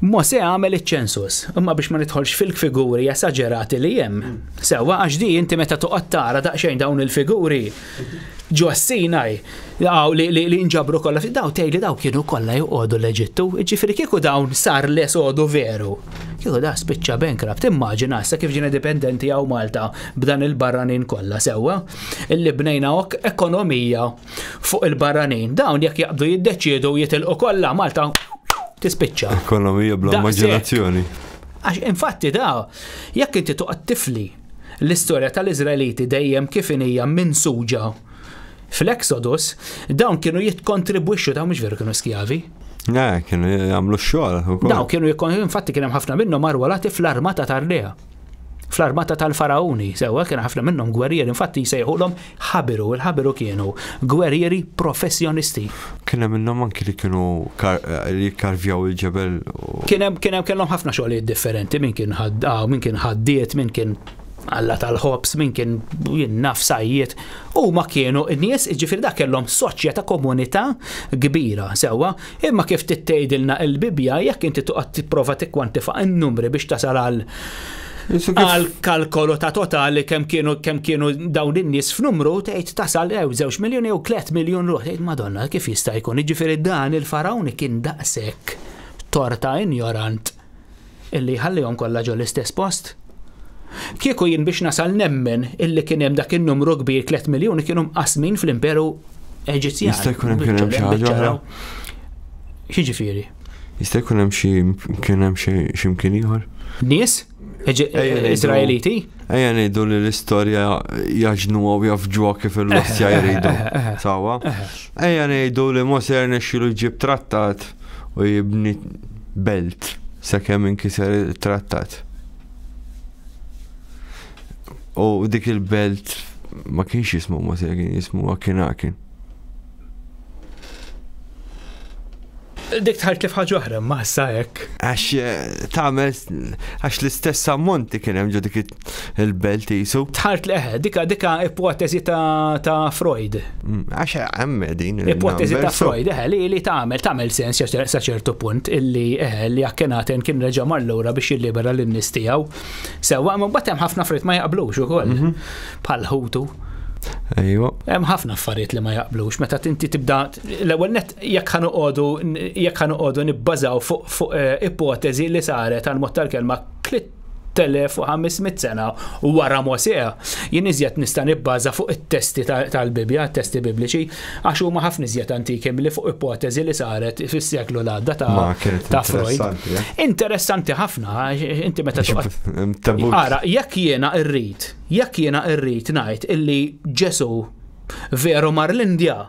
Mo se għamel iċ-ċensus, imma biex ma nidħolx fil-figuri esagerati li jem. Sewa għax di inti meta toqgħod tara daqsxejn dawn il-figuri. ġo għaw li nġabru kollha daw tgħid li daw kienu kollha joqogħdu l-Eġittu, ġifieri kieku dawn sar les għodu veru. Kieku da spiċċa bankrupt, immaġina sa kif ġiena dipendenti għaw Malta b'dan il-barranin kollha sewwa. Illi bnejna ok ekonomija fuq il-barranin. Dawn jekk jaqdu jiddeċiedu jitilqu kollha Malta tispiċċa. Ekonomija bla immaġinazzjoni. Għax infatti da, jekk inti toqgħod tifli l-istorja tal-Iżraeliti dejjem kif hija minn suġa fl-Exodus, dawn kienu jitkontribwixxu dawn mhux veru kienu skjavi. Ne, eh, kienu jagħmlu x-xogħol. Dawn kienu jkun infatti kien hemm ħafna minnhom arwalati fl-armata tar fl-armata tal-farawni, sewa kien ħafna minnhom gwerrieri, infatti jsejħulhom ħabiru, il-ħabiru kienu gwerrieri professjonisti. Kien hemm minnhom anki li kienu li karvjaw il-ġebel. Kien hemm kien hemm kellhom ħafna xogħlijiet differenti, min kien ħaddaw, ah, min kien ħaddiet, min kien alla tal-ħobs minn kien jinnaf sajjiet u ma kienu n-nies iġifir da kellom soċjeta komunità kbira sewa imma kif tittejdilna l-bibja jekk inti tuqgħod tipprova tikkwantifa n-numri biex tasal għal għal kalkolo ta' totali kem kienu kem kienu dawn in-nies f'numru tgħid tasal ew żewġ miljuni jew 3 miljun ruħ tgħid Madonna kif jista' jkun jiġifieri dan il-farawni kien daqshekk torta injorant illi ħallihom kollha ġol l-istess post. Kieku jien biex nasal nemmen illi kien hemm dak in-numru kbir 3 miljuni kienu mqasmin fl-Imperu Eġizzjan. Jista' jkun hemm kien hemm xi ħaġa. Xiġifieri. Jista' jkun hemm xi kien hemm xi ximkien ieħor. Nies? Eh, Izraeliti? Ejja nejdu li l-istoria jaġnu għaw jafġuwa kif il-Russja jridu. Sawa? Ejja nejdu li Moser nexilu ġib trattat u jibni belt sa sakemm inkiser trattat. U dik il-belt ma kienx jismu Moser, kien jismu għakin għakin. Dik tħalt li fħaġa oħra ma sajek. Għax eh, tagħmel għax l-istess ammonti kien hemm dik il-belt isu. Tħalt li dik dika ipotezi ta' Freud. Mm, għax hemm din. Ipotezi ta' Freud, eħe li li tagħmel tagħmel sens sa'ċertu punt illi eħe li akkenaten kien reġa' marlura biex jillibera l-nies tiegħu. Sewwa ma mbagħad hemm ħafna frit ma jaqblux ukoll mhm. bħal ħutu. Ejwa. Hemm ħafna affarijiet li ma jaqblux meta inti tibda l-ewwel net jekk ħanu qogħdu jekk ħanu qogħdu nibbażaw fuq eh, ipotezi li saret għal mod tal-kelma klitt 1500 sena wara Mosea. Jien iżjed nista' nibbaża fuq it-testi tal-Bibja, testi bibliċi, għax huma ħafna iżjed antiki milli fuq ipotezi li saret fis-seklu l-għadda ta' Freud. Interessanti eh? ħafna, inti meta Ara, jekk jiena rrid, jekk jiena rrid ngħid illi Ġesu veru mar l-Indja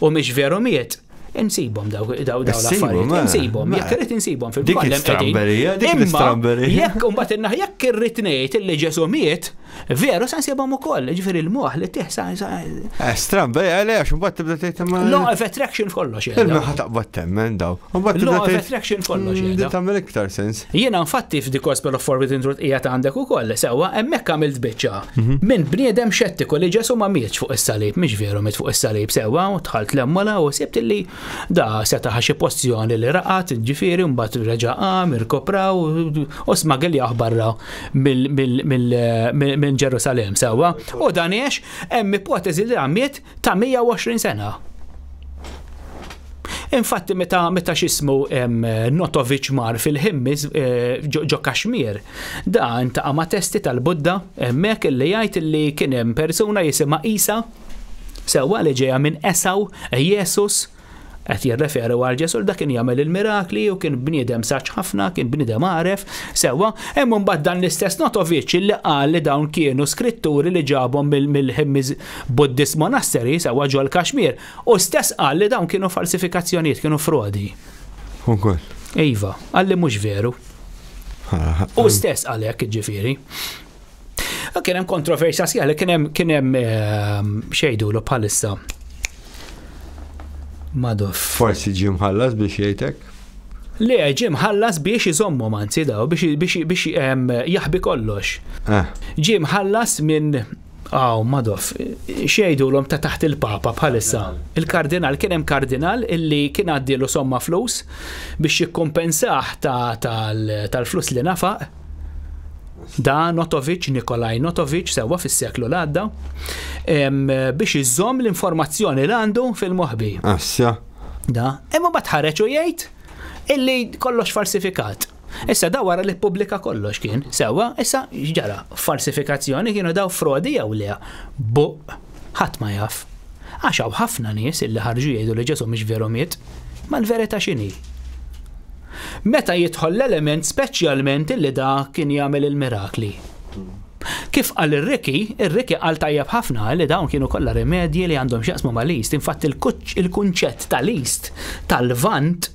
u mhix veru miet, insibom daw daw daw l-affarijiet. Eh. Insibom, jekk irrid insibom fil-problem eh, Jekk u jekk imbagħad innaħ jekk irrid ngħid illi Ġesu miet, veru se nsibhom ukoll, ġifieri l-moħħ li tieħsa. Eh, Stramberija għaliex mbagħad tibda tgħid ma. Law of attraction kollox. Il-meħħa taqbad temmen daw. Law of attraction kollox. Mm, di tagħmel iktar sens. Jiena nfatti f'dik Gospel of Forbidden Truth hija għandek ukoll sewwa hemmhekk għamilt biċċa. Mhm. Minn bniedem xettiku li Ġesu ma mietx fuq is-salib, mhix veru miet fuq is-salib sewwa u tħalt l-emmola u sibt illi Da seta ħaxi pozizjoni li raqat, ġifiri, mbagħad reġaqa, mirkopraw, u smagel barra minn Ġerusalem sewa. U dan jiex hemm ipotezi li għamiet ta' 120 sena. Infatti meta meta xismu Notovic mar fil ħimmis ġo eh, Kashmir, da intaqa' ma' testi tal-Budda hemmhekk illi jgħid li kien hemm persuna jisimha Isa sewa li ġejja minn Esaw, Jesus, qed jirreferu għal Ġesu da kien jagħmel il-mirakli u kien bniedem saċ ħafna, kien bniedem għaref, sewa, hemm mbagħad dan l-istess Notovic li qal li dawn kienu skritturi li ġabom mill-ħimmiż Buddhist monasteri sewa ġol Kaxmir u stess qal li dawn kienu falsifikazzjonijiet, kienu frodi. Ukoll. Iva, li mhux veru. U stess għalhekk ġifieri. Kien hemm kontroversja sjali, kien hemm ehm, xejdu l bħalissa Madof. Forsi ġim ħallas biex jajtek? Le, ġim ħallas biex jizommu manzi daw, biex jahbi kollox. Ġim eh. ħallas minn Aw, madof, xejdu l-om ta' taħt il-papa bħalissa. Il-kardinal, kien hemm kardinal illi kien għaddilu somma flus biex jikkompensaħ tal-flus li nafaq Da Notovic, Nikolaj Notovic, sewa fis-seklu l-għadda, biex iżżomm l-informazzjoni l-għandu fil mohbi Assja. Da, imma bat ħareċu jgħid illi kollox falsifikat. Issa da wara li pubblika kollox kien, sewa, issa ġara, falsifikazzjoni kienu daw frodi jew le, Bu ħadd ma jaf. Għaxaw ħafna nies illi ħarġu jgħidu li ġesu miex veru ma l verita x'inhi. Meta jidħol l-element speċjalment illi da kien jagħmel il-mirakli. Kif għal ir-riki, ir-riki għal tajjeb ħafna li dawn kienu kollha rimedji li għandhom x'jaqsmu ma' list, infatti il-kunċett tal-list tal-vant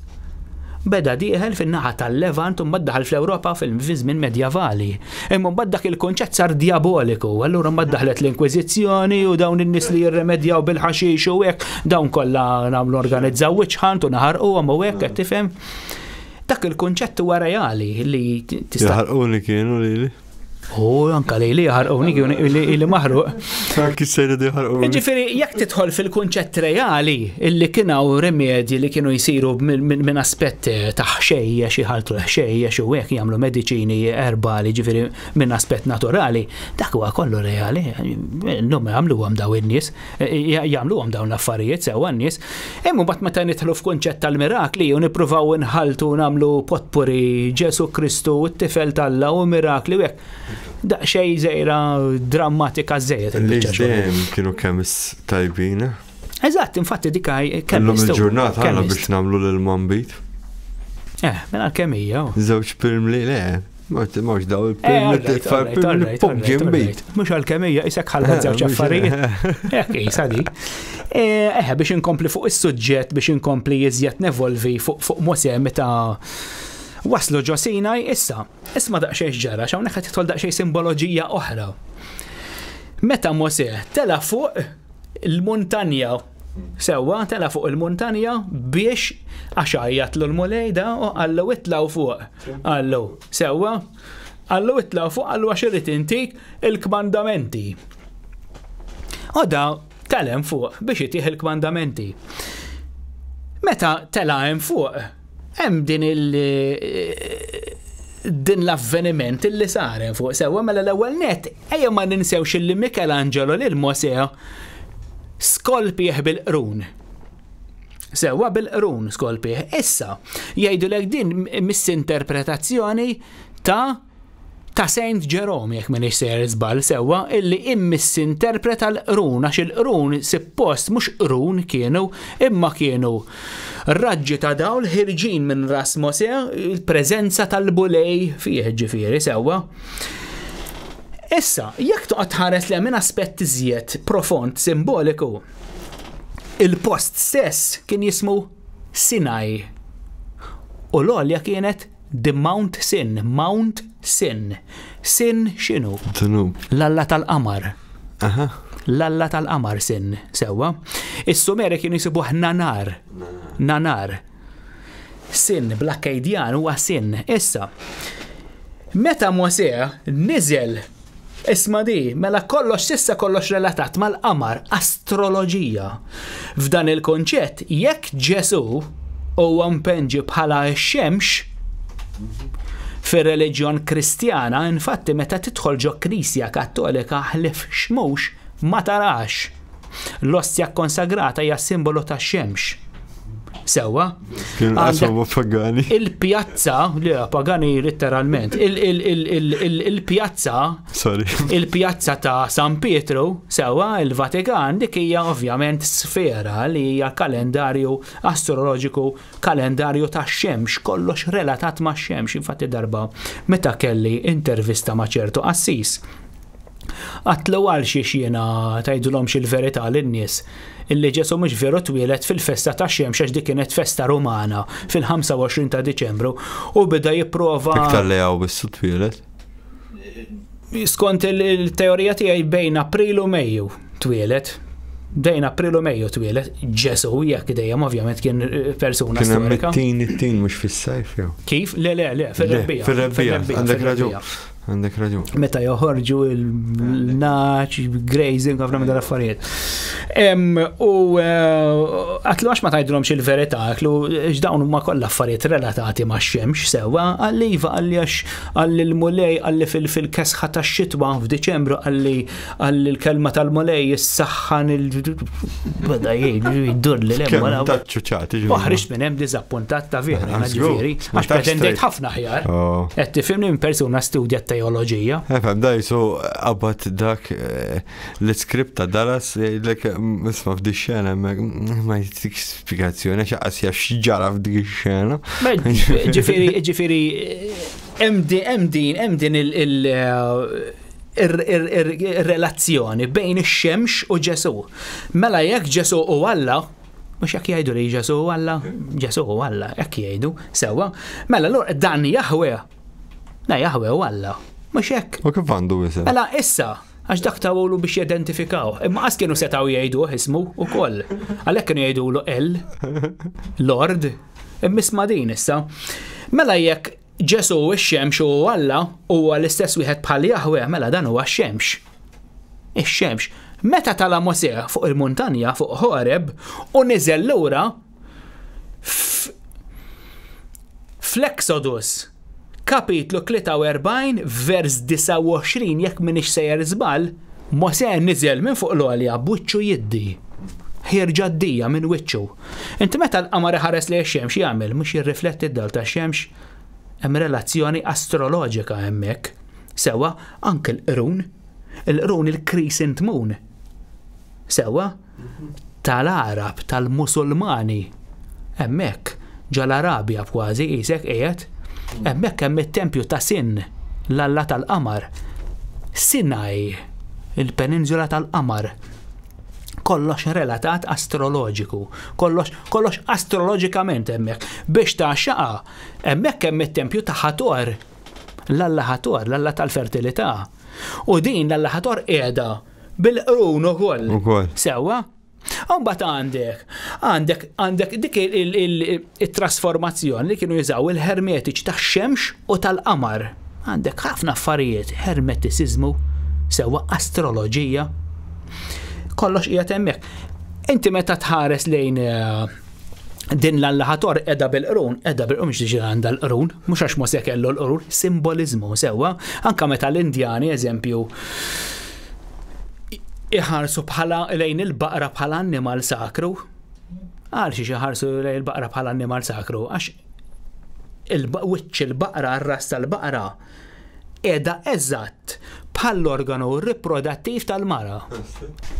beda diħel fin-naħa tal-Levant u mbaddaħal fl-Ewropa fil minn medjavali. Imma mbaddaħ il kunċett sar diaboliku, allura mbaddaħlet l-Inkwiżizzjoni u dawn in-nies li jirremedjaw bil-ħaxix u hekk dawn kollha nagħmlu organizzaw witch hunt u naħarquhom u hekk qed tifhem dak il konċettu għarajali reali li tista'. Jaħarquni kienu li li. U anka li li ħarquni li maħruq. Kisseri di ħarquni. Ġifiri, jek titħol fil-kunċett reali illi u remedji li kienu jisiru minn aspett ta' xejja xi ħaltru ħxejja xi wek jagħmlu mediċini erbali ġifiri minn aspett naturali, dak huwa kollu reali. Num jagħmlu għam daw in-nies, jagħmlu għam dawn l-affarijiet sew n-nies. Imma bat meta nitħlu f'kunċett tal-mirakli u nippruvaw inħaltu nagħmlu potpuri Ġesu Kristu u t-tifel tal-law mirakli u hekk xej zejra drammatika zejra. L-ġdem kienu kemis tajbina. Eżatt, infatti dikaj kemis. L-lum il-ġurnat għanna biex namlu l-mambit. Eh, minna mela kemija. Zawċ oh. pirm li le. Mux daw il-pirm ġimbit. Mux għal-kemija, jisek ħalħat zawċ affarijiet. Ek, di. Eh, eh biex inkompli fuq il-sujġet, biex inkompli jizjet nevolvi fuq mosem ta' Waslu ġo Sinaj issa, isma daqxie ġara, xawna ħat jitħol daqxie simboloġija oħra. Meta Mose eh, tela fuq il-montanja Sewa, tela fuq il-montanja biex għaxajjat l-mulejda u għallu itlaw fuq. Għallu, sewa, għallu itlaw fuq għallu għaxirrit intik il-kmandamenti. U da, telem fuq biex jitih il-kmandamenti. Meta tela hemm fuq, hemm din il- din l-avveniment illi saren fuq sewa mela l-ewwel net ejja ma ninsewx illi Michelangelo lil Moseo skolpih bil-qrun. Sewa bil-qrun skolpih. Issa jgħidu l din misinterpretazzjoni ta' ta' Saint Jerome jek minn sejr żball sewwa illi immiss interpreta l run għax il-qrun suppost mhux qrun kienu imma kienu raġġi ta' dawl ħirġin minn ras Mose il-preżenza tal-bulej fih ġifieri sewwa. Issa, jekk toqgħod ħares li minn aspett iżjed profond simboliku, il-post stess kien jismu Sinai. U l-olja kienet The Mount Sin, Mount sin. Sin xinu? Tunu. tal-qamar. Aha. tal-qamar sin, sewa. Is-sumeri kienu jisibu nanar. Nanar. Sin bl huwa sin. Issa, meta Mose niżel Isma di, mela kollox sissa kollox relatat mal-qamar, astroloġija. F'dan il-konċett, jekk Ġesu u għampenġi bħala xemx, Fir-reliġjon Kristjana, infatti meta titħol ġo Krisja Kattolika ħlif xmux ma tarax. L-ostja konsagrata hija simbolu ta' xemx Sewa. Il-pjazza, li pagani litteralment, il-pjazza. Il-pjazza ta' San Pietro, sewa il-Vatikan, dik hija ovvjament sfera li hija kalendarju astroloġiku, kalendarju ta' xemx, kollox relatat ma' xemx, infatti darba meta kelli intervista ma' ċertu assis. Għatlu għal xiex jena tajdulom xil-verita l-nies illi ġesu mux veru twilet fil-festa ta' xemxex di kienet festa romana fil-25 ta' Deċembru u bida jipprova. Iktar li għaw bissu twilet? Skont il-teorija tiegħi bejn April u Mejju twilet. Dejn April u Mejju twilet, ġesu jek dejjem ovvjament kien eh, persuna storika. Kien it-tin it-tin mhux fil sajf jew. Kif? Le le le, fil-rebbija. Fil-rebbija, għandek raġun. Għandek raġun. Meta joħorġu il-naċ, grazing, għafna minn dal-affarijiet. U eh, għatlu għax ma tajdromx il-verità, għatlu ġdawn ma koll affarijiet relatati ma xemx sewa, għalli għalli għax għalli l-mulej, għalli fil-kesħa ta' xitwa f'Diċembru, għalli għalli l-kelma tal-mulej jissaxħan il-bada jiddur li l-emma. Uħriġ minn hemm dizappuntat ta' veri, ma ġifiri, għax pretendejt ħafna ħjar. Għetti oh. fimni minn persuna studja ta' fejoloġija. Efem, eh, daj, so għabat dak eh, l skripta dalas, eh, l-ek misma f'di xena, ma' jtik spiegazzjoni, xaqqas jax ġara f'di xena. Ġifiri, ġifiri, emdin, emdin il- il-relazzjoni bejn ix-xemx u ġesu. Mela jekk ġesu u għalla, mux jak jajdu li ġesu għalla, ġesu għalla, jak jajdu, sewa. Mela, l dan jahwe Na jahwe u Alla. Mux hekk. U kif għandu jisa? Ela, issa, għax dak tawlu biex jidentifikaw. Imma għas kienu setaw jgħidu ismu u koll. Għalek kienu jajdu l El, Lord, immisma din issa. Mela jekk ġesu u xemx u Alla u l-istess wieħed bħal jahwe, mela dan huwa xemx. Ix-xemx. Meta tala Mosea fuq il-muntanja, fuq Horeb, u niżel lura fl-Exodus kapitlu 43 vers 29 jekk minix sejjer żball, Mose niżel minn fuq l għalja buċċu jiddi. Ħirġa d-dija minn wiċċu. Inti meta l-qamar ħares li xemx jagħmel mhux jirrifletti d-dal ta' xemx hemm relazzjoni astroloġika hemmhekk. Sewa anke l-qrun, l-qrun il krisint mun. Sewa tal-Arab, tal-Musulmani. Hemmhekk ġal-Arabja kważi isek qiegħed Hemmhekk hemm it-tempju ta' Sin l-Alla tal-Qamar. Sinaj, il-peninsula tal-Qamar. Kollox relatat astroloġiku, kollox, kollox astroloġikament hemmhekk. Biex ta' xaqa, hemmhekk hemm it-tempju ta' ħator. L-Alla ħator, l-Alla tal-fertilità. U din l-Alla ħator qiegħda bil-qrun ukoll. Ukoll. Sewwa? bat għandek, għandek, għandek dik il-trasformazzjoni li kienu jużaw il-hermetiċ tax xemx u tal-qamar. Għandek ħafna affarijiet, hermetisizmu, sewa astrologija. Kollox qiegħed hemmhekk. Inti meta tħares lejn eh, din l allahator edha bil-qrun, edha bil-qrun mux diġi għanda l-qrun, mux għax mosek kellu l-qrun, simbolizmu sewa, anka meta l-Indjani, eżempju, iħarsu bħala lejn il-baqra bħala annimal sakru. Għal xiex iħarsu lejn il-baqra bħala annimal sakru, għax il-wicċ il-baqra, r-ras tal-baqra, edha eżatt bħall-organu riprodattiv tal-mara.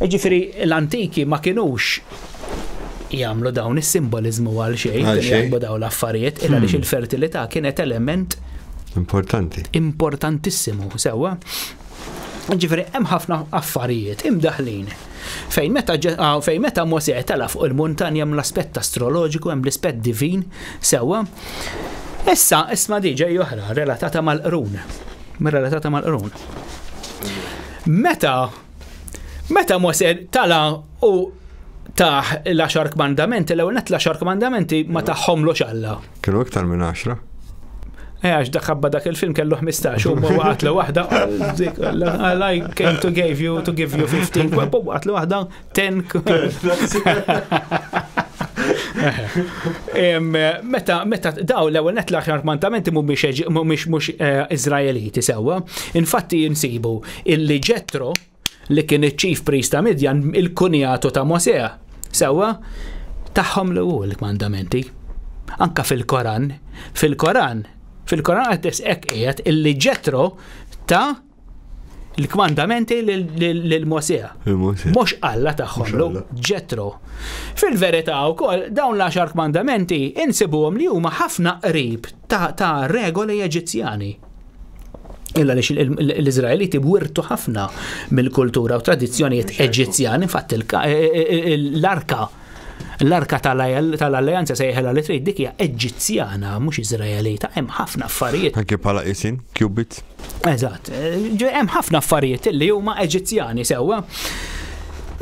Ġifiri, l-antiki ma kienux jagħmlu dawn is-simbolizmu għal xejn, jagħmlu dawn l-affarijiet, illa li hmm. il-fertilità kienet element importanti. Importantissimu, sewa. Ġifri, hemm ħafna affarijiet imdaħlin. Fejn meta ah, fejn meta Mosè tela fuq il-muntanja hemm l-aspett astroloġiku hemm l-aspett divin sewwa. Issa isma' diġa oħra relatata mal-qrun. Relatata mal-qrun. Meta meta Mosè tala u taħ l-10 kmandamenti l-ewwel net l-10 kmandamenti ma lox Alla. Kienu iktar minn 10. Eh, għax daħabba dak il-film kellu 15 u waqt l wahda I came to give you to give you 15 waqt l wahda 10 Meta, meta, daw l-ewel net l-axar mantamenti mumiex mux eh, Izraeliti sewa. Infatti jinsibu illi ġetro li kien il-ċif priest ta' Midjan il-kunjatu ta' Mosea. Sewa, taħħom l-ewel mandamenti. Anka fil-Koran. Fil-Koran, Fil-Koran għattis ek qiegħed illi ġetro ta' l-kmandamenti l mosija Mux Alla taħħom, ġetro. Fil-verità u koll, dawn l-10 kmandamenti insibuhom li huma ħafna qrib ta' regoli eġizzjani. Illa li l-Izraeliti bwirtu ħafna mill-kultura u tradizzjonijiet eġizzjani, fatt e, e, e, l-arka l-arka tal-alleanza sejħela li trid dik hija eġizzjana mhux Iżraelita hemm ħafna affarijiet. Anke bħala isin, Kubit. Eżatt, hemm ħafna affarijiet li huma eġizzjani sewwa.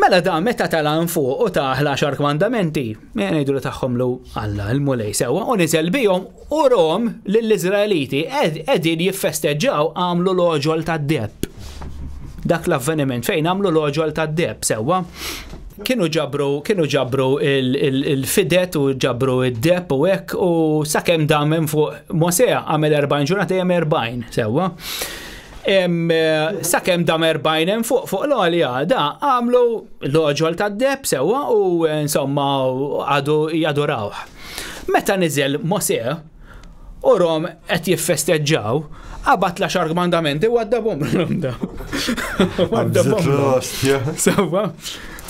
Mela da meta talan fuq u taħla xark mandamenti, id li taħħom lu għalla il-mulej sewa, u nizel bijom u rom l-Izraeliti edin jiffesteġġaw għamlu loġol ta' deb. Dak l-avveniment fejn għamlu loġol ta' deb sewa kienu ġabru, kienu ġabru il-fidet u ġabru id depp u hekk u sakemm damem fuq Mosea għamel 40 ġurnata jem 40 sewwa. Sakemm dam 40 hemm fuq fuq l-għalja da għamlu l-oġol tad depp sewwa u eh, insomma għadu jadorawh. Meta niżel Mosea, u rom qed jiffesteġġaw, għabat la xar mandamenti u għaddabom l-għamda. Għaddabom. Sawa.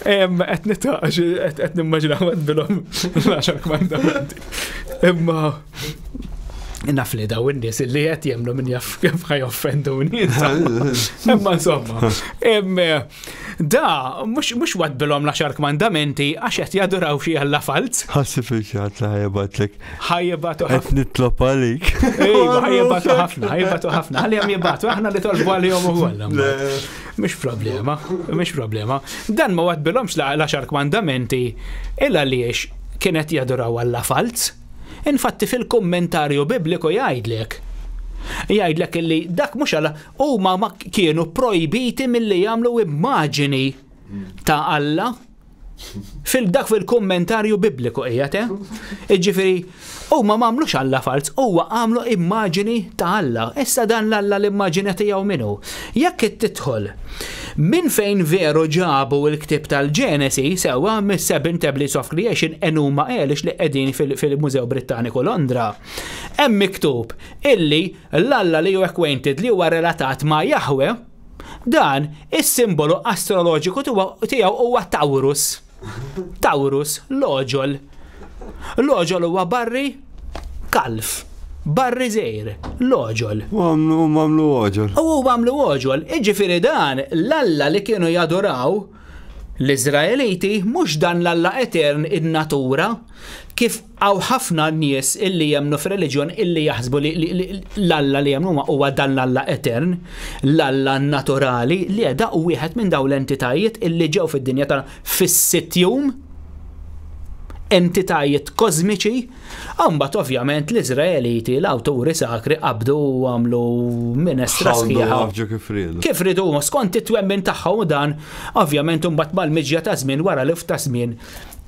Għet nitaqax, għet nimmaġina għad bilom, naċar kmandamanti. Imma. Naf li daw n li qed jemlu min jaff kif ħajoffendu n-nies. Imma da mhux wad bilhom l-għaxar kmandamenti għax qed jaduraw xi għalla falz. Ħassib ħajabat xat ħajabat u ħafna. Qed nitlob għalik. ħajabat u ħafna, u ħafna. għam jibat jibatu, aħna li tolbu u għallam. Mux problema, mux problema. Dan ma wad bilhomx l-għaxar kmandamenti illa li kienet jaduraw għalla falz Infatti fil-kommentarju bibliku jgħidlek jgħidlek illi dak mhux għala huma ma kienu projbiti milli jagħmlu immaġini ta' Alla fil-dak fil-kommentarju bibliku ejjate. Eh? Iġifieri U ma mamlux Alla fals, huwa għamlu immaġini ta' Alla. Issa dan l-Alla l-immaġini tiegħu minnu. Jekk titħol minn fejn veru ġabu l-ktib tal-Ġenesi sewa mis-Seven Tablets of Creation enuma għelix li qegħdin fil-Mużew Britanniku Londra. Hemm miktub illi l-Alla li ju acquainted li huwa relatat ma' Jahwe dan is-simbolu astroloġiku tiegħu huwa Taurus. Taurus, loġol. L-oġol huwa barri kalf. Barri zejr, l-oġol. U għamlu oġol. U għamlu oġol. Iġifiri dan, l-alla li kienu jadoraw l-Izraeliti mux dan l-alla etern in-natura kif għaw ħafna n nies illi jemnu f-reġjon illi jaħsbu li l-alla li jemnu ma huwa dan l-alla etern, l-alla naturali li għedha u wieħed minn daw l-entitajiet illi ġew fid-dinja tal fis-sitt jum entitajiet kozmiċi, għambat ovvjament l-Izraeliti l-awturi sakri qabdu għamlu minestra sħiħa. Kif ridu, skont it-twemmin taħħu dan, ovvjament umbat mal-mġja ta' żmien wara l ta' żmien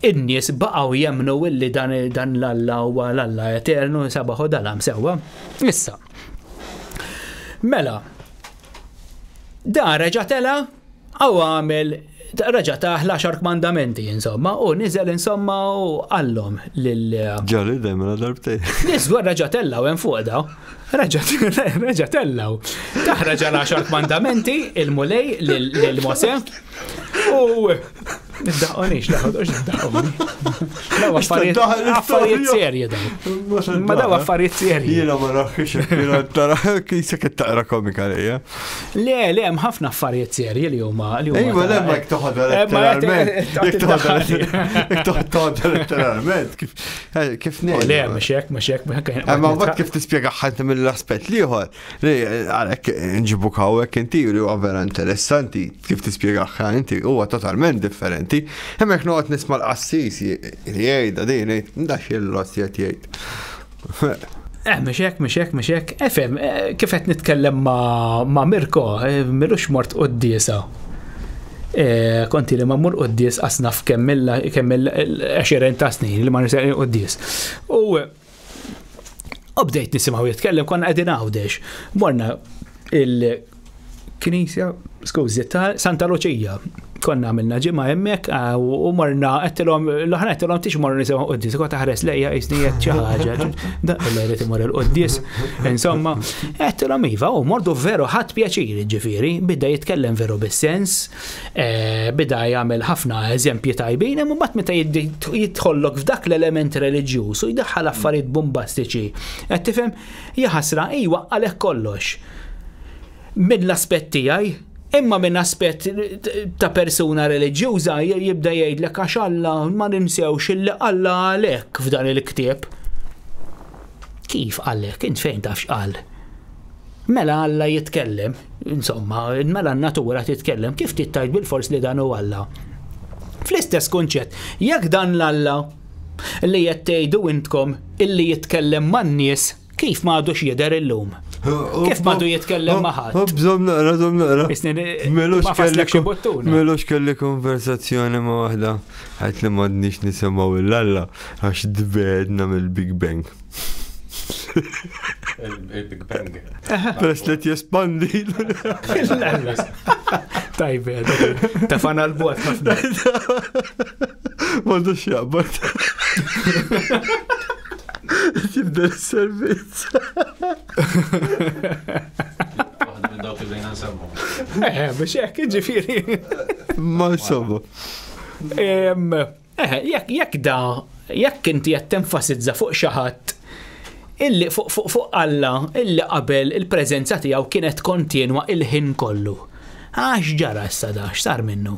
in-nies baqaw jemnu illi dan l-alla u l-alla eternu sabaħu dal-għam sewa. Issa. Mela, dan reġatela għaw għamil Raġa ta' 11 mandamenti, insomma, u nizel insomma u għallom lil. Ġalli, dajmen għadarbtej. Nisgur raġa tella u għen fuq Reġat, reġat ellaw. Taħraġ għal xart mandamenti, il-mulej, lil mose u Id-daqqonix, laħod, ux id-daqqoni. Daw affarijiet, affarijiet serje daw. Ma daw affarijiet serje. Jena ma raħħiex, jena tara, kisek taqra komika lejja. Le, le, hemm ħafna affarijiet serje li huma. Ejwa, iva, le, ma jek toħod eh, eh, eh, letteralment. Jek toħod letteralment. Kif oh, nejn. Le, ma xek, ma ma xek. Ma bat kif tispjega mill l-aspet liħor. Għalek nġibu kawek inti li huwa vera interessanti kif tispjegaħħa inti huwa totalment differenti. Hemmhekk noqgħod nisma' l li jgħidha din ndax il-loss jgħid jgħid. Eh, miexek, miexek, miexek. Efem, eh, kif qed nitkellem ma' Mirko, eh, mirux mort d-disa. Eh, konti li d qoddis asnaf kemm il-20 ta' snin li ma' nisaqin qoddis. U update nisimaw nisimgħu jitkellem konna qegħdin għawdex. Morna il-Knisja, skużi, ta' Santa Lucia konna għamilna ġimma hemmhekk u morna għettilom, l-ħana għettilom tix morna nisew għoddis, għot taħres lejja jisnijiet ċaħġa, da l-għeret il l insomma, għettilom iva, u mordu veru ħat pjaċiri ġifiri, bidda jitkellem veru bis-sens, e, bidda jgħamil ħafna eżempji tajbin, u bat meta jitħollok f'dak l-element reliġjuż u jdaħħal mm. affarijiet bombastiċi. Għettifem, jħasra, jgħu għalek kollox. mill l-aspetti għaj, Imma minn aspett ta' persuna reliġjuża jibda jgħidlek għax Alla ma ninsewx illi Alla għalek f'dan il-ktieb. Kif għalek? Int fejn tafx għal? Mela Alla jitkellem, insomma, mela n-natura titkellem, kif tittajt bil-fors li dan u Alla? Fl-istess kunċett, jekk dan l-Alla li jettejdu intkom illi jitkellem man-nies kif ma għadux jider illum. lum Kif madu jitkellem maħat? Bżom naqra, bżom naqra. Melux kelli konversazzjoni ma' wahda. Għajt li madnix nisemaw il-lalla, għax dbedna mill-Big Bang. Il-Big Bang. Press li t-jespandi. Tajbe, ta' fan għal-bot Mandu xjabat. Tibda l-servizz. Dawk eh, biex hekk ġifieri. Ma sobu. Eh, jekk da, jekk inti qed tenfasizza fuq xi ħadd illi fuq fuq fuq Alla, illi qabel il-preżenza tiegħu kienet kontinwa il-ħin kollu. Għax ġara issa da, sar minnu?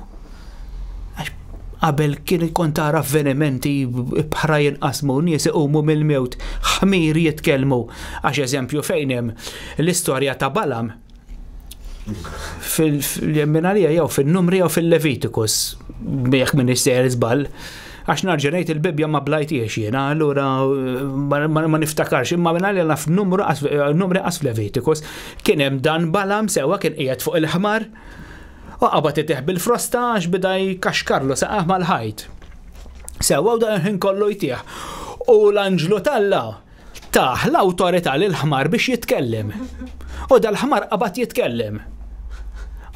qabel kien ikun tara avvenimenti bħra jinqasmu nies iqumu mill-mewt ħmir jitkellmu għax eżempju fejn hemm l-istorja ta' Balam fil-jemminarija jew fil-numri jew fil-Levitikus bieħ minn is-sejr żball għax narġenajt il-bibja ma blajtiex jena, allura ma niftakarx, imma minna li naf numru għas Levitikos, kien hemm dan balam sewa kien qiegħed fuq il-ħmar u qabat iteħ bil-frosta għax bida jkaxkarlu saqaħ mal-ħajt. Sewa u daħin kollu jtieħ. U l-anġlu talla taħ l autorita l-ħmar biex jitkellem. U dal-ħmar qabat jitkellem.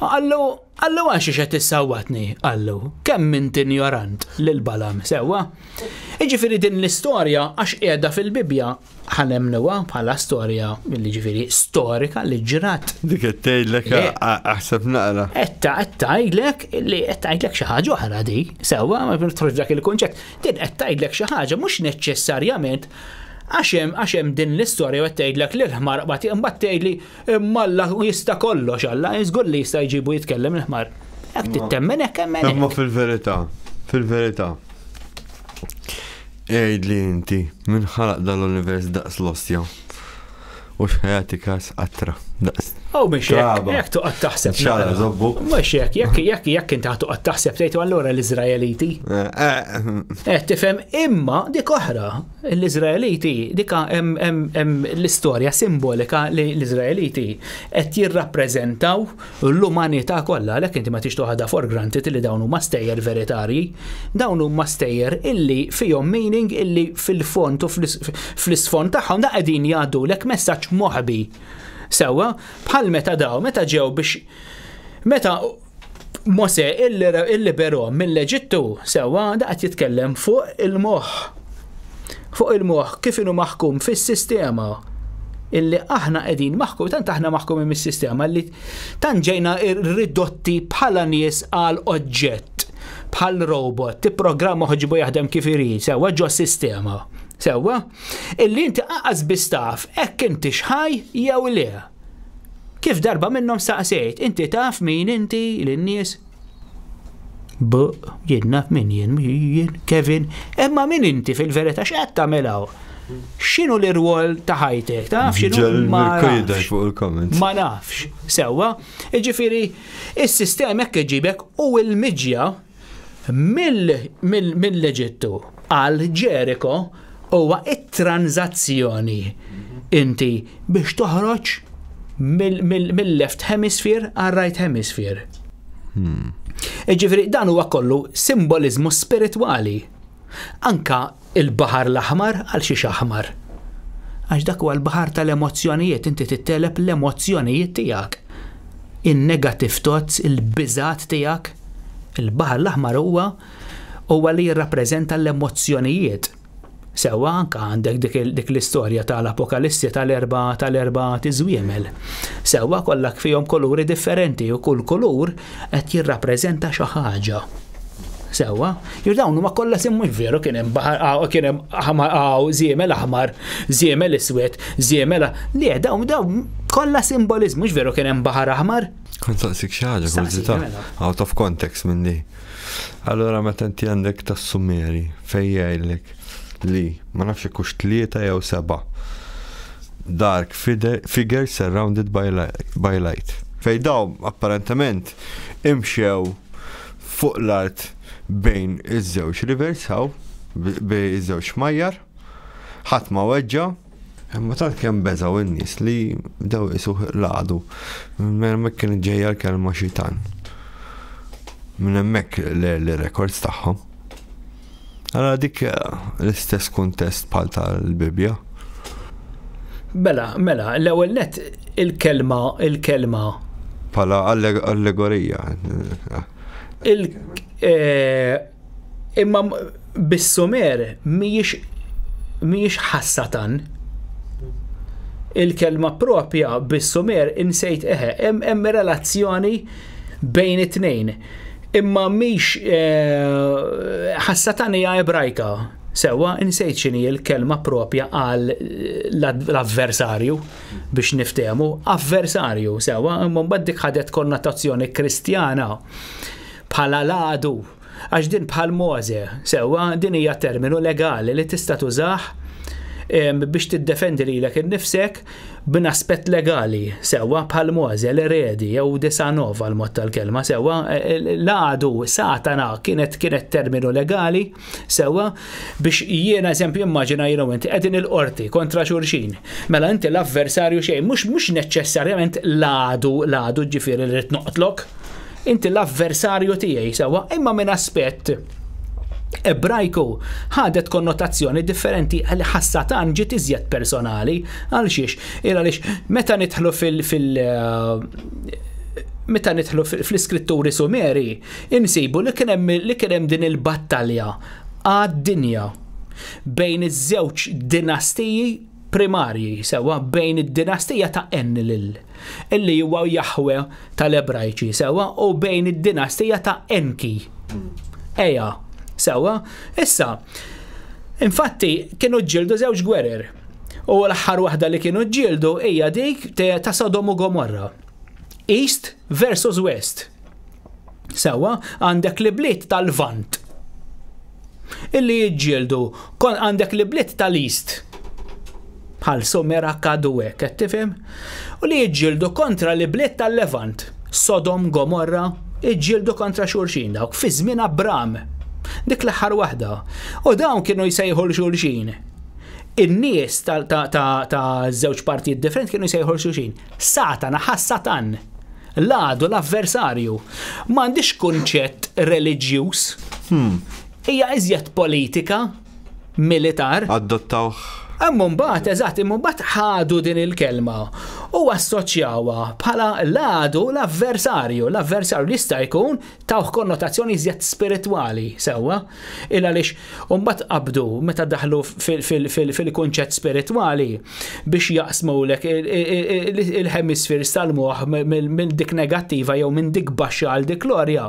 Allu, allu għallu għaxi xa tissawatni, Allu. kemm minn tinjorant l-balam, sewa? Iġifiri din l-istoria għax qiegħda fil-Bibja ħanemnuwa bħala storja li ġifiri storika li ġrat. Dik tgħidlek aħseb naqra. Etta qed tgħidlek li qed tgħidlek xi ħaġa oħra di, sewa, ma trid il-kunċett. Din qed tgħidlek xi ħaġa mhux neċessarjament Għaxem, għaxem din l-istoria u l li l-ħmar, bat imbat li malla jista kollox, xalla, jizgur li jista jġibu jitkellem l-ħmar. Għak tittemmen, għak kemmen. Għamma fil-verita, fil-verita. Ejd li inti, minn ħalaq dal-univers daqs l-ostja. U xħajati kas għatra. Aw oh, biex jek tuqgħod taħseb. Xara mela. żobbu. Mhux jekk jekk jekk jekk inti ħatuqgħod taħseb tgħidu oh, allura l izraeliti eh, eh. eh tifhem imma dik oħra l izraeliti dika hemm l-istorja simbolika li l izraeliti qed jirrappreżentaw l-umanità kollha għalhekk inti ma tix toħadha for granted li dawn huma stejjer veritarji, dawn huma stejjer illi fihom meaning illi fil-font u fl-isfond tagħhom da qegħdin jgħaddu lek messaġġ moħbi sewa, bħal meta daw, meta ġew biex, meta Mose il-libero mill-Eġittu sewa daqt jitkellem fuq il-moħ. Fuq il-moħ kif inhu maħkum fis-sistema illi aħna qegħdin maħkum, tant aħna maħkum is sistema li tant ġejna ridotti bħala nies għal oġġett bħal robot, tipprogramma ħoġbu jaħdem kif irid, sewa ġo sistema. Sewa, illi inti qaqas bistaf, ekk inti xħaj jew le. Kif darba minnom staqsejt, inti taf min inti l-nies? Bu, jien min jen, Kevin, imma min inti fil-verita x'qed melaw? X'inhu l-irwol ta' ħajtek, taf x'inhu ma fuq il Ma nafx, sewwa, jiġifieri il sistema jekk iġibek u l-miġja mill leġittu għal Ġeriko huwa it-tranzazzjoni inti biex toħroġ mill-left hemisphere għal right hemisphere. Hmm. Ġifri, dan huwa kollu simbolizmu spiritwali. Anka il-bahar l-aħmar għal xiex aħmar. Għax dak huwa l-bahar tal-emozjonijiet, inti titteleb l-emozjonijiet tiegħek. In-negativ tots, il-biżat tiegħek, il-bahar l-aħmar huwa huwa li jirrappreżenta l-emozjonijiet Sewa anka għandek dik l-istorja tal-apokalissi tal-erba tal-erba tiżwiemel. Sewa kollak fihom koluri differenti u kull kolur qed jirrappreżenta xi ħaġa. Sewa, jew dawn huma kollha simmu veru kien hemm baħar ah, kien hemm aħmar ah, żiemel aħmar, żiemel iswed, żiemel le dawn dawn kollha simbolizmu x'veru kien hemm baħar aħmar? Kont taqsik xi ħaġa kurzita mela. out of context minni. Allora meta inti għandek tas-Sumeri fejn jgħidlek li ma nafx kux tlieta jew seba. Dark figure surrounded by, light. by light. Fej daw apparentament imxew fuq l-art bejn iż-żewġ rivers hawn bejn iż-żewġ majjar, ħadd ma weġġa' Ma tant kem beżaw in-nies li daw isuħ laqdu. Minn mela hemmhekk kien ġejja l-kelma xitan. Minn hemmhekk l-records tagħhom. Għara dik eh, l-istess kuntest bħal tal-Bibja. Bela, mela, l-ewwel net il-kelma, il-kelma. Pala allegorija. Il eh, imma bis-sumer mhijiex mhijiex ħassatan il-kelma propja bis-sumer insejt eħe, hemm relazzjoni bejn it-tnejn imma miex eh, ħassatani ja ebrajka. Sewa, insejt xini l-kelma propja għal eh, l-avversarju biex niftemu, avversarju, sewa, imma mbaddik ħadet konnotazzjoni kristjana bħala ladu, għax din bħal Moze, sewa, din hija terminu legali li tista' tużaħ biex tiddefendi lilek innifsek b'aspett legali sewwa bħal l-redi jew desanova l mott tal-kelma sewwa e, e, l-għadu satana kienet kienet terminu legali sewwa biex jiena eżempju immaġina jiena inti qegħdin il-qorti kontra xurxin. Mela inti l-avversarju xejn mhux neċessarjament l-għadu l-għadu ġifieri li noqtlok. Inti l-avversarju tiegħi sewa, imma minn aspett Ebrajku ħadet konnotazzjoni differenti għal ħassatan ġiet iżjed personali għal xiex, il għalix meta nitħlu fil-, fil eh, meta nitħlu fl-iskritturi sumeri, insibu li kienem li kienem din il-battalja għad-dinja bejn iż-żewġ dinastiji primarji sewa bejn id-dinastija ta' Enlil illi huwa Jahwe tal-Ebrajċi sewa u bejn id-dinastija ta' Enki. Hmm. Eja, Sewa, issa, infatti kienu ġildu żewġ gwerer. U l-aħħar waħda li kienu ġildu hija dik ta' Sodom u Gomorra. East versus West. Sewa, għandek li blit tal-Vant. Illi jġildu, kon għandek li blit tal-East. Bħal somera kadwe, kettifim? U li jġildu kontra li blit tal-Levant. Sodom, Gomorra, jġildu kontra xurxin dawk, fi żmien Abram. Dik l-aħħar waħda. U dawn kienu jsejħu l-xulxin. In-nies ta' żewġ partijiet differenti kienu jsejħu l-xulxin. Satana ħas Satan. L-għadu, l-avversarju. M'għandix kunċett reliġjuż. Hmm. Hija iżjed politika, militar. Adottawh Ammon bat, eżat, immon bat ħadu din il-kelma u assoċjawa bħala l l-avversarju, l-avversarju li sta' jkun tawħ konnotazzjoni zjat spirituali, sewa, illa lix unbat qabdu meta daħlu fil-konċett spirituali biex jaqsmu lek il-hemisfir tal minn dik negattiva jew minn dik baxxa għal dik glorja.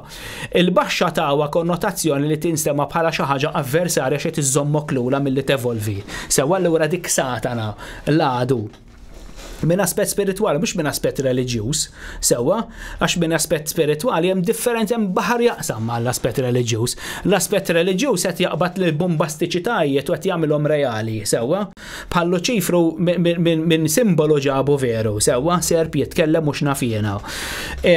Il-baxxa tawa konnotazzjoni li tinstema bħala xi ħaġa avversarja xi tiżommok lula mill-li tevolvi. Sewa l wara dik satana l-għadu minn aspett spirituali, mhux minn aspett reliġjuż, sewwa, għax minn aspett spirituali hemm differenti hemm baħar jaqsam għall aspett reliġjuż. L-aspett reliġjuż qed jaqbad lil bombastiċitajiet u għet jamilom reali, sewwa. Bħallu ċifru minn simbolu ġabu veru, sewwa serb jitkellem mhux nafjena.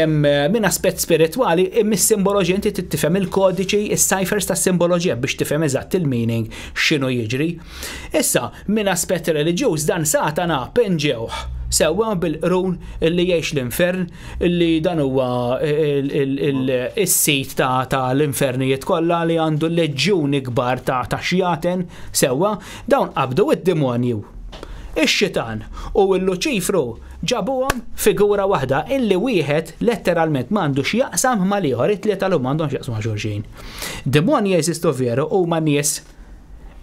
Minn aspett spirituali jem simboloġi simboloġija inti tifem il-kodiċi, il sajfers tas-simboloġija biex tifhem eżatt il-meaning x'inhu jiġri. Issa, minn aspett reliġjuż dan satana penġewħ sewa bil-qrun li jgħix l-infern li dan huwa il-sit ta' l-infernijiet kollha li għandu leġġuni kbar ta' ta' xjaten sewa dawn qabdu id-demonju. Ix-xitan u l-Luċifru ġabuhom figura waħda illi wieħed letteralment m'għandu x'jaqsam ma' liħor it-tlieta l m'għandhom x'jaqsam ma' xulxin. Demonji jeżistu veru huma nies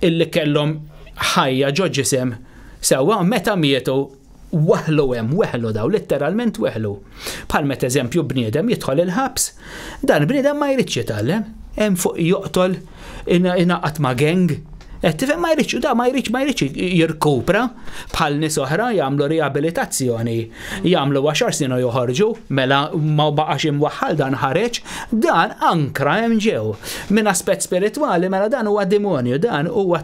illi kellhom ħajja ġoġġisem Sewwa meta mietu weħlu hemm, weħlu daw, letteralment weħlu. Bħal eżempju bniedem jidħol il-ħabs, dan bniedem ma jridx jitgħallem, eh? hemm fuq joqtol inaqat ma' gang, Et tifem ma jridx da ma jridx ma jridx jirkupra bħal nies oħra jagħmlu riabilitazzjoni, jagħmlu għaxar sinu joħorġu mela ma baqax imwaħħal dan ħareġ, dan ankra hemm ġew. Min aspett spiritwali mela dan huwa demonju, dan huwa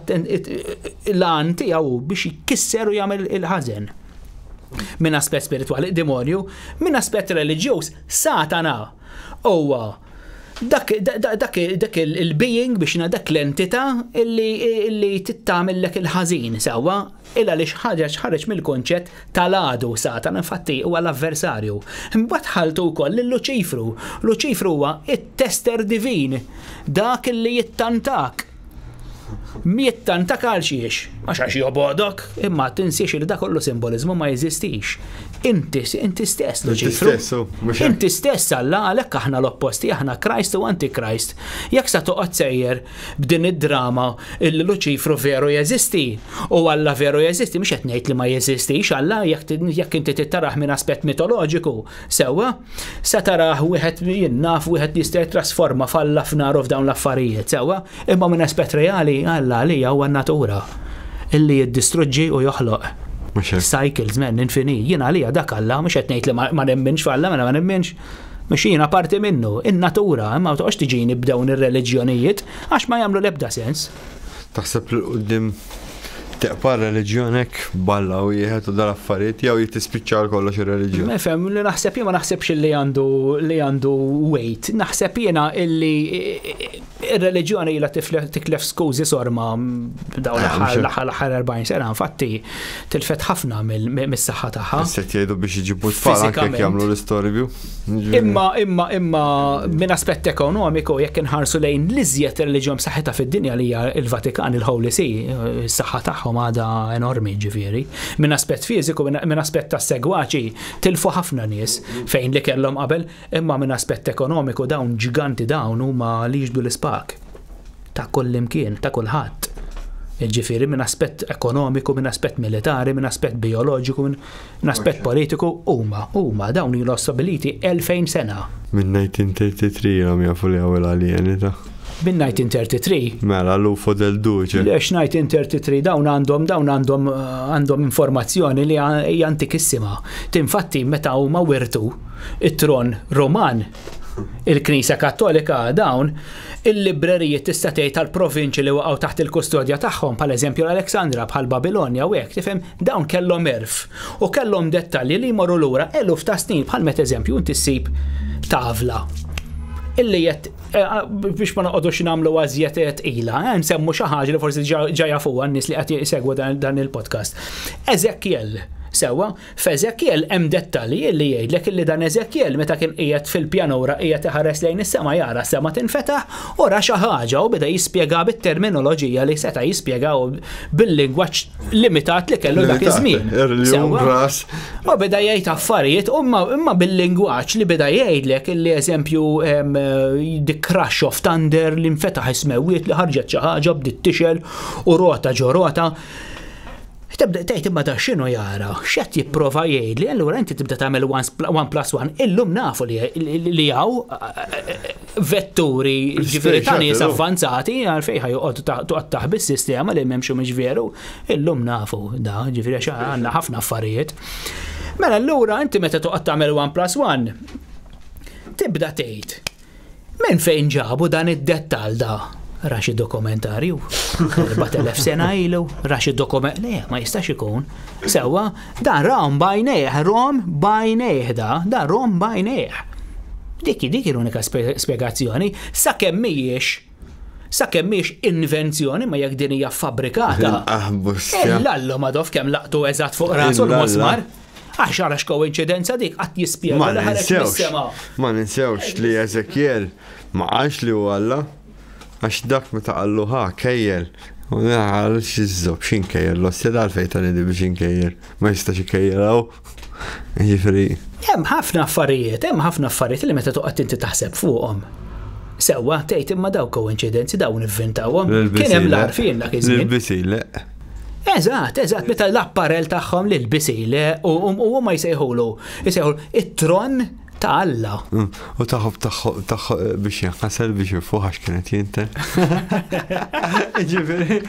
l-an tiegħu biex jkisser u jagħmel il-ħażen. Min aspet spirituali demonju, minn aspet religjus satana. Owa, dak, dak, dak il-being biex na dak l-entita illi tittamillek il-ħazin sawa, illa li xħarġ ħarġ mill konċet tal-għadu satan infatti huwa l-avversarju. Mbagħad ħaltu wkoll lil Luċifru. Luċifru huwa it-tester divin, dak illi jittantak Miettan ta' kalxiex, għax għax jobodok, imma tinsiex li da kollu simbolizmu ma jeżistix. Inti, inti stess, Luċifru. Inti stess alla għalhekk aħna l-opposti, aħna Christ u Antichrist. Jekk sa toqgħod sejjer b'din id-drama il Luċifru veru jeżisti u Alla veru jeżisti, mhux qed ngħid li ma jeżistix Alla jekk inti tittaraħ minn aspett mitoloġiku, sewwa, se taraħ wieħed jinnaf wieħed jista' trasforma falla u f'dawn l-affarijiet, sewwa, imma minn aspett reali Alla li huwa natura illi jiddistruġġi u joħloq. Cycles, men, infini, jina li dak alla, mux għetnejt li ma nemminx falla, ma nemminx. Mux jina parti minnu, in-natura, ma toqx tiġini b'dawn ir reliġjonijiet għax ma jagħmlu l-ebda sens. Taħseb l-qoddim teqpa religjonek balla u jieħed u dal-affarijiet jew l kollox ir-reliġjon. Mefhem li naħseb jien ma naħsebx li għandu li għandu wejt. Naħseb jiena illi ir-reliġjoni ilha tiklef skużi sorma dawn ah, l-aħħar 40 sena infatti tilfet ħafna mis-saħħa tagħha. Se jgħidu biex jiġibu tfal jekk jagħmlu l-istorju. Imma imma imma minn aspett ekonomiku jekk inħarsu lejn l-iżjed reliġjon saħħitha fid-dinja li hija l vatikan il-Holy See, is-saħħa tagħhom komada enormi ġifiri. Minn aspet fiziku, minn aspet ta' segwaċi, tilfu ħafna nies fejn li kellhom qabel, imma minn aspet ekonomiku dawn ġiganti dawn huma li l-ispak. Ta' kullimkien, ta' kulħadd. Ġifiri minn aspet ekonomiku, minn aspet militari, minn aspet bioloġiku, minn aspet politiku, huma, huma dawn jilossabiliti 2000 sena. Minn 1933 għam jafu li għawel għalieni ta' minn 1933. Mela, l-UFO del duċe. Lex 1933 dawn għandhom dawn għandhom għandhom informazzjoni li hija antikissima. Tinfatti meta huma wirtu it-tron Roman il-Knisja Kattolika dawn il-librerijiet tista' tgħid tal-provinċi li waqgħu taħt il-kustodja tagħhom pal eżempju l-Aleksandra bħal Babilonja u hekk tifhem dawn kellhom erf u kellhom dettalji li jmorru lura eluf ta' snin bħal met eżempju inti ssib tavla illi jett Eh, ah, biex ma naqodux namlu għazjetet ila, eh, nsemmu xaħġa li forsi ġaja fuq għannis li għati segwa dan il-podcast. Ezekiel, Sewa, f'Ezekiel hemm dettalji li jgħidlek li dan Ezekiel meta kien qiegħed fil-pjanura qiegħed iħares lejn is-sema jara sema tinfetaħ u ra xi ħaġa u beda jispjega bit-terminoloġija li seta' jispjegaw bil-lingwaġġ limitat li kellu dak iż-żmien. U beda jgħid affarijiet imma bil-lingwaġġ li beda jgħidlek li eżempju The Crash of Thunder li nfetaħ ismewiet li ħarġet xi ħaġa bdit tixel u rota ġo rota Tibda tgħid imma ta' x'inhu jara, x'qed jipprova jgħidli, allura inti tibda tagħmel 1 plus 1, illum nafu li hawn eh, vetturi ġifieri ta' nies avvanzati għalfejn ħajqod toqgħod bis sistema li m'hemmx mhux veru, illum nafu da ġifieri għax għandna ħafna affarijiet. Mela allura inti meta toqgħod tagħmel 1 plus 1, tibda tgħid. minn fejn ġabu dan id dettall da' rax dokumentarju 4000 sena ilu, raxi dokumentarju, le, ma jistax ikun. Sewa, da rom bajneħ, rom bajneħ da, da rom bajneħ. Dikki dik l-unika spiegazzjoni, sa kemmiex, sa kemmiex invenzjoni ma jekk din hija fabbrikata. Ah, eh, lallu ma dof kemm laqtu eżatt fuq rasu l-mosmar. Għax għarax koincidenza dik qatt jispjega li ħareġ Ma ninsewx li Ezekiel ma għax li u għalla għax dak meta qallu ha kejjel. Għal naħal xizzob xin kejjel, l-ostja dal-fejtan id biex xin kejjel, ma jistax kejjel għaw. Ġifri. Hemm ħafna affarijiet, hemm ħafna affarijiet li meta toqgħod inti taħseb fuqhom. Sewwa tgħid imma daw coincidenzi dawn inventawhom. Kien hemm l-arfin dak iż-żmien. Il-bisile. Eżat, eżat, meta l-apparel tagħhom l bisile u ma jsejħulu. Jsejħulu it-tron ta' Alla. Mm. U taħob taħħu biex janqasel biex jinfuħax kienet jinte. Ġifiri,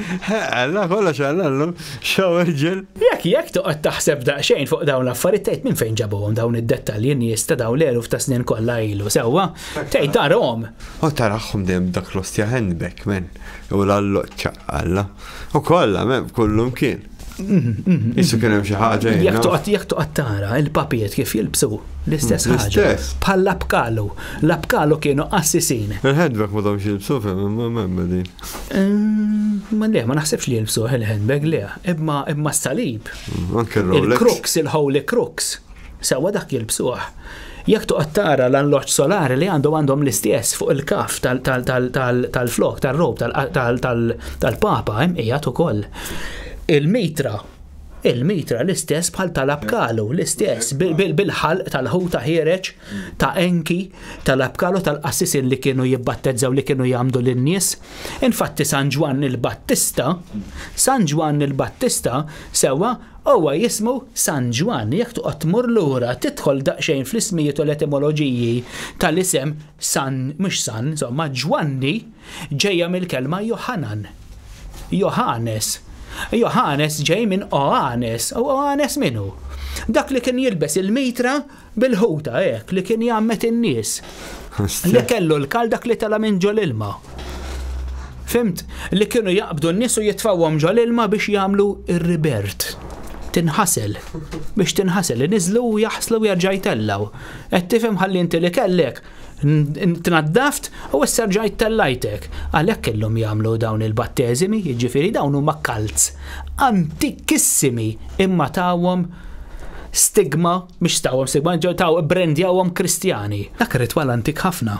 Alla kollox Alla l-lum, xaw irġel. Jek, jek toqgħod taħseb daqsxejn fuq dawn l-affarijiet minn fejn ġabuhom dawn id-dettalji nies ta' dawn l-eluf ta' snin kollha ilu sewwa. Tgħid darhom. U taraħħum dejjem dak l-ostja handback men. U l-alloċċa Alla. U kollha men kullum kien. Issu kien hemm xi ħaġa. Jekk toqgħod jekk toqgħod tara il-papijiet kif jilbsu l-istess ħaġa. Bħal l-abkalu. L-abkalu kienu assisini. Il-handbag ma domx jilbsu femma din. Ehm, ma le, ma naħsebx li jilbsu il-handbag le, imma imma s-salib. Mm, anke Il-crux, il-holy crux. Sewa dak jilbsuh. Jekk toqgħod tara l-anloġġ solari li għandhom għandhom l-istess fuq il-kaf tal-flok, tal-rob, tal-papa, hemm qiegħed ukoll il-mitra il-mitra l-istess bħal tal-abkalu, l-istess bil ħal tal-ħu ta' ħireċ, ta' enki, tal-abkalu tal assisin li kienu jibbattezzaw li kienu jamdu l-nies. Infatti San Ġwan il-Battista, San Ġwan il-Battista sewa owa jismu San jek jekk tuqgħod tmur lura tidħol daqsxejn fl-ismijiet u l-etimoloġiji tal-isem San mhux San, insomma Ġwanni ġejja mill-kelma Johanan. Johannes. Johannes ġej minn Oanes, u Oanes minnu. Dak li kien jilbes il-mitra bil-ħuta ek, li kien jammet in-nies. Li kellu l-kal dak li tala minn ġol ilma. Fimt, li kienu jaqbdu n-nies u jitfawhom ġol ilma biex jagħmlu ir-ribert. Tinħasel, biex tinħasel, nizlu u jaħslu u jarġajtellaw. tellaw. Qed tifhem li kellek, tnaddaft u s-sarġajt tal-lajtek. Għalek kellum jamlu dawn il-battezimi, jġifiri dawn huma makkalz. Antikissimi imma tawom stigma, mhix tawom stigma, ġew taw brendjawhom kristjani. Dak ir-ritwal antik ħafna.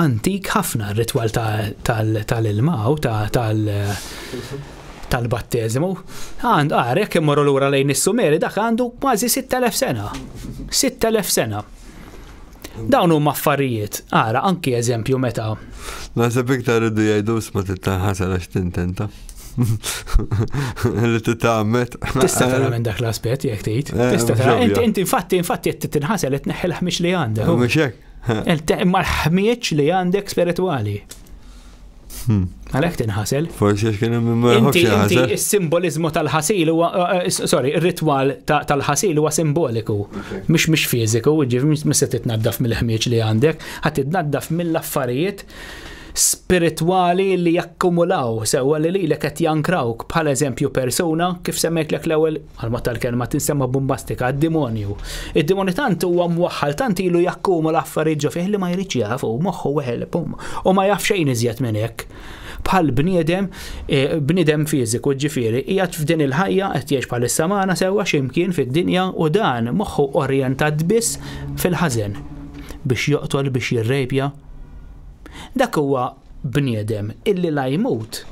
Antik ħafna r-ritwal tal-ilmaw, tal ilmaw tal tal battezimu Għandu, għarek, jemmorru l-ura lejn is-sumeri, dak għandu kważi 6,000 sena. 6,000 sena. Dawn huma affarijiet, ara anki eżempju meta. Naħseb iktar iddu jgħidu sma tittaħasal għax tintenta. Li titamet. Tista' tara minn dak l-aspett jekk tgħid. Eh, Tista' tara. Inti infatti infatti qed tinħasel qed tneħħel ħmiex li għandek. Mhux hekk. Imma l-ħmiex li għandek spiritwali. Hmm. Għalek tinħasel. Forse xkien Inti s-simbolizmu tal-ħasil huwa, eh, eh, sorry, ir-ritwal tal-ħasil huwa simboliku, mhux mhux fiżiku, ġifi mhux se titnaddaf mill-ħmieġ li għandek, ħadd titnaddaf mill-affarijiet spiritwali li jakkumulaw sewa li li qed jankrawk bħal eżempju persuna kif semmejt l ewwel ma tal-kelma tinsemma bombastika għad-demonju. Id-demonju tant huwa mwaħħal tant ilu jakkumula affarijiet ġo fih li ma jridx jaf u moħħu pum u ma jaf xejn iżjed minn hekk. Bħal bniedem, e, bniedem fiżiku ġifieri, qiegħed f'din il-ħajja qed jgħix bħal is-samana sewwa x'imkien fid-dinja u dan moħħu orjentat biss fil-ħażen biex joqtol biex jirrejbja dak huwa bniedem illi la jmut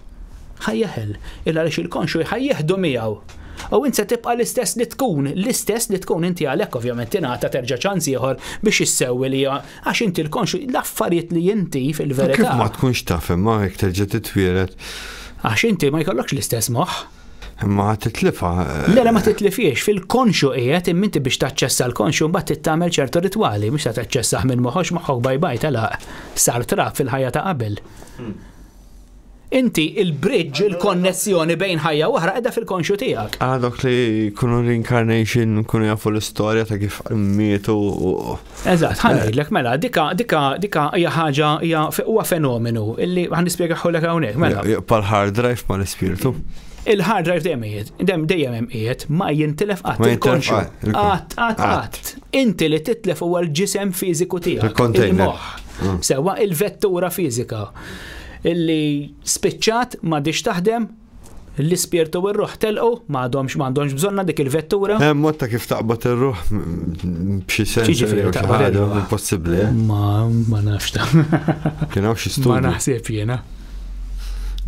ħajjeħel illa għaliex il-konxu ħajjeħdu miegħu. U inti tibqa l-istess li tkun, l-istess li tkun inti għalek ovvjament tingħata terġa' ċans ieħor biex issewwi li għax inti l-konxu l-affarijiet li inti fil-verità. Kif ma tkunx tafhem, imma jekk terġa' titwieled: Għax inti ma jkollokx l-istess moħħ. Ma titlifa. Le, ma eh, titlifiex, fil-konxu qiegħed imminti biex taċċessa l-konxu mbagħad tittamel ċertu ritwali biex ta' taċċessaħ minn moħħox moħħok baj baj tala sar traf fil-ħajja ta' qabel. Hmm. Inti il-bridge, il-konnessjoni bejn ħajja waħra qiegħda fil-konxu tiegħek. Għadok ah, li kunu reincarnation, kunu jafu l-istorja ta' kif mietu. Eżatt, eh. ħanilek mela, dika dika dika hija ħaġa hija huwa fenomenu illi ħanispjegaħu lek hawnhekk mela. Pal hard drive mal-ispirtu il-hard drive dejjem qiegħed, dejjem dejjem hemm qiegħed ma jintilef qatt il-konxu. Qatt qatt qatt. Inti li titlef huwa l-ġisem fiżiku tiegħek. Il-moħħ. Mm. Sewa il-vettura fiżika illi spiċċat ma taħdem l-ispirtu u r-ruħ telqu m'għadhomx m'għandhomx bżonna dik il-vettura. Hemm eh, motta kif taqbad ir-ruħ b'xi sens eh? Ma ma nafx ta' Kien hawn xi Ma naħseb jiena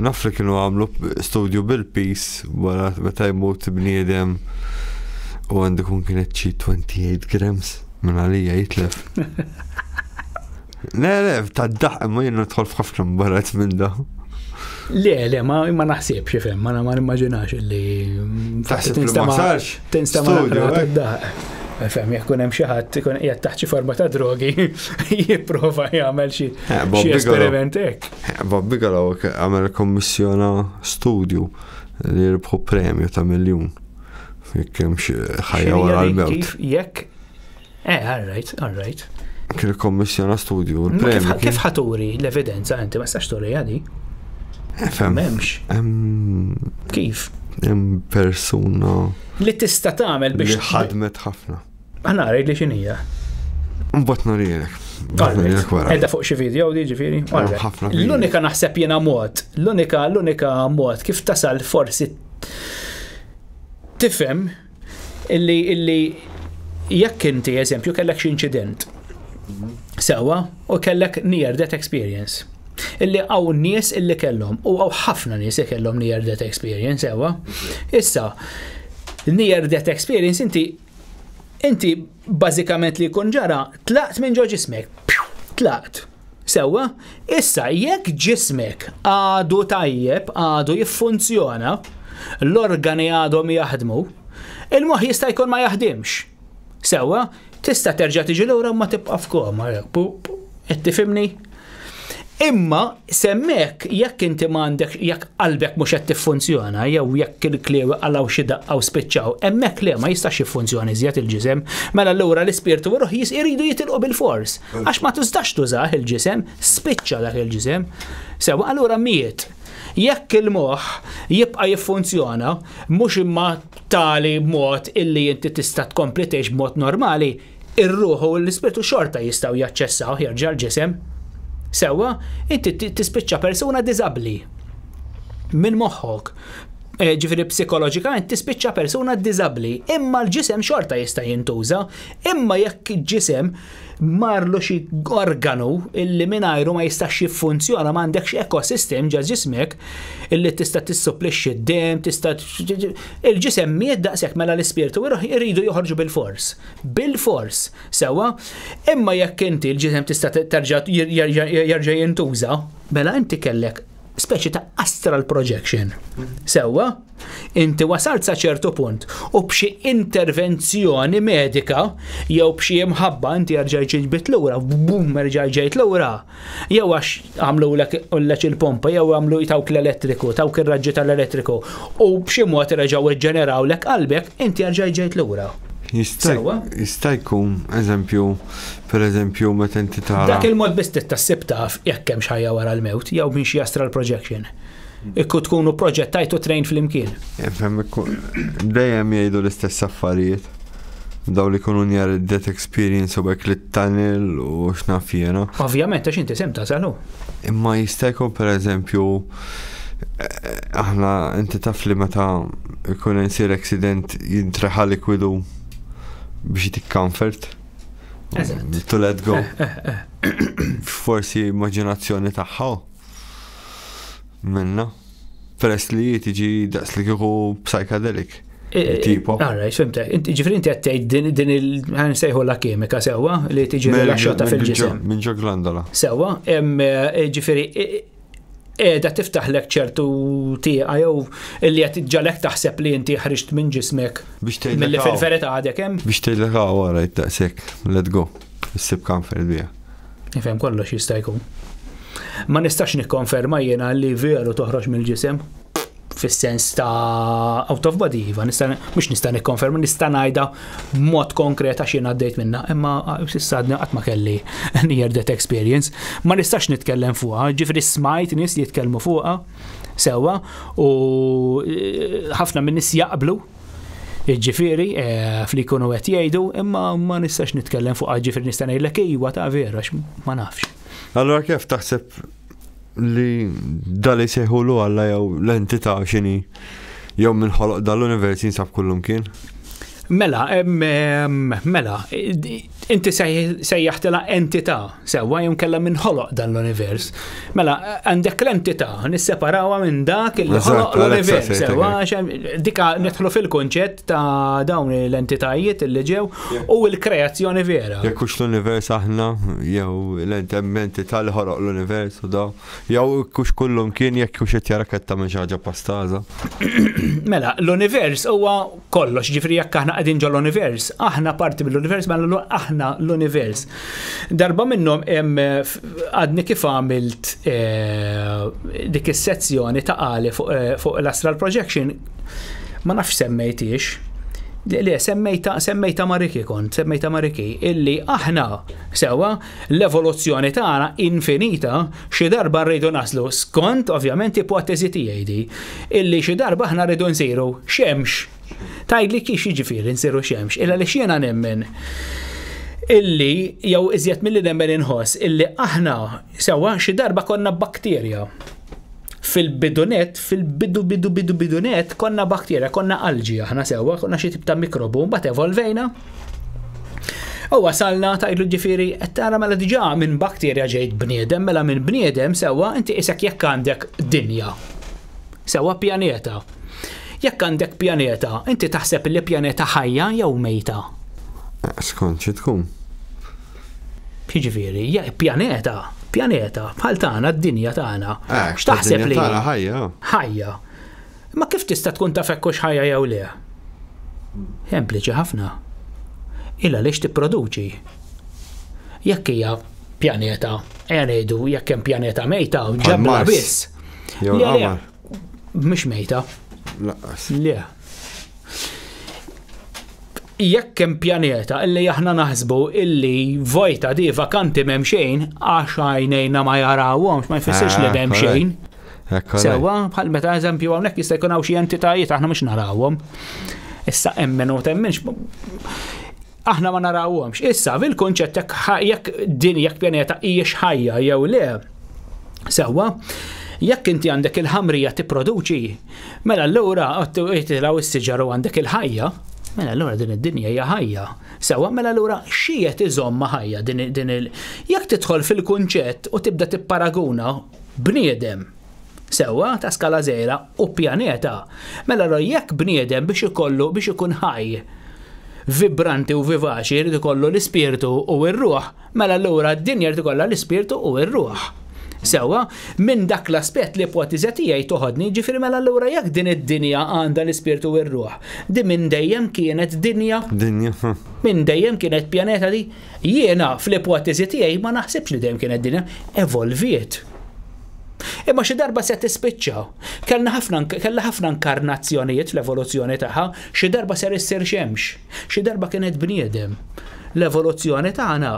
nafri kienu għamlu studio bil-pis wara meta jmut bniedem u għandu kun kienet xi 28 grams minn għalija jitlef. Le, le, ta' daħ, ma jenna tħol f'ħafna mbarat minn da. Le, le, ma ma naħsibx fem, ma ma nimmaġinax li. Taħseb li ma sarx. Tinstema' ta' eh. daħ fem, jek kunem xaħat, kun jgħat taħċi forma ta' drogi, jiprofa jgħamil xie ek. Bob Bigelow għamil kommissjona studju li jirbħu premju ta' miljon. Jek jem ħajja wara għal mewt Jek, eh, għarrajt, għarrajt. all right. studio. kommissjona l-premju. Kif ħaturi l-evidenza, għanti, ma' s turi għadi? Eh, Memx. Kif? Persuna. Li tista tagħmel biex. Ħadmet ħafna. Għanna għarajt li xinija. Mbotna li jelek. Edda fuq xi video di ġifiri. L-unika naħseb jena mod, l-unika, l-unika mod kif tasal forsi tifhem illi illi jekk inti eżempju kellek xi incident sewa u kellek near death experience illi għaw nies illi kellhom u għaw ħafna nies li kellhom near death experience sewa issa near death experience inti Inti bażikament li jkun ġara tlaqt minn ġo ġismek. Tlaqt. Sewa, issa jekk ġismek għadu tajjeb, għadu jiffunzjona, l-organi għadhom jaħdmu, il-moħ jista' jkun ma jaħdimx. Sewa, tista' terġa' tiġi lura ma tibqa' f'koma. Qed tifimni? Imma semmek jekk inti m'għandek jekk qalbek mhux qed tiffunzjona jew jekk il-klew għalaw xi daqqaw spiċċaw, hemmhekk le ma jistax jiffunzjoni żjed il-ġisem, mela allura l-ispirtu u jiridu jitilqu bil-fors. Għax ma tużdax tużah il-ġisem, spiċċa dak il-ġisem. Sewa allura miet. Jekk il-moħ jibqa' jiffunzjona mhux imma tali mod illi inti tista' tkompli b'mod normali, ir-ruħu u l-ispirtu xorta jistgħu jaċċessaw jerġa' l-ġisem sewa, inti tispiċċa persuna diżabbli minn moħħok. Eh, ġifiri psikologikament tispiċċa persuna disabli, imma l-ġisem xorta jista' jintuża, imma jekk ġisem marlu xi organu illi mingħajru ma jistax jiffunzjona m'għandekx ekosistem ġa ġismek illi tista' tissupplixxi d-dem, tista' il-ġisem miet daqshekk mela l-ispirtu iridu joħorġu bil-fors. Bil-fors, sewa, imma jekk inti l-ġisem tista' terġa' jerġa' jintuża, mela inti kellek speċi ta' astral projection. Sewa, inti wasalt sa' ċertu punt u b'xi intervenzjoni medika jew b'xi imħabba inti ġejt bit lura, bum l lura, jew għax għamlu l-leċ il-pompa, jew għamlu jtawk l-elettriku, tawk ir raġġi tal-elettriku, u b'xi mod reġaw il-ġeneraw l-ek qalbek, inti l lura. Jista' jkun, eżempju, per eżempju, meta inti tara. Dak il-mod biss tittassib taf jekk hemm xajja wara l-mewt jew minn jastral projection. Ikku tkunu project tajtu train fl-imkien. Dejjem jgħidu l-istess affarijiet. Daw li kunu njar death experience u bek li tunnel u xnafjena. Ovvijament, għax inti semta salu. Imma jista' jkun per eżempju eh, aħna inti taf li meta jkun insir accident jintreħalik widu biex jitik comfort. To let go. Eh, eh, eh. Forsi immaginazzjoni tagħha Menna. Peress li tiġi daqs li kiku psychedelic. Tipo. Għarra, ximtek. Ġifri inti għattej din il-ħan sejħu la kimika sewa li tiġi rilasċata fil-ġisem. Minġo glandola. Sewa, ġifri, edha tiftaħ lek ċertu tiqa jew illi qed ġalek taħseb li inti ħriġt minn ġismek. Biex tgħidlek. Milli fil-verità għadek hemm. Biex tgħidlek ha wara jittaqsek, let go. Issib kamfer bija. Nifhem kollox jista' jkun. Ma nistax nikkonferma jiena li veru toħroġ mill-ġisem fis-sens ta' out of body, iva, mux nista' nikkonferma, nista' ngħidha mod konkret għax jien għaddejt minna, imma s-sadna qatt ma kelli near that experience, ma nistax nitkellem fuqha, ġifri smajt nies li jitkellmu fuqha sewwa u eh, ħafna minn nies jaqblu ġifiri eh, fli jkunu qed jgħidu, imma ma nistax nitkellem fuq ġifri nista' ngħidlek kejwa iva, ta' vera ma nafx. Allura kif taħseb li dali seħulu għalla jew l-entità xini jew minħoloq dal-univers jinsab kullum kien. Mela, mela, inti sejjaħtela entità sewa jum kella minn ħoloq dan l-univers. Mela, għandek l-entità, nisseparawa minn dak il ħoloq l-univers. Sewa, dika nitħlu fil kunċett ta' dawn l-entitajiet li ġew u l-kreazzjoni vera. Jekkux l-univers aħna, jew l-entementi tal-ħoloq l-univers u daw, jew kux kullum kien jekkux jara ketta minn xaġa pastaza. Mela, l-univers huwa kollox ġifri jekk aħna qegħdin ġol l-univers, aħna parti mill-univers, ma l-aħna aħna l-univers. Darba minnom għadni kif għamilt eh, dik is-sezzjoni ta' għali fuq eh, l-astral projection ma nafx semmejtiex. Li semmejta, semmejta Mariki kont, semmejta Mariki, illi aħna sewa l-evoluzzjoni tagħna infinita xi darba rridu naslu skont ovvjament ipotezi tiegħi illi xi darba aħna rridu nsiru xemx. Tajd li kiex jiġifieri nsiru xemx, illa li xiena nemmen illi jew iżjed mill-li demmer inħoss illi aħna sewa xi darba konna bakterja. Fil-bidunet, fil-bidu bidu bidu bidunet konna bakterja, konna alġi aħna sewa, konna xi tip ta' mikrobu, mbagħad evolvejna. U wasalna ta' ilu ġifiri, tara mela diġa minn bakterja ġejt bniedem, mela minn bniedem sewa inti isek jekk għandek dinja. Sewa pjaneta. Jekk għandek pjaneta, inti taħseb li pjaneta ħajja jew mejta. Skont xi tkun. Ġifiri, pjaneta, pjaneta, bħal tagħna d-dinja tagħna. Eh, X'taħseb li? Ħajja. Ħajja. Ma kif tista' tkun taf hekk ħajja jew le? Sempliċi ħafna. Illa lix tipproduċi. Jekk hija pjaneta, e għanejdu jekk hemm pjaneta mejta u ġabla biss. Jew Mhix mejta. Le jekk hemm pjaneta illi aħna naħsbu illi vojta di vakanti m'hemm xejn għax għajnejna ma jarawhomx ma jfissirx li ah, memxejn. xejn. Ah, sewa, bħal meta eżempju hawnhekk jista' jkun hawn xi entitajiet aħna mhux narawhom. Issa emmen u temmenx aħna ma narawhomx. Issa fil-kunċett jekk din jekk pjaneta hijiex ħajja jew le. Sewa, jekk inti għandek il-ħamrija tipproduċi, mela allura qed titilgħu s sġaru għandek il-ħajja, Mela l-ura din id-dinja hija ħajja. Sewa mela allura xiet iżomma ħajja din il- jekk tidħol fil-kunċett u tibda tipparaguna bniedem sewa ta' skala zera u pjaneta. Mela allura jekk bniedem biex ikollu biex ikun ħaj vibranti u vivaċi jrid ikollu l-ispirtu u r-ruħ, mela lura d-dinja jrid ikollha l-ispirtu u r-ruħ. Sewa, minn dak l-aspet li tiegħi toħodni ġifiri mela l jekk din id-dinja għanda l-ispirtu u r-ruħ. Di minn dejjem kienet dinja. Dinja. Minn dejjem kienet pjaneta li jiena fl ipotiżi tiegħi ma naħsibx li dejjem kienet dinja evolviet. Imma xi darba se tispiċċa. Kellna ħafna kellha ħafna inkarnazzjonijiet fl-evoluzzjoni tagħha, xi darba ser issir xemx, xi darba kienet bniedem. L-evoluzzjoni tagħna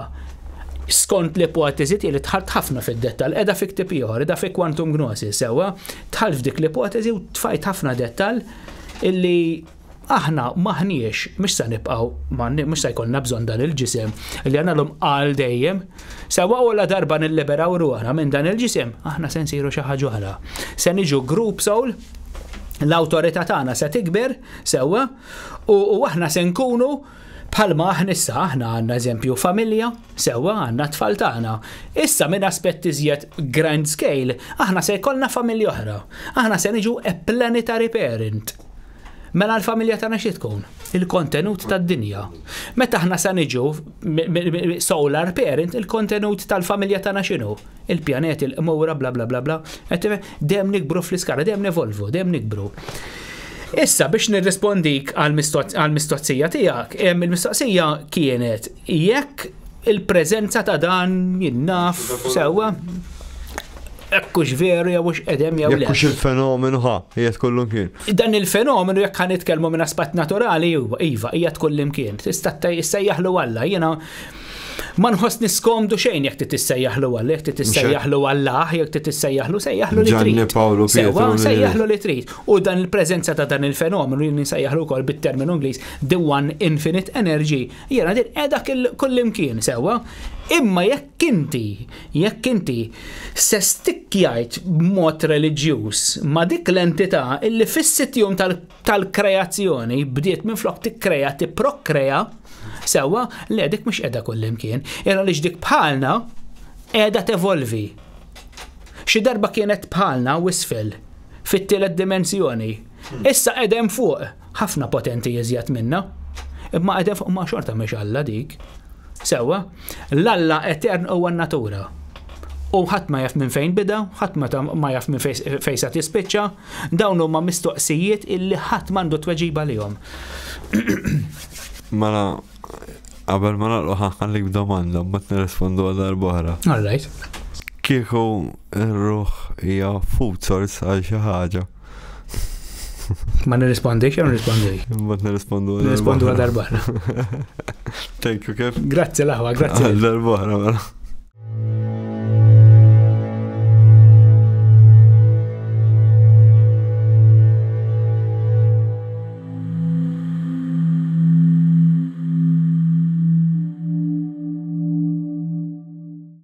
skont l-ipotezi li tħalt ħafna fid-dettal, edha fi ktib ieħor, edha fi quantum gnosi sewa, tħalf dik l-ipotezi u tfajt ħafna dettal illi aħna maħniex mhux se nibqgħu mhux se jkollna bżonn dan il-ġisem li għandna lhom qal dejjem Sewwa ola darba nilliberaw ruħna minn dan il-ġisem aħna se nsiru xi ħaġa oħra. Se niġu group soul l-awtorità tagħna se tikber sewwa u aħna se nkunu Palma ħnissa aħna għanna eżempju familja, sewa għanna tfal tagħna. Issa minn aspetti iżjed grand scale, aħna se jkollna familja oħra. Aħna se niġu a planetary parent. Mela l-familja tagħna xi tkun? Il-kontenut tad-dinja. Meta aħna se niġu solar parent, il-kontenut tal-familja tagħna x'inhu? Il-pjanet, il-mura, bla bla bla bla. dejjem nikbru fl-iskala, dejjem nevolvu, dejjem nikbru. Issa biex nirrispondik għal-mistoqsija tiegħek, il-mistoqsija kienet jekk il prezenza ta' dan jinnaf sewwa ekkux veru jew x edem jew le. Ekkux il-fenomenu ħa, hija tkollum kien. Dan il-fenomenu jekk ħan nitkellmu minn aspett naturali iva, iva hija tkollim kien. Tista' jissejjaħlu Alla, jiena ma nħossni niskomdu xejn jekk titissejjaħlu għall jekk titissejjaħlu għall-aħ, jekk titissejjaħlu sejjaħlu li trid. Paolo Pietro. Sejjaħlu li trid. U dan il-preżenza ta' dan il-fenomenu li nsejjaħlu wkoll bit-termin Ingliż the one infinite energy. Jiena edha eh, kull kullimkien sewwa. Imma jekk inti, jekk inti se stikkjajt mod reliġjuż ma dik l-entità illi fis-sitjum tal-kreazzjoni bdiet minn flok ti prokreja, sewa, le dik mux edha kullimkien, era li dik bħalna edha tevolvi. Xi darba kienet bħalna u fit-tielet dimensjoni. Issa edem fuq, ħafna potenti jizjat minna, imma edem fuq ma xorta mux alla dik. Sewa, l-alla etern huwa n-natura. U ħadd ma jaf minn fejn bida, ħadd ma jaf minn fejsa tispiċċa, dawn huma mistoqsijiet illi ħadd m'għandu tweġiba lihom. Mela Għabel ma naqlu ħanħallik domanda, ma t-nirrespondu għal darbohra. All Kieku r-ruħ hija food għal xi Ma nirrispondix xa nirrispondix? Ma nirrispondu għal Nirrispondu għal darbohra. Thank you, Kev. Grazie l-ħwa, grazzi. Għal darbohra, mela.